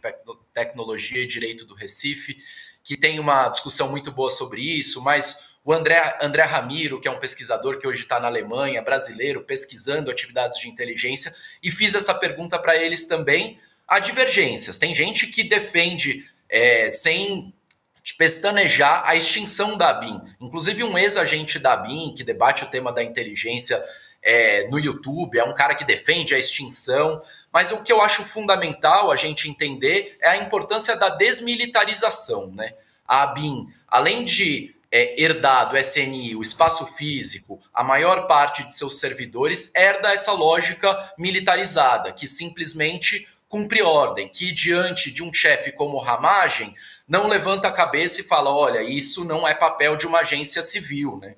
Tecnologia e Direito do Recife, que tem uma discussão muito boa sobre isso, mas o André, André Ramiro, que é um pesquisador que hoje está na Alemanha, brasileiro, pesquisando atividades de inteligência, e fiz essa pergunta para eles também. Há divergências. Tem gente que defende é, sem de pestanejar a extinção da BIM. Inclusive, um ex-agente da BIM, que debate o tema da inteligência é, no YouTube, é um cara que defende a extinção. Mas o que eu acho fundamental a gente entender é a importância da desmilitarização. Né? A BIM, além de é, herdar do SNI, o espaço físico, a maior parte de seus servidores herda essa lógica militarizada, que simplesmente cumprir ordem, que diante de um chefe como Ramagem, não levanta a cabeça e fala: olha, isso não é papel de uma agência civil, né?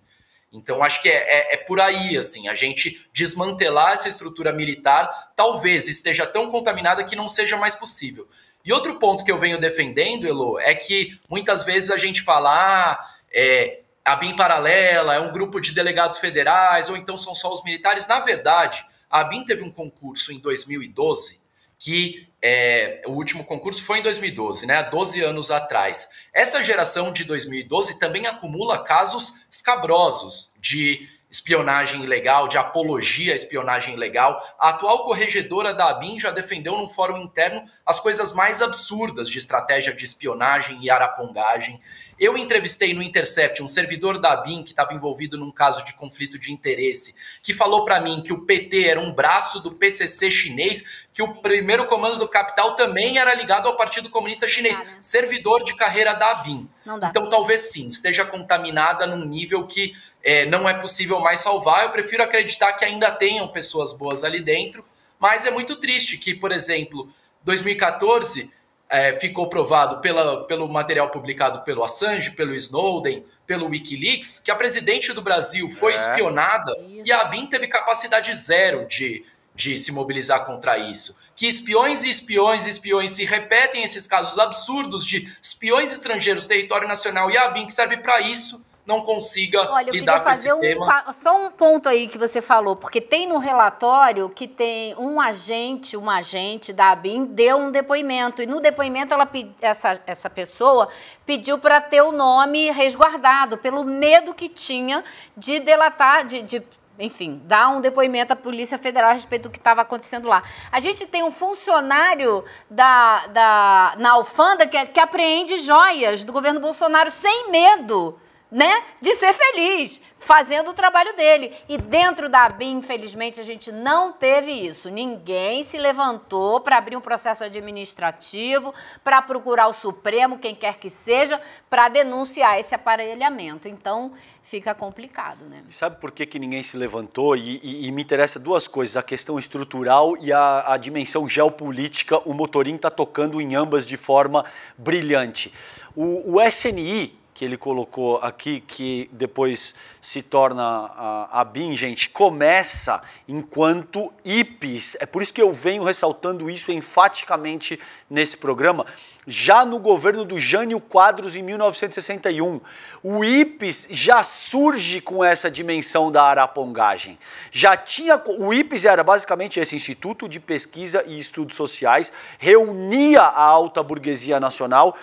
Então, acho que é, é, é, por aí, assim, a gente desmantelar essa estrutura militar talvez esteja tão contaminada que não seja mais possível. E outro ponto que eu venho defendendo, Elo, é que muitas vezes a gente fala, ah, é, a BIM paralela, é um grupo de delegados federais, ou então são só os militares. Na verdade, a BIM teve um concurso em 2012 que é, o último concurso foi em 2012, né? 12 anos atrás. Essa geração de 2012 também acumula casos escabrosos de espionagem ilegal, de apologia à espionagem ilegal. A atual corregedora da ABIN já defendeu num fórum interno as coisas mais absurdas de estratégia de espionagem e arapongagem. Eu entrevistei no Intercept um servidor da ABIN que estava envolvido num caso de conflito de interesse, que falou para mim que o PT era um braço do PCC chinês, que o primeiro comando do capital também era ligado ao Partido Comunista Chinês, servidor de carreira da ABIN. Então talvez sim, esteja contaminada num nível que é, não é possível mais salvar. Eu prefiro acreditar que ainda tenham pessoas boas ali dentro, mas é muito triste que, por exemplo, 2014 é, ficou provado pela, pelo material publicado pelo Assange, pelo Snowden, pelo Wikileaks, que a presidente do Brasil foi é. espionada isso. e a ABIN teve capacidade zero de, de se mobilizar contra isso. Que espiões e espiões e espiões se repetem esses casos absurdos de espiões estrangeiros, território nacional e a ABIN que serve para isso não consiga Olha, lidar com esse um, tema. Só um ponto aí que você falou, porque tem no relatório que tem um agente, uma agente da ABIN deu um depoimento e no depoimento ela essa, essa pessoa pediu para ter o nome resguardado pelo medo que tinha de delatar, de, de enfim, dá um depoimento à Polícia Federal a respeito do que estava acontecendo lá. A gente tem um funcionário da, da, na alfândega que, que apreende joias do governo Bolsonaro sem medo né, de ser feliz, fazendo o trabalho dele. E dentro da ABIN, infelizmente, a gente não teve isso. Ninguém se levantou para abrir um processo administrativo, para procurar o Supremo, quem quer que seja, para denunciar esse aparelhamento. Então, fica complicado, né? sabe por que, que ninguém se levantou? E, e, e, me interessa duas coisas, a questão estrutural e a, a dimensão geopolítica. O Motorim está tocando em ambas de forma brilhante. o, o SNI, que ele colocou aqui, que depois se torna a, a BIM, gente, começa enquanto IPs. É por isso que eu venho ressaltando isso enfaticamente nesse programa, já no governo do Jânio Quadros em 1961. O IPES já surge com essa dimensão da arapongagem. Já tinha o IPES era basicamente esse Instituto de Pesquisa e Estudos Sociais, reunia a alta burguesia nacional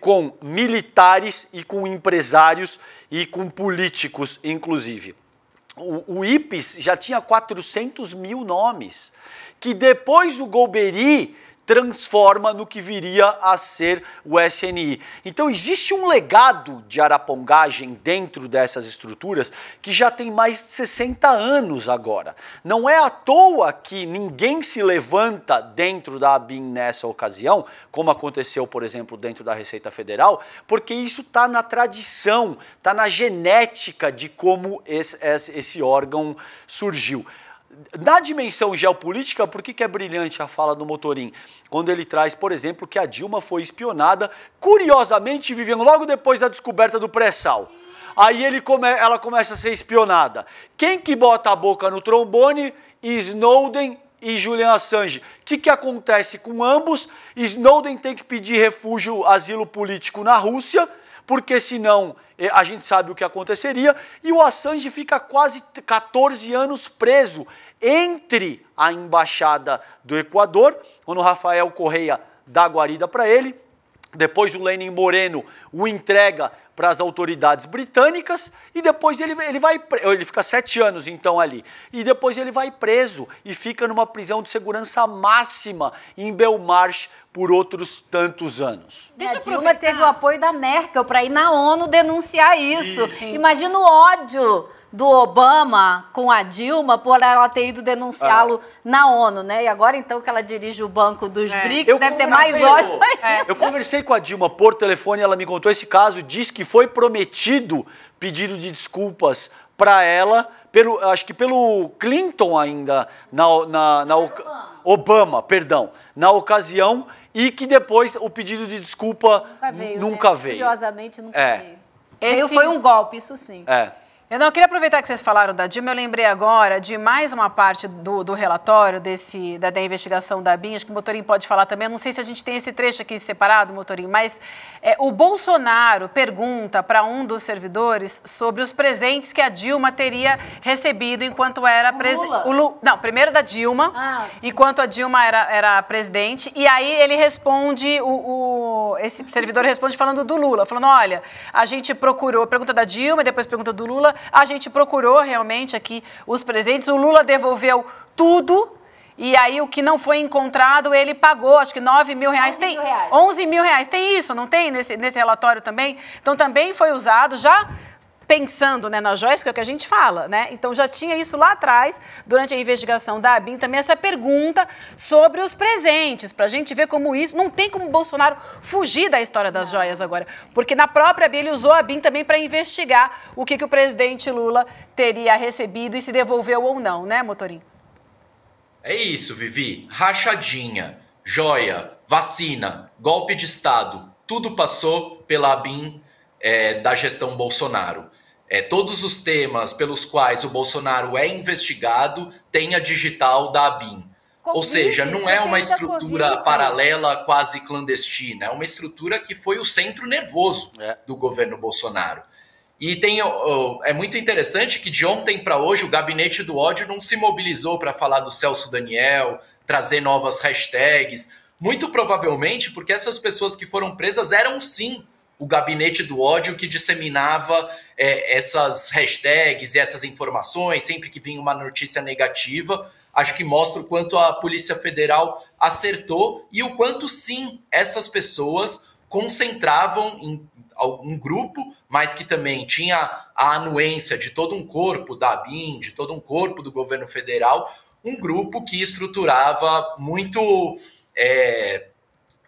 com militares e com empresários e com políticos, inclusive. O, o IPES já tinha 400 mil nomes, que depois o Golbery transforma no que viria a ser o SNI. Então existe um legado de arapongagem dentro dessas estruturas que já tem mais de 60 anos agora. Não é à toa que ninguém se levanta dentro da ABIN nessa ocasião, como aconteceu, por exemplo, dentro da Receita Federal, porque isso está na tradição, está na genética de como esse, esse, esse órgão surgiu. Na dimensão geopolítica, por que, que é brilhante a fala do Motorim? Quando ele traz, por exemplo, que a Dilma foi espionada, curiosamente, vivendo logo depois da descoberta do pré-sal. Aí ele come, ela começa a ser espionada. Quem que bota a boca no trombone? Snowden e Julian Assange. O que, que acontece com ambos? Snowden tem que pedir refúgio, asilo político na Rússia, porque senão a gente sabe o que aconteceria, e o Assange fica quase 14 anos preso entre a embaixada do Equador, quando o Rafael Correia dá guarida para ele, depois o Lenin Moreno o entrega para as autoridades britânicas e depois ele, ele vai ele fica sete anos então ali e depois ele vai preso e fica numa prisão de segurança máxima em Belmarsh por outros tantos anos. Deixa a Dilma teve o apoio da Merkel para ir na ONU denunciar isso. isso. Imagina o ódio do Obama com a Dilma por ela ter ido denunciá-lo é. na ONU, né? E agora então que ela dirige o banco dos é. BRICS, eu deve ter mais ódio. É. Eu conversei com a Dilma por telefone, ela me contou esse caso, diz que foi prometido pedido de desculpas para ela pelo, acho que pelo Clinton ainda, na, na, na Obama. Obama. perdão, na ocasião, e que depois o pedido de desculpa nunca veio. Nunca né? veio. Curiosamente, nunca é. veio. Esse foi um golpe, isso sim. É. Eu não queria aproveitar que vocês falaram da Dilma, eu lembrei agora de mais uma parte do, do relatório desse, da, da, investigação da BIM, acho que o Motorim pode falar também, eu não sei se a gente tem esse trecho aqui separado, Motorim, mas é, o Bolsonaro pergunta para um dos servidores sobre os presentes que a Dilma teria recebido enquanto era presidente. Não, primeiro da Dilma, ah, enquanto a Dilma era, era presidente, e aí ele responde, o, o, esse servidor responde falando do Lula, falando, olha, a gente procurou, pergunta da Dilma, depois pergunta do Lula, a gente procurou realmente aqui os presentes. O Lula devolveu tudo. E aí, o que não foi encontrado, ele pagou, acho que 9 mil reais. 11 tem, mil reais. 11 mil reais. Tem isso, não tem? Nesse, nesse relatório também. Então, também foi usado já pensando né, nas joias, que é o que a gente fala, né? Então já tinha isso lá atrás, durante a investigação da ABIN, também essa pergunta sobre os presentes, para a gente ver como isso. Não tem como o Bolsonaro fugir da história das joias agora, porque na própria ABIN ele usou a ABIN também para investigar o que, que o presidente Lula teria recebido e se devolveu ou não, né, Motorim? É isso, Vivi. Rachadinha, joia, vacina, golpe de Estado, tudo passou pela ABIN é, da gestão Bolsonaro é, todos os temas pelos quais o Bolsonaro é investigado têm a digital da ABIN. Ou seja, não é uma estrutura COVID. paralela, quase clandestina, é uma estrutura que foi o centro nervoso é. do governo Bolsonaro. E tem, é muito interessante que de ontem para hoje o gabinete do ódio não se mobilizou para falar do Celso Daniel, trazer novas hashtags. Muito provavelmente porque essas pessoas que foram presas eram sim o gabinete do ódio que disseminava é, essas hashtags e essas informações sempre que vinha uma notícia negativa. Acho que mostra o quanto a Polícia Federal acertou e o quanto, sim, essas pessoas concentravam em algum grupo, mas que também tinha a anuência de todo um corpo da ABIN, de todo um corpo do governo federal, um grupo que estruturava muito. É,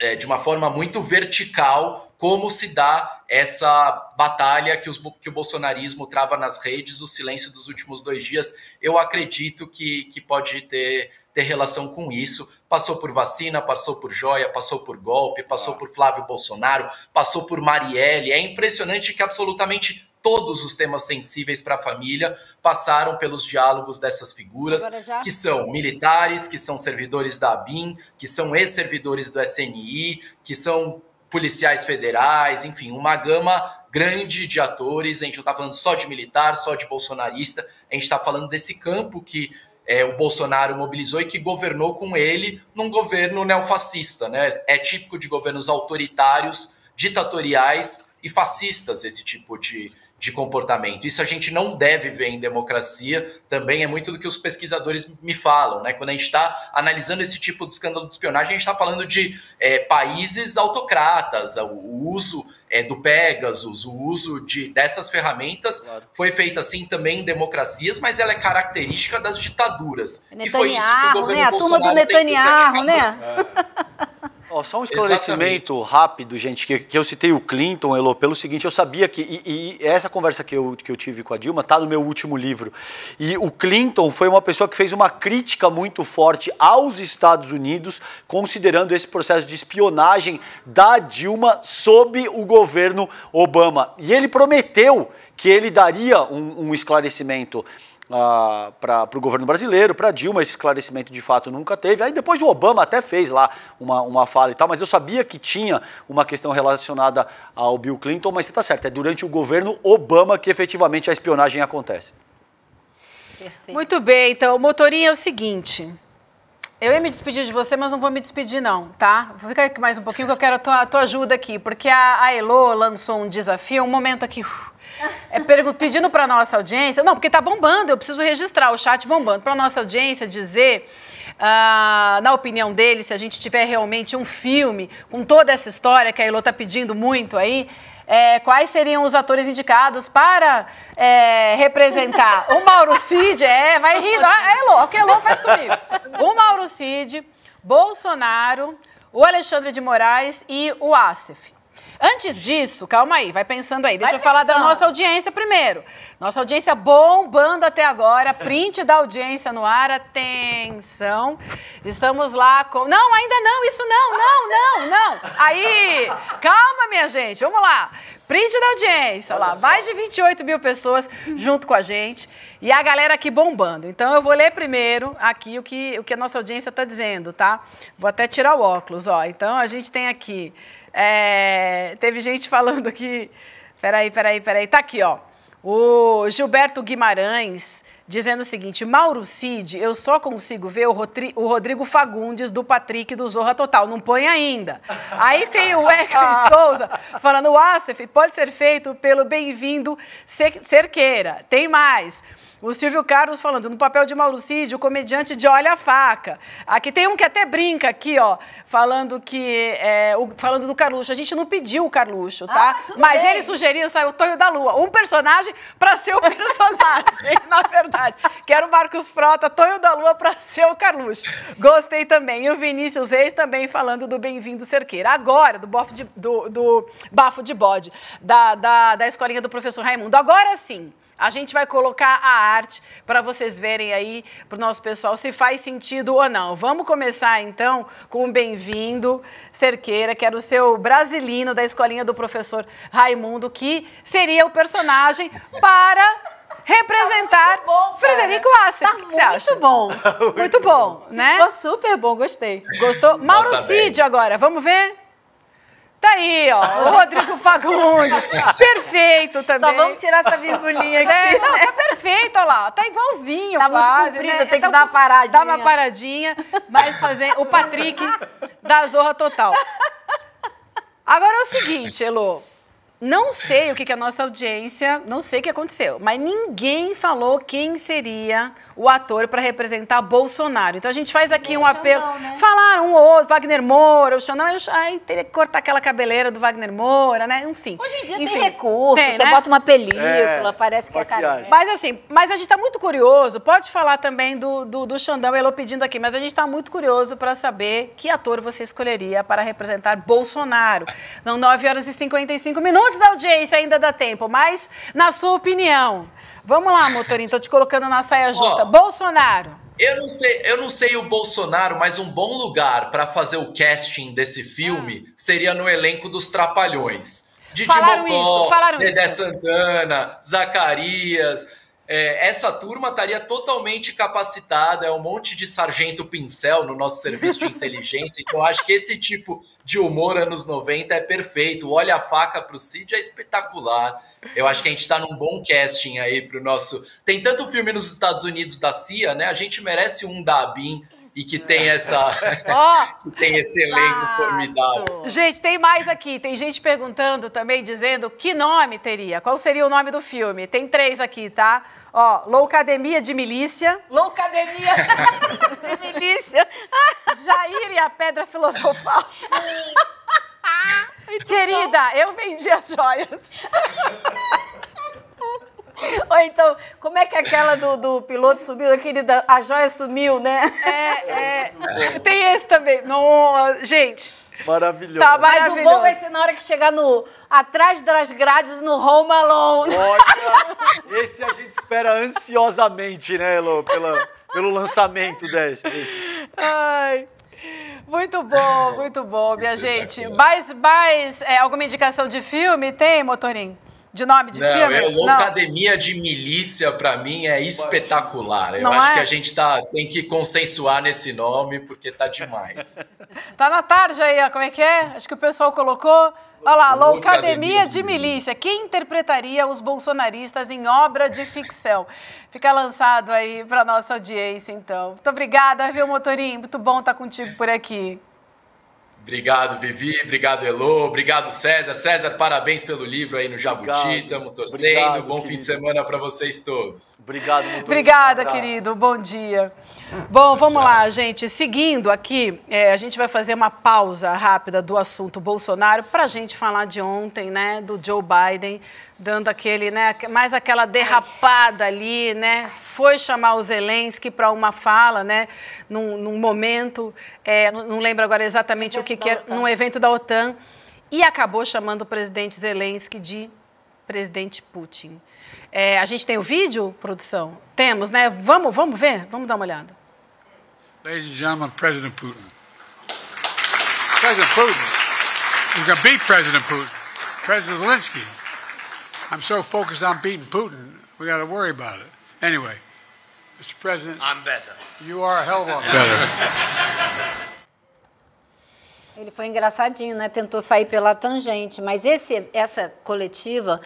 é, de uma forma muito vertical como se dá essa batalha que, os, que, o bolsonarismo trava nas redes, o silêncio dos últimos dois dias. Eu acredito que, que pode ter, ter, relação com isso. Passou por vacina, passou por joia, passou por golpe, passou por Flávio Bolsonaro, passou por Marielle. É impressionante que absolutamente todos os temas sensíveis para a família passaram pelos diálogos dessas figuras, que são militares, que são servidores da ABIN, que são ex-servidores do SNI, que são policiais federais, enfim, uma gama grande de atores. A gente não está falando só de militar, só de bolsonarista, a gente está falando desse campo que é, o Bolsonaro mobilizou e que governou com ele num governo neofascista. Né? É típico de governos autoritários, ditatoriais e fascistas esse tipo de, de comportamento. Isso a gente não deve ver em democracia, também é muito do que os pesquisadores me falam. Né? Quando a gente está analisando esse tipo de escândalo de espionagem, a gente está falando de é, países autocratas, o uso é, do Pegasus, o uso de, dessas ferramentas claro. foi feito assim também em democracias, mas ela é característica das ditaduras. Netanyahu, e foi isso que o governo né? A turma Bolsonaro do Netanyahu, né? É. Oh, só um esclarecimento Exatamente. rápido, gente, que, que, eu citei o Clinton, Elô, pelo seguinte, eu sabia que, e, e essa conversa que eu, que eu tive com a Dilma está no meu último livro, e o Clinton foi uma pessoa que fez uma crítica muito forte aos Estados Unidos, considerando esse processo de espionagem da Dilma sob o governo Obama. E ele prometeu que ele daria um, um esclarecimento ah, para o governo brasileiro, para Dilma, esse esclarecimento de fato nunca teve. Aí depois o Obama até fez lá uma, uma fala e tal, mas eu sabia que tinha uma questão relacionada ao Bill Clinton, mas você está certo, é durante o governo Obama que efetivamente a espionagem acontece. Perfeito. Muito bem, então, o motorinho é o seguinte. Eu ia me despedir de você, mas não vou me despedir, não, tá? Vou ficar aqui mais um pouquinho que eu quero a tua, a tua ajuda aqui, porque a, a Elo lançou um desafio, um momento aqui é, pedindo para nossa audiência, não, porque está bombando, eu preciso registrar o chat bombando, para nossa audiência dizer, ah, na opinião dele, se a gente tiver realmente um filme com toda essa história que a Elô está pedindo muito aí, é, quais seriam os atores indicados para é, representar o Mauro Cid, é, vai rindo, a é, Elô, o que Elô faz comigo? O Mauro Cid, Bolsonaro, o Alexandre de Moraes e o Asif. Antes disso, calma aí, vai pensando aí. Deixa vai eu falar pensando. da nossa audiência primeiro. Nossa audiência bombando até agora. Print da audiência no ar. Atenção. Estamos lá com. Não, ainda não, isso não, não, não, não. Aí, calma, minha gente, vamos lá. Print da audiência, olha lá, mais de 28 mil pessoas junto com a gente e a galera aqui bombando. Então eu vou ler primeiro aqui o que, o que a nossa audiência está dizendo, tá? Vou até tirar o óculos, ó. Então a gente tem aqui é, teve gente falando aqui. Peraí, peraí, peraí. Tá aqui, ó. O Gilberto Guimarães dizendo o seguinte: Mauro Cid, eu só consigo ver o, Rotri, o Rodrigo Fagundes do Patrick do Zorra Total. Não põe ainda. Aí tem o Eclay Souza falando: o ah, Acef pode ser feito pelo bem-vindo Cerqueira. Tem mais. O Silvio Carlos falando, no papel de Mauricídio, o comediante de Olha a Faca. Aqui tem um que até brinca aqui, ó, falando que. É, o, falando do Carluxo. A gente não pediu o Carluxo, tá? Ah, Mas bem. ele sugeriu, saiu o Tonho da Lua. Um personagem para ser o personagem, na verdade. Quero Marcos Frota, Tonho da Lua para ser o Carluxo. Gostei também. E o Vinícius Reis também falando do Bem-vindo Cerqueira. Agora, do, bofo de, do, do bafo de bode, da, da, da escolinha do professor Raimundo. Agora sim. A gente vai colocar a arte para vocês verem aí, para o nosso pessoal, se faz sentido ou não. Vamos começar então com o bem-vindo, Cerqueira, que era o seu brasilino da escolinha do professor Raimundo, que seria o personagem para representar tá bom, Frederico Asser. Tá muito bom. muito bom, né? Ficou super bom, gostei. Gostou? Mauro Cid agora, vamos ver? Tá aí, ó. O Rodrigo Fagundes. perfeito também. Só vamos tirar essa virgulinha é, aqui. É, não, né? tá perfeito, ó lá. Tá igualzinho, tá quase. Muito comprido, né? tem que então, dar uma paradinha. Dá uma paradinha, mas fazer o Patrick da Zorra Total. Agora é o seguinte, Elô. Não sei o que, que a nossa audiência, não sei o que aconteceu, mas ninguém falou quem seria o ator para representar Bolsonaro. Então a gente faz aqui um apelo. Xandão, né? Falaram um ou outro, Wagner Moura, o Xandão, aí teria que cortar aquela cabeleira do Wagner Moura, né? Enfim. Hoje em dia Enfim, tem recurso, tem, você né? bota uma película, é, parece que maquiagem. é caro. Mas assim, mas a gente está muito curioso, pode falar também do, do, do Xandão Elô pedindo aqui, mas a gente está muito curioso para saber que ator você escolheria para representar Bolsonaro. São 9 horas e 55 minutos, audiência, ainda dá tempo, mas na sua opinião. Vamos lá, motorinho, Tô te colocando na saia justa. Ó, Bolsonaro. Eu não sei, eu não sei o Bolsonaro, mas um bom lugar para fazer o casting desse filme hum. seria no elenco dos Trapalhões. Didi falaram Mocó, isso, falaram Dedé isso. Santana, Zacarias, é, essa turma estaria totalmente capacitada, é um monte de sargento pincel no nosso serviço de inteligência. então, acho que esse tipo de humor anos 90 é perfeito. Olha a faca para o Cid é espetacular. Eu acho que a gente está num bom casting aí para o nosso. Tem tanto filme nos Estados Unidos da CIA, né? A gente merece um da ABIN e que tem essa oh, que tem esse exato. elenco formidável. Gente, tem mais aqui. Tem gente perguntando também, dizendo que nome teria, qual seria o nome do filme. Tem três aqui, tá? Ó, Loucademia de Milícia. Loucademia de Milícia. Jair e a Pedra Filosofal. Querida, eu vendi as joias. Ou então, como é que é aquela do, do piloto subiu, aquele da, a joia sumiu, né? É, é. Tem esse também. Não, gente. Maravilhoso. Tá Mas o bom vai ser na hora que chegar no atrás das grades no Home Alone. Olha, esse a gente espera ansiosamente, né, Elo, pela, pelo lançamento desse, desse. Ai. Muito bom, muito bom, minha gente. Mais, mais é, alguma indicação de filme tem, Motorim? de nome de não, filme? Eu, de Milícia, para mim, é espetacular. Eu não acho é? que a gente tá, tem que consensuar nesse nome, porque tá demais. tá na tarde aí, ó, como é que é? Acho que o pessoal colocou. Olha lá, Loucademia de Milícia. Quem interpretaria os bolsonaristas em obra de ficção? Fica lançado aí para nossa audiência, então. Muito obrigada, viu, Motorim? Muito bom estar tá contigo por aqui. Obrigado, Vivi. Obrigado, Elô. Obrigado, César. César, parabéns pelo livro aí no Jabuti. Estamos torcendo. Obrigado, Bom querido. fim de semana para vocês todos. Obrigado, muito Obrigada, querido. Bom dia. Ah, Bom, vamos lá, gente. Seguindo aqui, é, a gente vai fazer uma pausa rápida do assunto Bolsonaro para a gente falar de ontem, né, do Joe Biden dando aquele, né, mais aquela derrapada ali, né? Foi chamar o Zelensky para uma fala, né, num, num momento, é, não, não lembro agora exatamente o que, que era, é, num evento da OTAN, e acabou chamando o presidente Zelensky de presidente Putin. É, a gente tem o vídeo, produção? Temos, né? Vamos, vamos ver? Vamos dar uma olhada. Ladies and gentlemen, President Putin. President Putin. He's going to beat President Putin. President Zelensky. I'm so focused on beating Putin, we got to worry about it. Anyway, Mr. President. I'm better. You are a hell of a better. Ele foi engraçadinho, né? Tentou sair pela tangente, mas esse, essa coletiva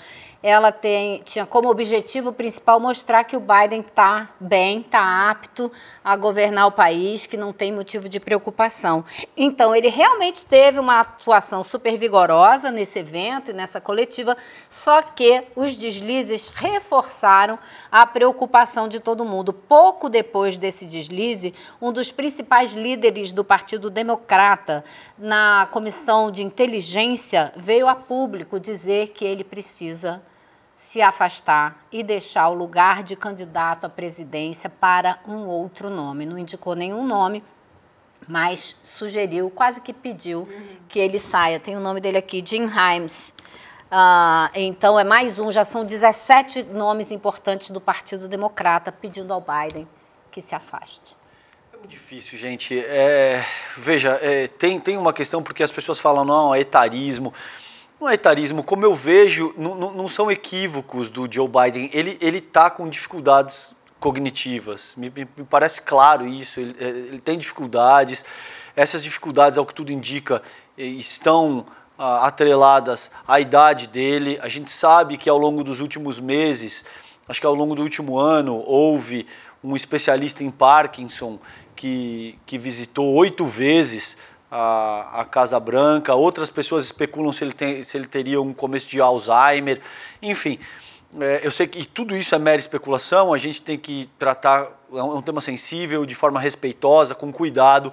ela tem, tinha como objetivo principal mostrar que o Biden está bem, está apto a governar o país, que não tem motivo de preocupação. Então, ele realmente teve uma atuação super vigorosa nesse evento e nessa coletiva, só que os deslizes reforçaram a preocupação de todo mundo. Pouco depois desse deslize, um dos principais líderes do Partido Democrata na Comissão de Inteligência veio a público dizer que ele precisa se afastar e deixar o lugar de candidato à presidência para um outro nome. Não indicou nenhum nome, mas sugeriu, quase que pediu uhum. que ele saia. Tem o nome dele aqui, Jim Himes. Uh, então é mais um, já são 17 nomes importantes do Partido Democrata pedindo ao Biden que se afaste. É muito difícil, gente. É, veja, é, tem, tem uma questão porque as pessoas falam, não, é etarismo. Não é etarismo. Como eu vejo, não, não são equívocos do Joe Biden. Ele está com dificuldades cognitivas. Me, me, me, parece claro isso. Ele, é, ele, tem dificuldades. Essas dificuldades, ao que tudo indica, eh, estão ah, atreladas à idade dele. A gente sabe que ao longo dos últimos meses, acho que ao longo do último ano, houve um especialista em Parkinson que, que visitou oito vezes a, a, Casa Branca, outras pessoas especulam se ele, tem, se ele teria um começo de Alzheimer, enfim. É, eu sei que tudo isso é mera especulação, a gente tem que tratar, é, é um, tema sensível, de forma respeitosa, com cuidado,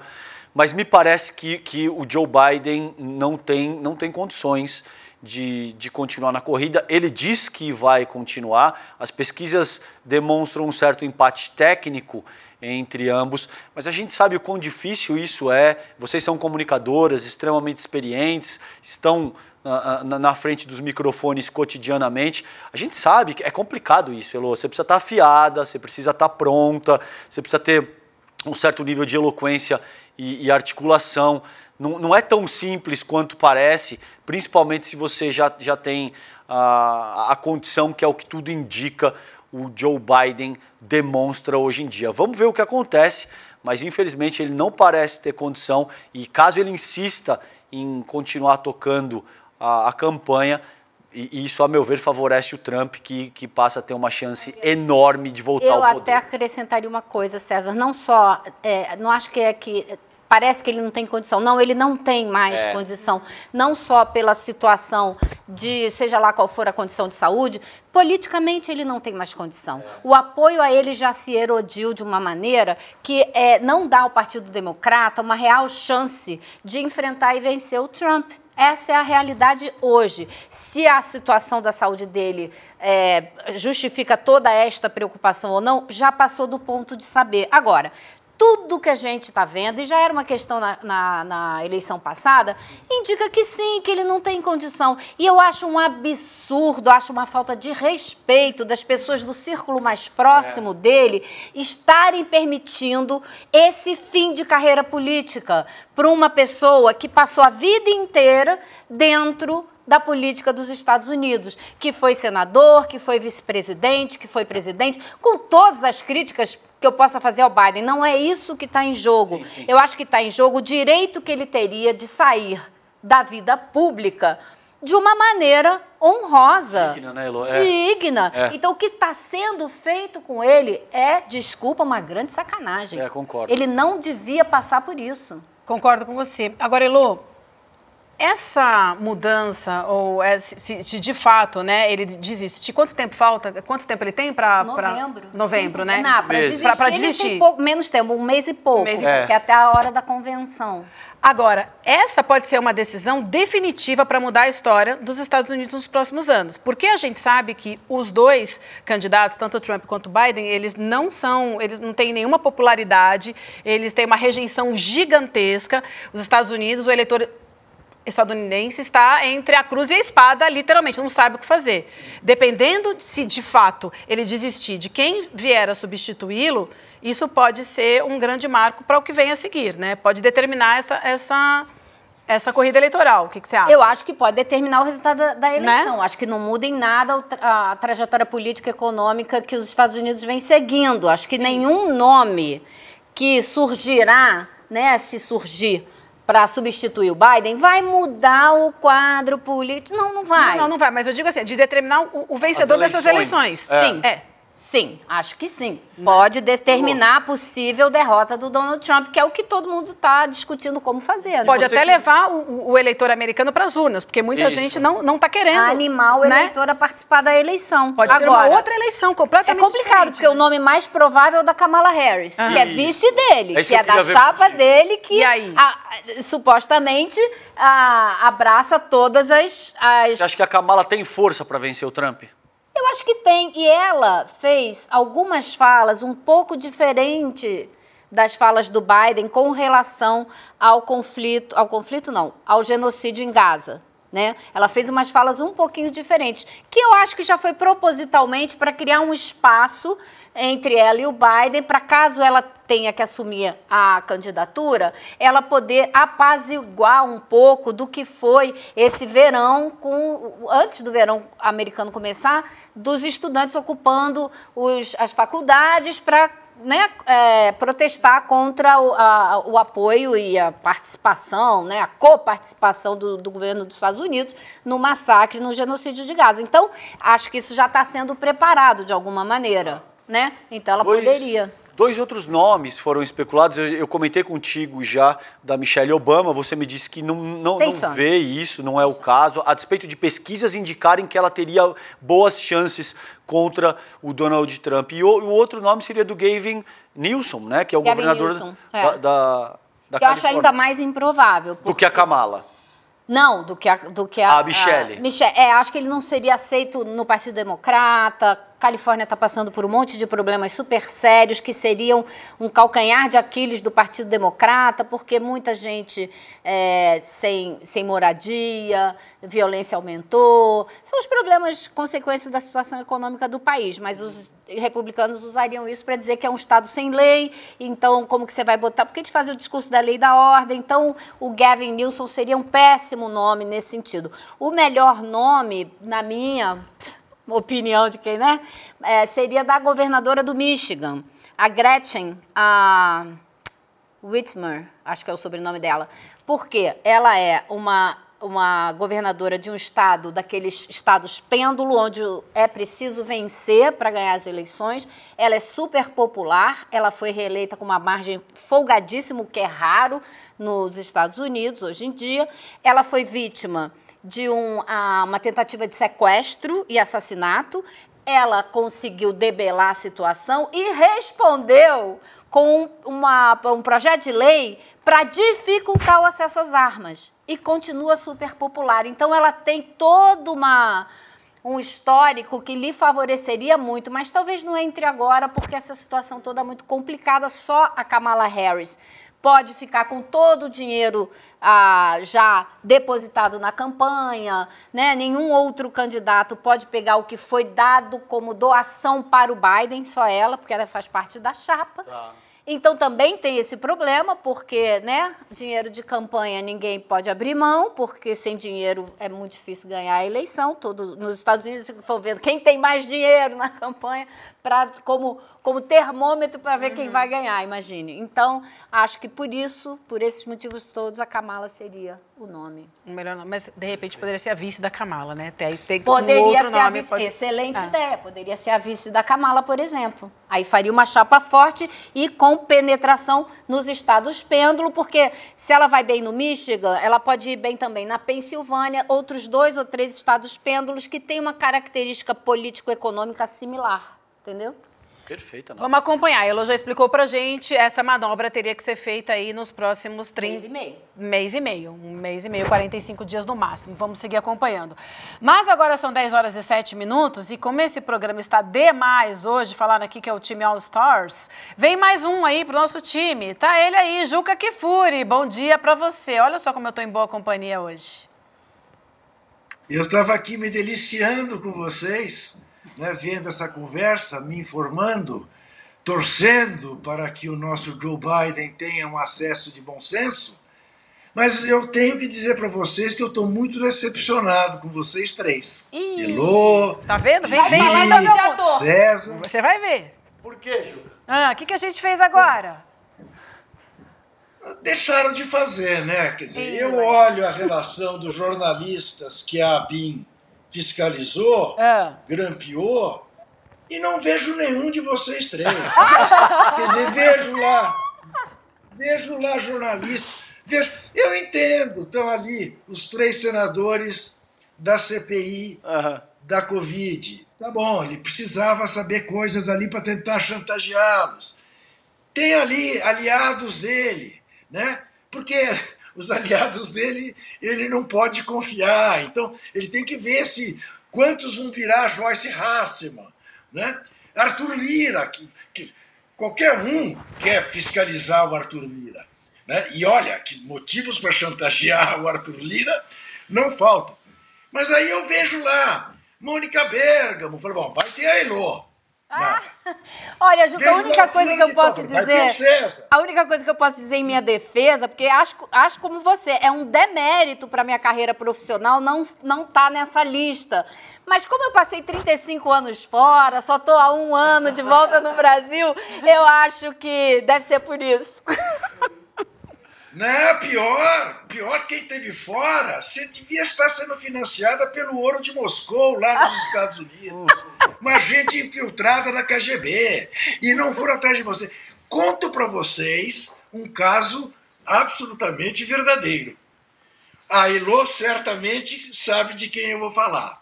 mas me parece que, que o Joe Biden não tem, não tem condições de, de, continuar na corrida. Ele diz que vai continuar. As pesquisas demonstram um certo empate técnico entre ambos. Mas a gente sabe o quão difícil isso é. Vocês são comunicadoras extremamente experientes, estão na, ah, ah, na, na, frente dos microfones cotidianamente. A gente sabe que é complicado isso, Elô. Você precisa estar afiada, você precisa estar pronta, você precisa ter um certo nível de eloquência e, e articulação. Não, não, é tão simples quanto parece, principalmente se você já, já tem a, a condição que é o que tudo indica, o Joe Biden demonstra hoje em dia. Vamos ver o que acontece, mas infelizmente ele não parece ter condição e caso ele insista em continuar tocando a, a campanha, e isso, a meu ver, favorece o Trump, que, que passa a ter uma chance enorme de voltar Eu ao poder. Eu até acrescentaria uma coisa, César. Não só, é, não acho que é que parece que ele não tem condição. Não, ele não tem mais é. condição. Não só pela situação de, seja lá qual for a condição de saúde, politicamente ele não tem mais condição. É. O apoio a ele já se erodiu de uma maneira que é, não dá ao Partido Democrata uma real chance de enfrentar e vencer o Trump. Essa é a realidade hoje. Se a situação da saúde dele é, justifica toda esta preocupação ou não, já passou do ponto de saber. Agora, tudo que a gente está vendo, e já era uma questão na, na, na, eleição passada, indica que sim, que ele não tem condição. E eu acho um absurdo, acho uma falta de respeito das pessoas do círculo mais próximo é. dele estarem permitindo esse fim de carreira política para uma pessoa que passou a vida inteira dentro da política dos Estados Unidos, que foi senador, que foi vice-presidente, que foi presidente, com todas as críticas que eu possa fazer ao Biden. Não é isso que está em jogo. Sim, sim. Eu acho que está em jogo o direito que ele teria de sair da vida pública de uma maneira honrosa, digna. Né, Elo? É. digna. É. Então, o que está sendo feito com ele é, desculpa, uma grande sacanagem. É, concordo. Ele não devia passar por isso. Concordo com você. Agora, Elo, essa mudança, ou é, se, se, de fato, né, ele desiste, quanto tempo falta? Quanto tempo ele tem para. Novembro. Pra, novembro, sim, né? É, para desistir. desistir. Tem pouco, menos tempo, um mês e pouco. Um mês e pouco. É. Que é até a hora da convenção. Agora, essa pode ser uma decisão definitiva para mudar a história dos Estados Unidos nos próximos anos, porque a gente sabe que os dois candidatos, tanto Trump quanto Biden, eles não são, eles não têm nenhuma popularidade, eles têm uma rejeição gigantesca. Os Estados Unidos, o eleitor estadunidense está entre a cruz e a espada, literalmente, não sabe o que fazer. Dependendo de se de fato ele desistir de quem vier a substituí-lo, isso pode ser um grande marco para o que vem a seguir, né? Pode determinar essa, essa, essa corrida eleitoral. O que, que você acha? Eu acho que pode determinar o resultado da, da né? eleição. Né? Acho que não muda em nada a, trajetória política e econômica que os Estados Unidos vem seguindo. Acho que Sim. nenhum nome que surgirá, né, se surgir para substituir o Biden, vai mudar o quadro político? Não, não vai. Não, não, não vai. Mas eu digo assim, de determinar o, o vencedor dessas eleições. É. Sim. É. Sim, acho que sim. Né? Pode determinar a possível derrota do Donald Trump, que é o que todo mundo está discutindo como fazer. Né? Pode até levar o, o, eleitor americano para as urnas, porque muita Isso. gente não está querendo. Animar o né? eleitor a participar da eleição. Pode Agora, ser uma outra eleição, completamente É complicado, porque né? o nome mais provável é da Kamala Harris, ah. que é ah. vice dele, é que, que é da chapa contigo. dele, que a, supostamente a, abraça todas as, as... Você acha que a Kamala tem força para vencer o Trump? Eu acho que tem. E ela fez algumas falas um pouco diferente das falas do Biden com relação ao conflito, ao conflito não, ao genocídio em Gaza. Né? Ela fez umas falas um pouquinho diferentes, que eu acho que já foi propositalmente para criar um espaço entre ela e o Biden, para caso ela tenha que assumir a candidatura, ela poder apaziguar um pouco do que foi esse verão com antes do verão americano começar, dos estudantes ocupando os, as faculdades para né, é, protestar contra o, a, o, apoio e a participação, né, a coparticipação do, do governo dos Estados Unidos no massacre, no genocídio de Gaza. Então, acho que isso já está sendo preparado de alguma maneira. Né? Então, ela pois. poderia. Dois outros nomes foram especulados. Eu, eu, comentei contigo já da Michelle Obama. Você me disse que não, não, não vê isso, não é o caso, a despeito de pesquisas indicarem que ela teria boas chances contra o Donald Trump. E o, o outro nome seria do Gavin Newsom, né? Que é o Gavin governador é. da, da, Que Eu acho ainda mais improvável. Porque... Do que a Kamala. Não, do que a. Do que a, a Michelle. A ah, Michelle. É, acho que ele não seria aceito no Partido Democrata, Califórnia está passando por um monte de problemas super sérios que seriam um calcanhar de Aquiles do Partido Democrata, porque muita gente é, sem, sem moradia, violência aumentou. São os problemas consequência da situação econômica do país, mas os republicanos usariam isso para dizer que é um Estado sem lei, então como que você vai botar? Porque eles fazer o discurso da lei e da ordem, então o Gavin Newsom seria um péssimo nome nesse sentido. O melhor nome, na minha opinião de quem, né? É, seria da governadora do Michigan, a Gretchen a Whitmer, acho que é o sobrenome dela. Porque ela é uma uma governadora de um estado, daqueles estados pêndulo, onde é preciso vencer para ganhar as eleições. Ela é super popular, ela foi reeleita com uma margem folgadíssima, o que é raro nos Estados Unidos hoje em dia. Ela foi vítima de um, a, uma tentativa de sequestro e assassinato. Ela conseguiu debelar a situação e respondeu com uma, um projeto de lei para dificultar o acesso às armas. E continua super popular. Então, ela tem todo uma um histórico que lhe favoreceria muito, mas talvez não entre agora, porque essa situação toda é muito complicada, só a Kamala Harris pode ficar com todo o dinheiro ah, já depositado na campanha, né? Nenhum outro candidato pode pegar o que foi dado como doação para o Biden, só ela, porque ela faz parte da chapa. Tá. Então também tem esse problema, porque, né, dinheiro de campanha ninguém pode abrir mão, porque sem dinheiro é muito difícil ganhar a eleição. Todo, nos Estados Unidos, se for vendo quem tem mais dinheiro na campanha, pra, como, como termômetro para ver uhum. quem vai ganhar, imagine. Então, acho que por isso, por esses motivos todos, a Kamala seria o nome. O melhor nome. Mas, de repente, poderia ser a vice da Kamala, né? Tem, tem poderia um outro ser nome, a vice. Pode... Excelente ah. ideia. Poderia ser a vice da Kamala, por exemplo. Aí faria uma chapa forte e com penetração nos estados pêndulo, porque se ela vai bem no Michigan, ela pode ir bem também na Pensilvânia, outros dois ou três estados pêndulos que têm uma característica político-econômica similar. Entendeu? Perfeita, Vamos acompanhar. Ela já explicou pra gente, essa manobra teria que ser feita aí nos próximos 30... Mês e meio. Mês e meio. Um mês e meio, 45 dias no máximo. Vamos seguir acompanhando. Mas agora são 10 horas e 7 minutos e como esse programa está demais hoje, falando aqui que é o time All Stars, vem mais um aí pro nosso time. Tá ele aí, Juca Kifuri. Bom dia pra você. Olha só como eu tô em boa companhia hoje. Eu estava aqui me deliciando com vocês né, vendo essa conversa, me informando, torcendo para que o nosso Joe Biden tenha um acesso de bom senso. Mas eu tenho que dizer para vocês que eu estou muito decepcionado com vocês três. Ih, tá vendo? Vem, vem falando de ator. César. Você vai ver. Por quê, Ju? Ah, o que, que a gente fez agora? Deixaram de fazer, né? Quer dizer, Ih, eu olho a relação dos jornalistas que a BIM fiscalizou, é. grampeou, e não vejo nenhum de vocês três. Quer dizer, vejo lá, vejo lá jornalistas, vejo. Eu entendo, estão ali os três senadores da CPI uhum. da Covid. Tá bom, ele precisava saber coisas ali para tentar chantageá-los. Tem ali aliados dele, né? Porque os aliados dele ele não pode confiar. Então ele tem que ver se quantos vão virar Joyce Hasseman, né? Arthur Lira, que, que qualquer um quer fiscalizar o Arthur Lira, né? E olha que motivos para chantagear o Arthur Lira não faltam. Mas aí eu vejo lá Mônica Bergamo, falou, bom, vai ter a Elô. Ah, olha, a única coisa que eu posso dizer. A única coisa que eu posso dizer em minha defesa, porque acho, acho como você, é um demérito para minha carreira profissional não não tá nessa lista. Mas como eu passei 35 anos fora, só tô há um ano de volta no Brasil, eu acho que deve ser por isso. Não, pior, pior quem teve fora, você devia estar sendo financiada pelo ouro de Moscou, lá nos Estados Unidos. Uma gente infiltrada da KGB. E não foram atrás de você. Conto para vocês um caso absolutamente verdadeiro. A Elô certamente sabe de quem eu vou falar.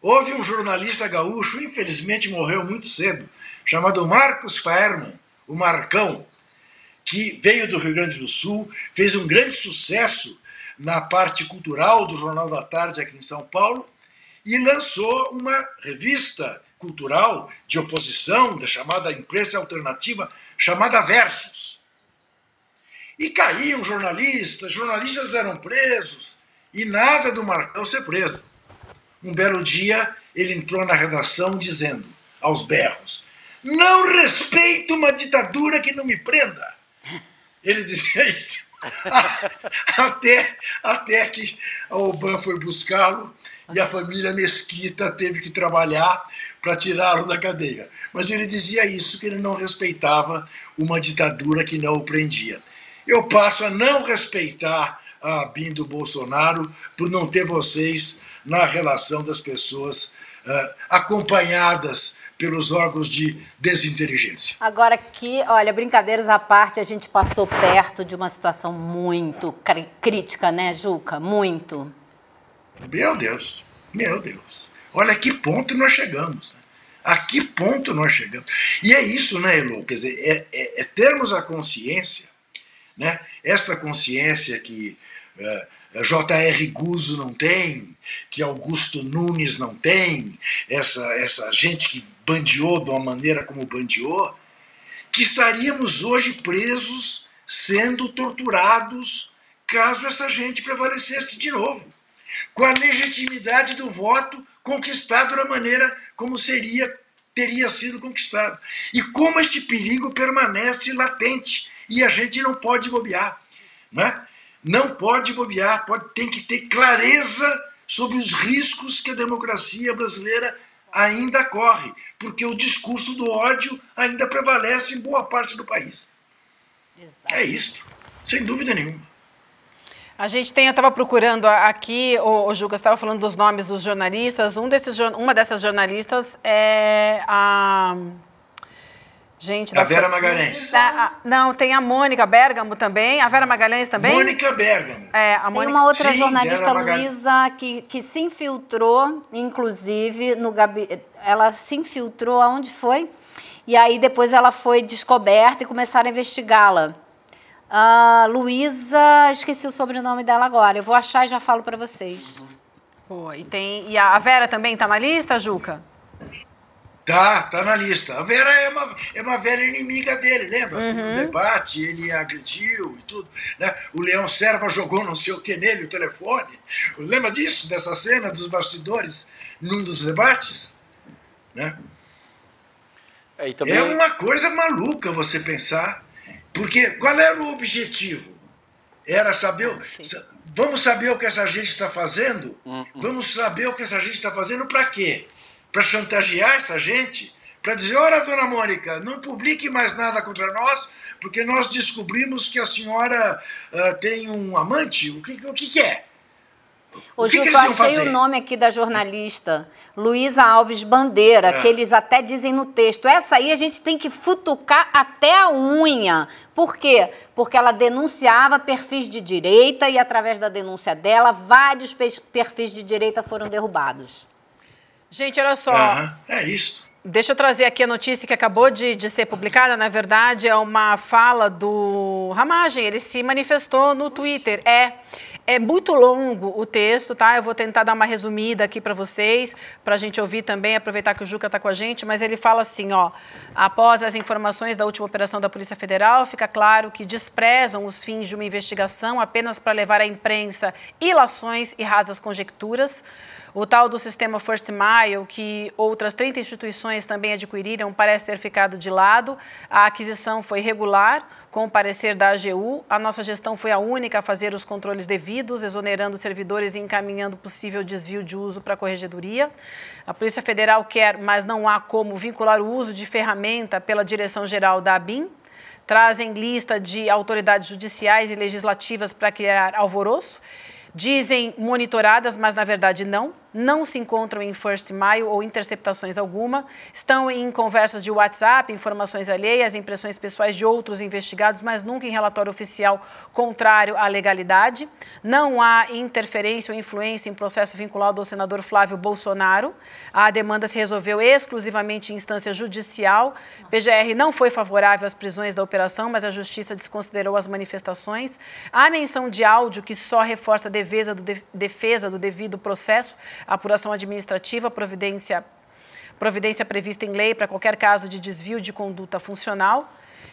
Houve um jornalista gaúcho, infelizmente morreu muito cedo, chamado Marcos Faerman, o Marcão que veio do Rio Grande do Sul, fez um grande sucesso na parte cultural do Jornal da Tarde aqui em São Paulo e lançou uma revista cultural de oposição, da chamada imprensa alternativa, chamada Versos E caíam jornalistas, jornalistas eram presos e nada do Marcão ser preso. Um belo dia ele entrou na redação dizendo, aos berros: Não respeito uma ditadura que não me prenda. Ele dizia isso. até, até que a Oban foi buscá-lo e a família Mesquita teve que trabalhar para tirá-lo da cadeia. Mas ele dizia isso, que ele não respeitava uma ditadura que não o prendia. Eu passo a não respeitar a Bindo do Bolsonaro por não ter vocês na relação das pessoas uh, acompanhadas pelos órgãos de desinteligência. Agora que, olha, brincadeiras à parte, a gente passou perto de uma situação muito cr crítica, né, Juca? Muito. Meu Deus, meu Deus. Olha que ponto nós chegamos. Né? A que ponto nós chegamos. E é isso, né, Elô? Quer dizer, é, é, é termos a consciência, né? esta consciência que uh, eh, J.R. Guzzo não tem, que Augusto Nunes não tem, essa, essa gente que bandiou de uma maneira como bandiou, que estaríamos hoje presos, sendo torturados, caso essa gente prevalecesse de novo, com a legitimidade do voto conquistado da maneira como seria teria sido conquistado. E como este perigo permanece latente e a gente não pode bobear, né? Não pode bobear, pode, tem que ter clareza sobre os riscos que a democracia brasileira ainda corre porque o discurso do ódio ainda prevalece em boa parte do país. Exato. É isto, sem dúvida nenhuma. A gente tem, eu estava procurando aqui, o, o Juca estava falando dos nomes dos jornalistas. Um desses, uma dessas jornalistas é a Gente, a Vera Magalhães. Da, não, tem a Mônica Bergamo também. A Vera Magalhães também? Mônica Bergamo. É, a Mônica... Tem uma outra Sim, jornalista, Luísa, que, que se infiltrou, inclusive, no gabinete. Ela se infiltrou aonde foi? E aí depois ela foi descoberta e começaram a investigá-la. Uh, Luísa, esqueci o sobrenome dela agora. Eu vou achar e já falo para vocês. E, tem, e a Vera também está na lista, Juca? Tá, tá na lista. A Vera é uma, é uma velha inimiga dele, lembra? Assim, uhum. no debate, ele agrediu e tudo. Né? O Leão Serva jogou não sei o que nele, o telefone. Lembra disso, dessa cena dos bastidores num dos debates? Né? É, também... é uma coisa maluca você pensar. Porque qual era o objetivo? Era saber. Vamos saber o que essa gente está fazendo? Hum, hum. Vamos saber o que essa gente está fazendo para quê? para chantagear essa gente, para dizer: ora, dona Mônica, não publique mais nada contra nós, porque nós descobrimos que a senhora uh, tem um amante. O que, o que, que é? Ô, Gil, eu achei fazer? o nome aqui da jornalista, Luísa Alves Bandeira, é. que eles até dizem no texto. Essa aí a gente tem que futucar até a unha. Por quê? Porque ela denunciava perfis de direita e, através da denúncia dela, vários perfis de direita foram derrubados. Gente, olha só. É isso. Deixa eu trazer aqui a notícia que acabou de, de, ser publicada. Na verdade, é uma fala do Ramagem. Ele se manifestou no Twitter. É. É muito longo o texto, tá? Eu vou tentar dar uma resumida aqui para vocês, para a gente ouvir também, aproveitar que o Juca está com a gente. Mas ele fala assim: ó, após as informações da última operação da Polícia Federal, fica claro que desprezam os fins de uma investigação apenas para levar à imprensa ilações e rasas conjecturas. O tal do sistema First Mile, que outras 30 instituições também adquiriram, parece ter ficado de lado. A aquisição foi regular, com o parecer da AGU. A nossa gestão foi a única a fazer os controles devidos, exonerando servidores e encaminhando possível desvio de uso para a corregedoria. A Polícia Federal quer, mas não há como vincular o uso de ferramenta pela direção-geral da ABIN, trazem lista de autoridades judiciais e legislativas para criar alvoroço dizem monitoradas, mas na verdade não? não se encontram em First Mile ou interceptações alguma, estão em conversas de WhatsApp, informações alheias, impressões pessoais de outros investigados, mas nunca em relatório oficial contrário à legalidade. Não há interferência ou influência em processo vinculado ao senador Flávio Bolsonaro. A demanda se resolveu exclusivamente em instância judicial. PGR não foi favorável às prisões da operação, mas a justiça desconsiderou as manifestações. Há menção de áudio que só reforça a defesa do, de defesa do devido processo apuração administrativa, providência, providência prevista em lei para qualquer caso de desvio de conduta funcional.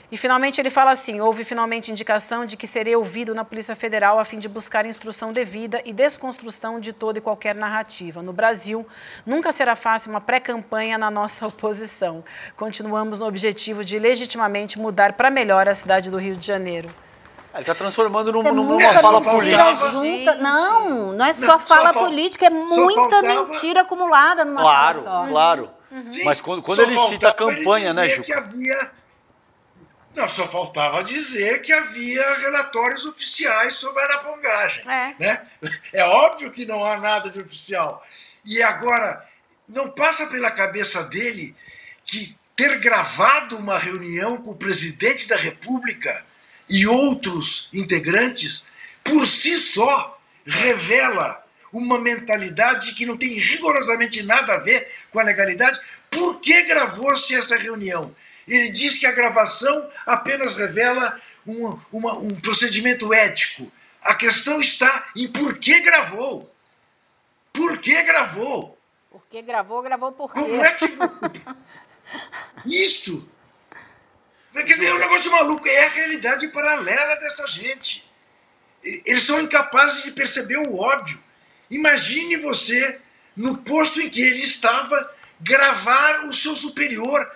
E finalmente ele fala assim: houve finalmente indicação de que seria ouvido na Polícia Federal a fim de buscar instrução devida e desconstrução de toda e qualquer narrativa. No Brasil, nunca será fácil uma pré-campanha na nossa oposição. Continuamos no objetivo de legitimamente mudar para melhor a cidade do Rio de Janeiro. Ele está transformando num, é numa fala política. Tá junta. Não, não é só não, fala só política, é muita mentira acumulada numa Claro, só. claro. Uhum. Mas quando, quando ele cita a campanha, né, Ju? Havia... Não, só faltava dizer que havia relatórios oficiais sobre a arapongagem. É. Né? é óbvio que não há nada de oficial. E agora, não passa pela cabeça dele que ter gravado uma reunião com o presidente da República e outros integrantes, por si só, revela uma mentalidade que não tem rigorosamente nada a ver com a legalidade. Por que gravou-se essa reunião? Ele diz que a gravação apenas revela um, uma, um procedimento ético. A questão está em por que gravou. Por que gravou? Porque gravou, gravou por quê? Como é que. Isto Quer dizer, é um negócio maluco, é a realidade paralela dessa gente. Eles são incapazes de perceber o óbvio. Imagine você, no posto em que ele estava, gravar o seu superior,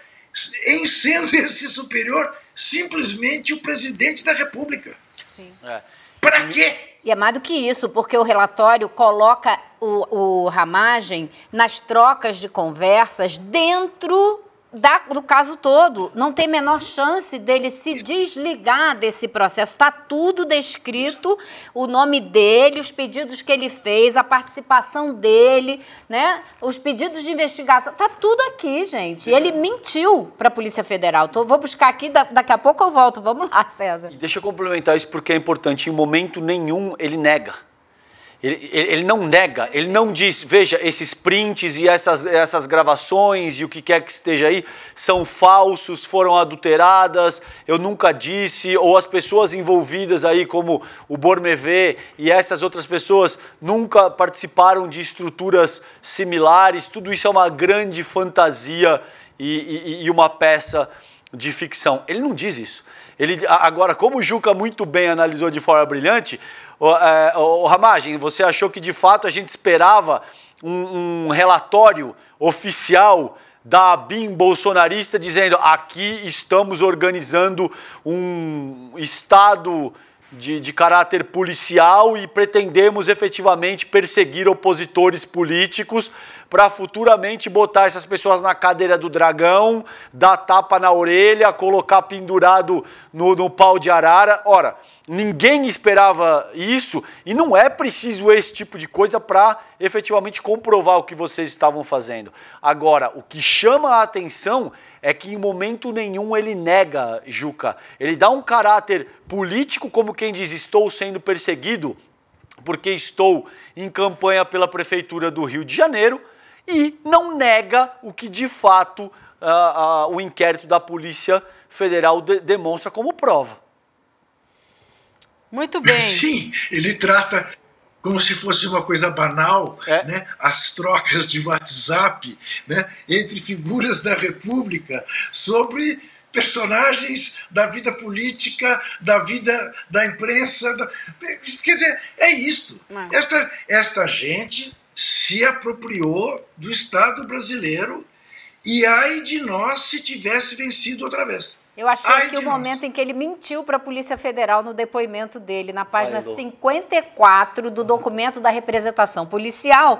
em sendo esse superior simplesmente o presidente da República. Sim. É. Para quê? E é mais do que isso, porque o relatório coloca o, o Ramagem nas trocas de conversas dentro da, do caso todo, não tem menor chance dele se desligar desse processo. Está tudo descrito, o nome dele, os pedidos que ele fez, a participação dele, né? Os pedidos de investigação. Está tudo aqui, gente. Ele mentiu para a Polícia Federal. Tô, vou buscar aqui, da, daqui a pouco eu volto. Vamos lá, César. E deixa eu complementar isso porque é importante. Em momento nenhum ele nega. Ele, ele, não nega, ele não diz, veja, esses prints e essas, essas gravações e o que quer que esteja aí são falsos, foram adulteradas, eu nunca disse, ou as pessoas envolvidas aí, como o Bormevê e essas outras pessoas, nunca participaram de estruturas similares. Tudo isso é uma grande fantasia e, e, e uma peça de ficção. Ele não diz isso. Ele, agora, como o Juca muito bem analisou de forma brilhante, o é, Ramagem, você achou que de fato a gente esperava um, um relatório oficial da BIM bolsonarista dizendo aqui estamos organizando um Estado de, de caráter policial e pretendemos efetivamente perseguir opositores políticos para futuramente botar essas pessoas na cadeira do dragão, dar tapa na orelha, colocar pendurado no, no pau de arara. Ora, ninguém esperava isso e não é preciso esse tipo de coisa para efetivamente comprovar o que vocês estavam fazendo. Agora, o que chama a atenção é é que em momento nenhum ele nega Juca. Ele dá um caráter político, como quem diz: estou sendo perseguido porque estou em campanha pela Prefeitura do Rio de Janeiro, e não nega o que de fato uh, uh, o inquérito da Polícia Federal de demonstra como prova. Muito bem. Sim, ele trata como se fosse uma coisa banal, é. né? as trocas de WhatsApp né? entre figuras da República sobre personagens da vida política, da vida da imprensa. Da... Quer dizer, é isto. É. Esta, esta gente se apropriou do Estado brasileiro e ai de nós se tivesse vencido outra vez. Eu achei Ai, que o nós. momento em que ele mentiu para a Polícia Federal no depoimento dele, na página Valeu. 54 do documento da representação policial,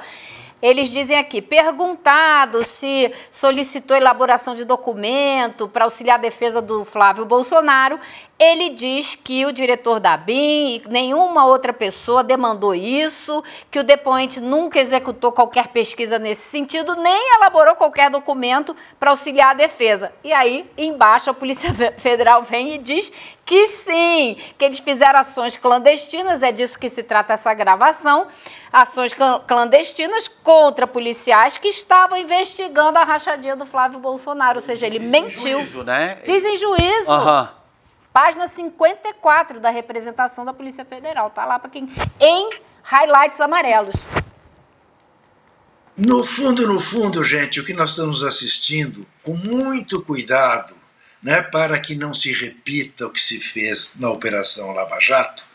eles dizem aqui: perguntado se solicitou elaboração de documento para auxiliar a defesa do Flávio Bolsonaro, ele diz que o diretor da BIM e nenhuma outra pessoa demandou isso, que o depoente nunca executou qualquer pesquisa nesse sentido, nem elaborou qualquer documento para auxiliar a defesa. E aí, embaixo, a Polícia Federal vem e diz que sim, que eles fizeram ações clandestinas, é disso que se trata essa gravação, ações clandestinas contra policiais que estavam investigando a rachadinha do Flávio Bolsonaro, ou seja, ele mentiu. Em juízo, né? Diz em juízo. Uhum. Página 54 da representação da Polícia Federal. Tá lá para quem. Em highlights amarelos. No fundo, no fundo, gente, o que nós estamos assistindo, com muito cuidado, né, para que não se repita o que se fez na Operação Lava Jato,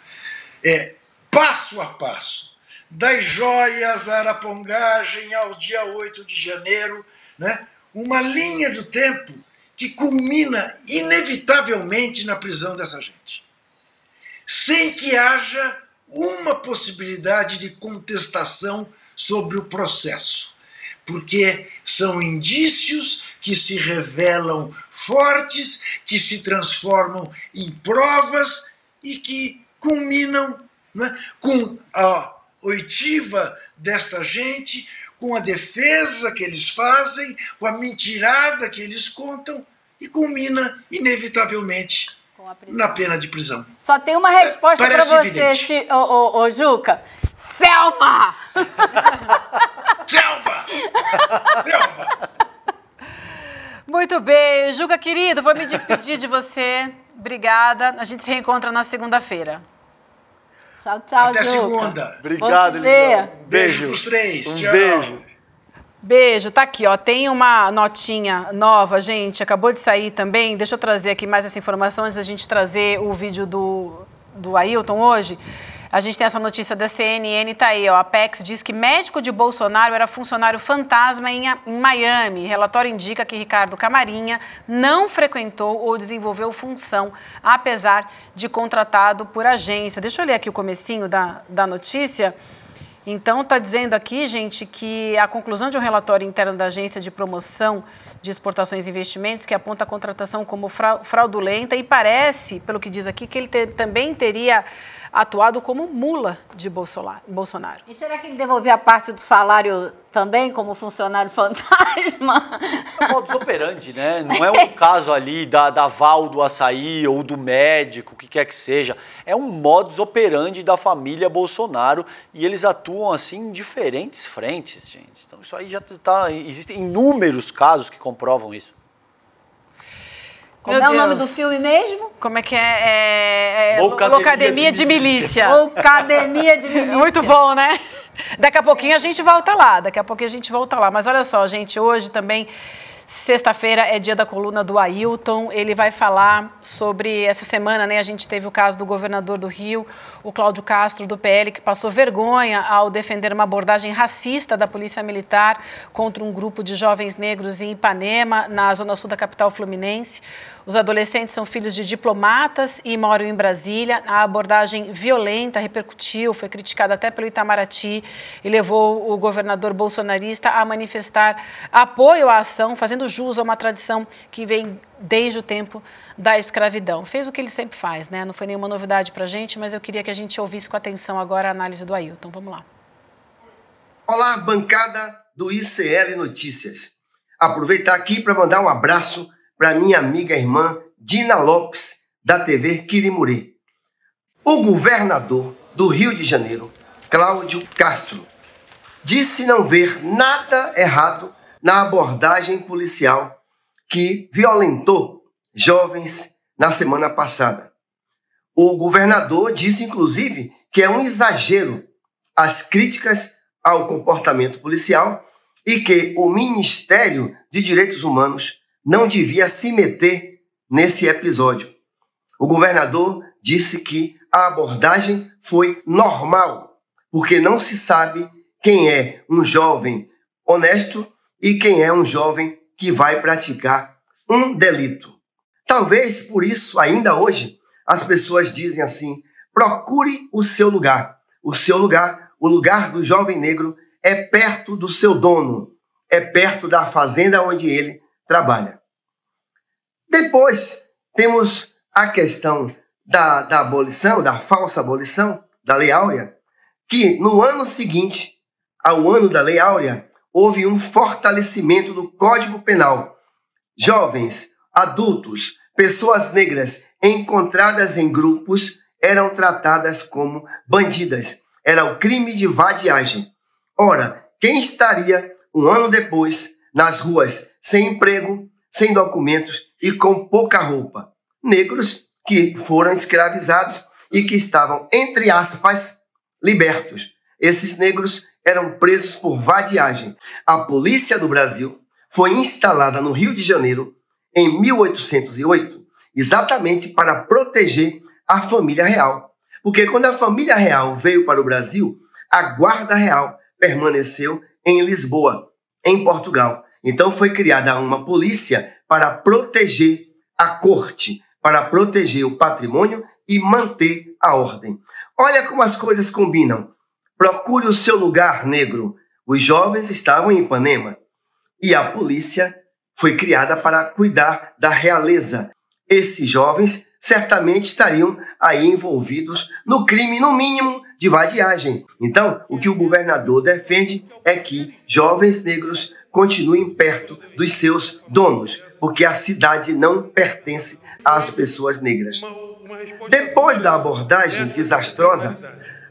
é passo a passo, das joias à arapongagem ao dia 8 de janeiro, né, uma linha do tempo que culmina inevitavelmente na prisão dessa gente. Sem que haja uma possibilidade de contestação sobre o processo, porque são indícios que se revelam fortes, que se transformam em provas e que culminam né, com a oitiva desta gente, com a defesa que eles fazem, com a mentirada que eles contam e culmina, inevitavelmente, na pena de prisão. Só tem uma resposta é, para você, Chi... Juca. Selva! Selva! Selva! Muito bem, Juca querido, vou me despedir de você. Obrigada. A gente se reencontra na segunda-feira. Tchau, tchau, Até Juca. segunda. Obrigado, Lindão. Beijo. Beijo pros três. Um tchau. beijo. Beijo, tá aqui, ó. Tem uma notinha nova, gente. Acabou de sair também. Deixa eu trazer aqui mais essa informação antes da gente trazer o vídeo do, do Ailton hoje. A gente tem essa notícia da CNN, tá aí, ó. A Apex diz que médico de Bolsonaro era funcionário fantasma em, em Miami. Relatório indica que Ricardo Camarinha não frequentou ou desenvolveu função, apesar de contratado por agência. Deixa eu ler aqui o comecinho da, da notícia. Então, está dizendo aqui, gente, que a conclusão de um relatório interno da Agência de Promoção de Exportações e Investimentos, que aponta a contratação como fraudulenta, e parece, pelo que diz aqui, que ele também teria atuado como mula de Bolsonaro. E será que ele devolvia parte do salário também como funcionário fantasma? É modus operandi, né? Não é um caso ali da, da Val do açaí ou do médico, o que quer que seja. É um modus operandi da família Bolsonaro e eles atuam assim em diferentes frentes, gente. Então isso aí já está. Tá, existem inúmeros casos que comprovam isso. Como Meu é Deus. o é nome do filme mesmo? Como é que é? é... é Loucademia de, de Milícia. Loucademia de Milícia. Muito bom, né? Daqui a pouquinho a gente volta lá, daqui a pouquinho a gente volta lá. Mas olha só, gente, hoje também, sexta-feira, é dia da coluna do Ailton. Ele vai falar sobre essa semana, né? A gente teve o caso do governador do Rio, o Cláudio Castro, do PL, que passou vergonha ao defender uma abordagem racista da Polícia Militar contra um grupo de jovens negros em Ipanema, na zona sul da capital fluminense. Os adolescentes são filhos de diplomatas e moram em Brasília. A abordagem violenta repercutiu, foi criticada até pelo Itamaraty e levou o governador bolsonarista a manifestar apoio à ação, fazendo jus a uma tradição que vem desde o tempo da escravidão. Fez o que ele sempre faz, né? Não foi nenhuma novidade para a gente, mas eu queria que a gente ouvisse com atenção agora a análise do Ailton. Vamos lá. Olá, bancada do ICL Notícias. Aproveitar aqui para mandar um abraço para minha amiga e irmã Dina Lopes, da TV Quirimurê. O governador do Rio de Janeiro, Cláudio Castro, disse não ver nada errado na abordagem policial que violentou jovens na semana passada. O governador disse, inclusive, que é um exagero as críticas ao comportamento policial e que o Ministério de Direitos Humanos não devia se meter nesse episódio. O governador disse que a abordagem foi normal, porque não se sabe quem é um jovem honesto e quem é um jovem que vai praticar um delito. Talvez por isso, ainda hoje, as pessoas dizem assim: procure o seu lugar. O seu lugar, o lugar do jovem negro, é perto do seu dono, é perto da fazenda onde ele trabalha. Depois temos a questão da, da abolição, da falsa abolição da Lei Áurea, que no ano seguinte ao ano da Lei Áurea, houve um fortalecimento do Código Penal. Jovens, adultos, Pessoas negras encontradas em grupos eram tratadas como bandidas. Era o crime de vadiagem. Ora, quem estaria um ano depois nas ruas sem emprego, sem documentos e com pouca roupa? Negros que foram escravizados e que estavam, entre aspas, libertos. Esses negros eram presos por vadiagem. A polícia do Brasil foi instalada no Rio de Janeiro em 1808 exatamente para proteger a família real. Porque quando a família real veio para o Brasil, a guarda real permaneceu em Lisboa, em Portugal. Então foi criada uma polícia para proteger a corte, para proteger o patrimônio e manter a ordem. Olha como as coisas combinam. Procure o seu lugar negro. Os jovens estavam em Ipanema e a polícia foi criada para cuidar da realeza. Esses jovens certamente estariam aí envolvidos no crime, no mínimo, de vadiagem. Então, o que o governador defende é que jovens negros continuem perto dos seus donos, porque a cidade não pertence às pessoas negras. Depois da abordagem desastrosa,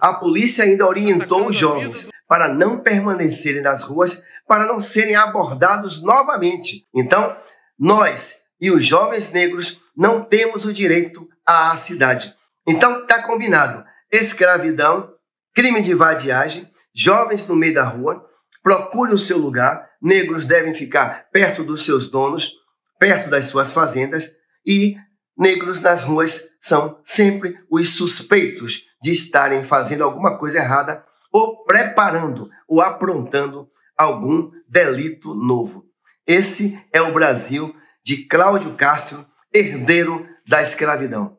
a polícia ainda orientou os jovens para não permanecerem nas ruas para não serem abordados novamente. Então, nós e os jovens negros não temos o direito à cidade. Então, está combinado: escravidão, crime de vadiagem, jovens no meio da rua, procure o seu lugar, negros devem ficar perto dos seus donos, perto das suas fazendas e negros nas ruas são sempre os suspeitos de estarem fazendo alguma coisa errada ou preparando ou aprontando algum delito novo. Esse é o Brasil de Cláudio Castro, herdeiro da escravidão.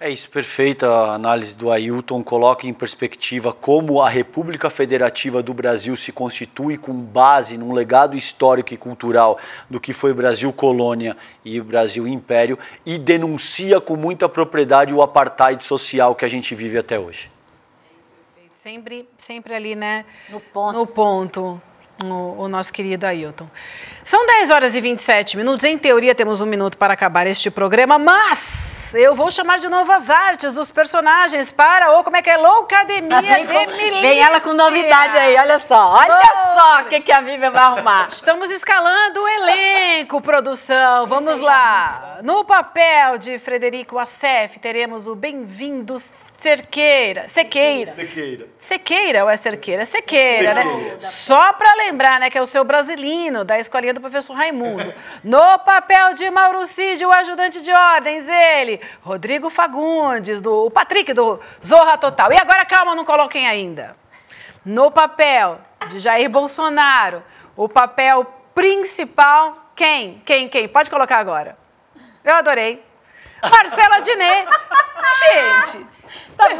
É isso, perfeita a análise do Ailton. Coloca em perspectiva como a República Federativa do Brasil se constitui com base num legado histórico e cultural do que foi Brasil colônia e Brasil império e denuncia com muita propriedade o apartheid social que a gente vive até hoje sempre, sempre ali, né? No ponto. No ponto, o, o nosso querido Ailton. São 10 horas e 27 minutos. Em teoria, temos um minuto para acabar este programa, mas eu vou chamar de novo as artes dos personagens para, ou oh, como é que é, Loucademia tá vem, de com, Milícia. Vem ela com novidade aí, olha só. Olha só o que, que a Vivian vai arrumar. Estamos escalando o elenco, produção. Vamos lá. No papel de Frederico Assef, teremos o bem-vindo Cerqueira. Sequeira. Sequeira. Sequeira ou é Cerqueira? Sequeira, né? Sequeira. né? Só para lembrar, né, que é o seu brasileiro da escolinha do professor Raimundo. No papel de Mauro Cid, o ajudante de ordens, ele, Rodrigo Fagundes, do, o Patrick do Zorra Total. E agora, calma, não coloquem ainda. No papel de Jair Bolsonaro, o papel principal, quem? Quem, quem? Pode colocar agora. Eu adorei. Marcela Diné. Gente, tá perfeito,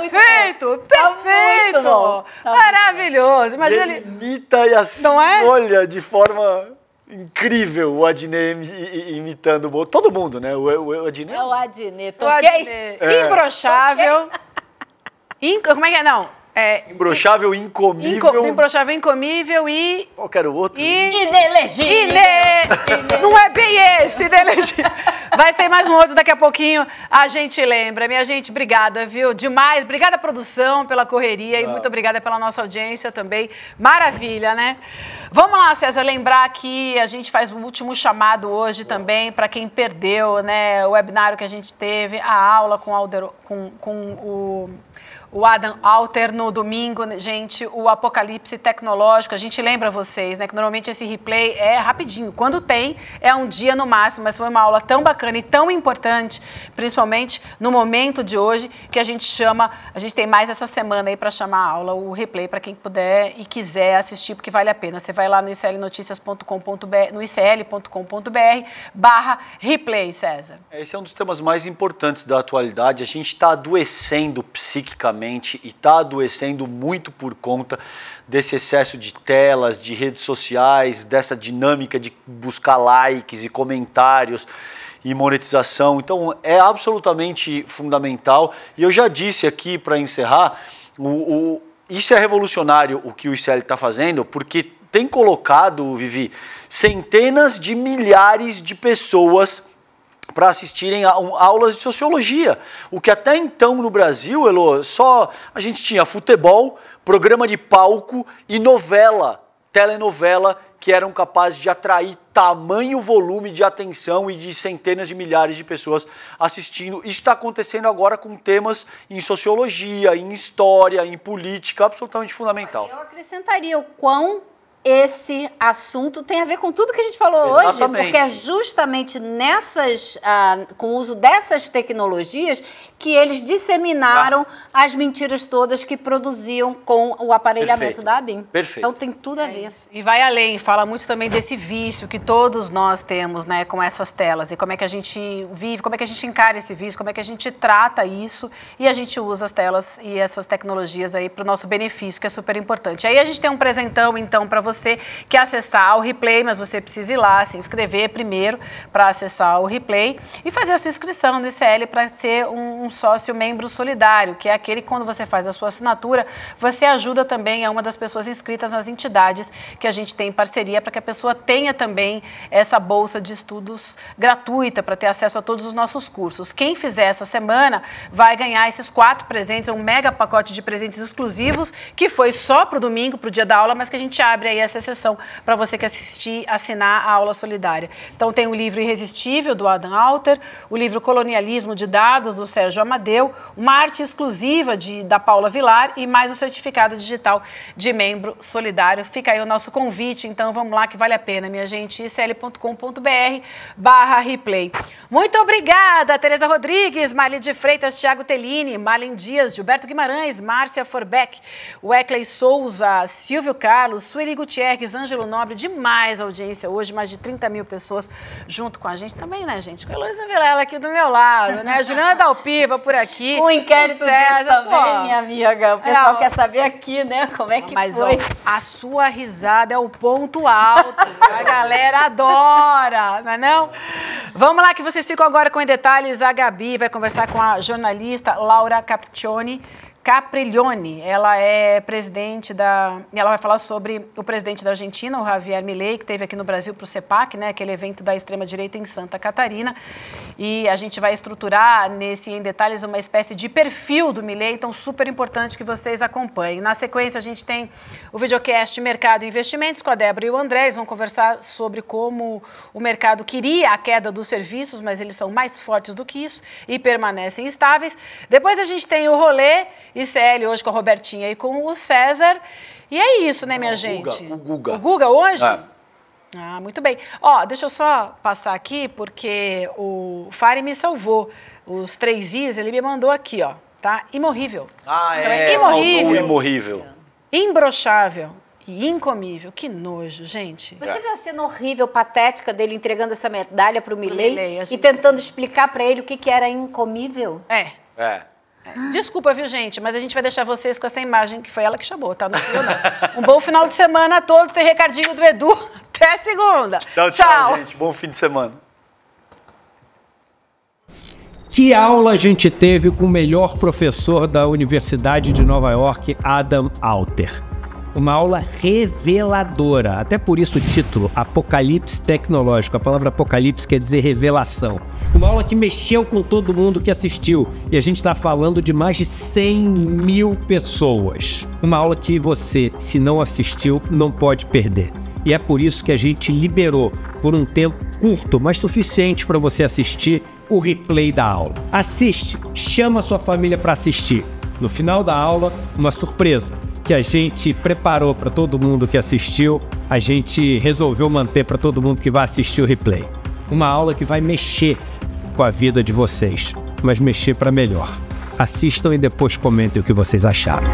muito perfeito, tá muito tá maravilhoso. Imagina ele imita e assim, é? olha de forma incrível o Adnet imitando o Todo mundo, né? O, o, o Adnet. É o Adnet. Toquei. O Adnet. É. Imbrochável. É. Como é que é? Não. É, Embroxável, incomível. Inco, embroxável, incomível e. Qualquer outro. E, inelegível. Ine... Não é bem esse, inelegível. Mas tem mais um outro daqui a pouquinho. A gente lembra. Minha gente, obrigada, viu? Demais. Obrigada, produção, pela correria ah. e muito obrigada pela nossa audiência também. Maravilha, né? Vamos lá, César, lembrar que a gente faz o último chamado hoje também para quem perdeu, né? O webinário que a gente teve, a aula com, Alder, com, com o o Adam Alter no domingo, né, gente, o Apocalipse Tecnológico. A gente lembra vocês, né, que normalmente esse replay é rapidinho. Quando tem, é um dia no máximo, mas foi uma aula tão bacana e tão importante, principalmente no momento de hoje, que a gente chama, a gente tem mais essa semana aí para chamar a aula, o replay para quem puder e quiser assistir, porque vale a pena. Você vai lá no iclnoticias.com.br, no icl.com.br barra replay, César. É, esse é um dos temas mais importantes da atualidade. A gente está adoecendo psiquicamente e está adoecendo muito por conta desse excesso de telas, de redes sociais, dessa dinâmica de buscar likes e comentários e monetização. Então é absolutamente fundamental. E eu já disse aqui para encerrar, o, o, isso é revolucionário o que o ICL está fazendo, porque tem colocado, Vivi, centenas de milhares de pessoas para assistirem a um, aulas de sociologia. O que até então no Brasil, Elô, só a gente tinha futebol, programa de palco e novela, telenovela, que eram capazes de atrair tamanho volume de atenção e de centenas de milhares de pessoas assistindo. Isso está acontecendo agora com temas em sociologia, em história, em política, absolutamente fundamental. Eu acrescentaria o quão esse assunto tem a ver com tudo que a gente falou Exatamente. hoje, porque é justamente nessas, ah, com o uso dessas tecnologias que eles disseminaram ah. as mentiras todas que produziam com o aparelhamento Perfeito. da ABIN. Perfeito. Então tem tudo a é ver. É e vai além, fala muito também desse vício que todos nós temos né, com essas telas e como é que a gente vive, como é que a gente encara esse vício, como é que a gente trata isso e a gente usa as telas e essas tecnologias aí para o nosso benefício, que é super importante. Aí a gente tem um presentão então para você você quer acessar o replay, mas você precisa ir lá, se inscrever primeiro para acessar o replay e fazer a sua inscrição no ICL para ser um, um sócio membro solidário, que é aquele que quando você faz a sua assinatura, você ajuda também a uma das pessoas inscritas nas entidades que a gente tem em parceria para que a pessoa tenha também essa bolsa de estudos gratuita para ter acesso a todos os nossos cursos. Quem fizer essa semana vai ganhar esses quatro presentes, um mega pacote de presentes exclusivos que foi só para o domingo, para o dia da aula, mas que a gente abre aí essa sessão para você que assistir, assinar a aula solidária. Então tem o livro Irresistível, do Adam Alter, o livro Colonialismo de Dados, do Sérgio Amadeu, uma arte exclusiva de, da Paula Vilar e mais o certificado digital de membro solidário. Fica aí o nosso convite, então vamos lá que vale a pena, minha gente, icl.com.br barra replay. Muito obrigada, Tereza Rodrigues, Marli de Freitas, Tiago Tellini, Marlene Dias, Gilberto Guimarães, Márcia Forbeck, Weckley Souza, Silvio Carlos, Sueli Gutierrez, Gutierrez, Ângelo Nobre, demais audiência hoje, mais de 30 mil pessoas junto com a gente também, né, gente? Com a Luísa Vilela aqui do meu lado, né? Juliana Dalpiva por aqui. O um inquérito Sérgio, também, minha amiga. O pessoal é, quer saber aqui, né, como é que mas, foi. Mas a sua risada é o ponto alto. a galera adora, não é não? Vamos lá que vocês ficam agora com detalhes. A Gabi vai conversar com a jornalista Laura Capiccioni. Capriglione, ela é presidente da. Ela vai falar sobre o presidente da Argentina, o Javier Milei, que teve aqui no Brasil para o CEPAC, né, aquele evento da extrema-direita em Santa Catarina. E a gente vai estruturar nesse em detalhes uma espécie de perfil do Milei, então super importante que vocês acompanhem. Na sequência, a gente tem o videocast Mercado e Investimentos com a Débora e o André. Eles vão conversar sobre como o mercado queria a queda dos serviços, mas eles são mais fortes do que isso e permanecem estáveis. Depois a gente tem o rolê e CL hoje com a Robertinha e com o César. E é isso, né, minha o gente? o Guga. O Guga hoje? É. Ah, muito bem. Ó, deixa eu só passar aqui, porque o Fari me salvou. Os três Is, ele me mandou aqui, ó, tá? Imorrível. Ah, é. imorrível. imorrível. Imbrochável e incomível. Que nojo, gente. Você é. viu a cena horrível, patética dele entregando essa medalha para o Milley e tentando explicar para ele o que, que era incomível? É. É. É. Desculpa, viu, gente, mas a gente vai deixar vocês com essa imagem que foi ela que chamou, tá? Não não. Um bom final de semana a todos. Tem recadinho do Edu. Até segunda. Tchau, tchau, tchau, gente. Bom fim de semana. Que aula a gente teve com o melhor professor da Universidade de Nova York, Adam Alter uma aula reveladora. Até por isso o título, Apocalipse Tecnológico. A palavra apocalipse quer dizer revelação. Uma aula que mexeu com todo mundo que assistiu. E a gente está falando de mais de 100 mil pessoas. Uma aula que você, se não assistiu, não pode perder. E é por isso que a gente liberou por um tempo curto, mas suficiente para você assistir o replay da aula. Assiste, chama sua família para assistir. No final da aula, uma surpresa que a gente preparou para todo mundo que assistiu, a gente resolveu manter para todo mundo que vai assistir o replay. Uma aula que vai mexer com a vida de vocês, mas mexer para melhor. Assistam e depois comentem o que vocês acharam.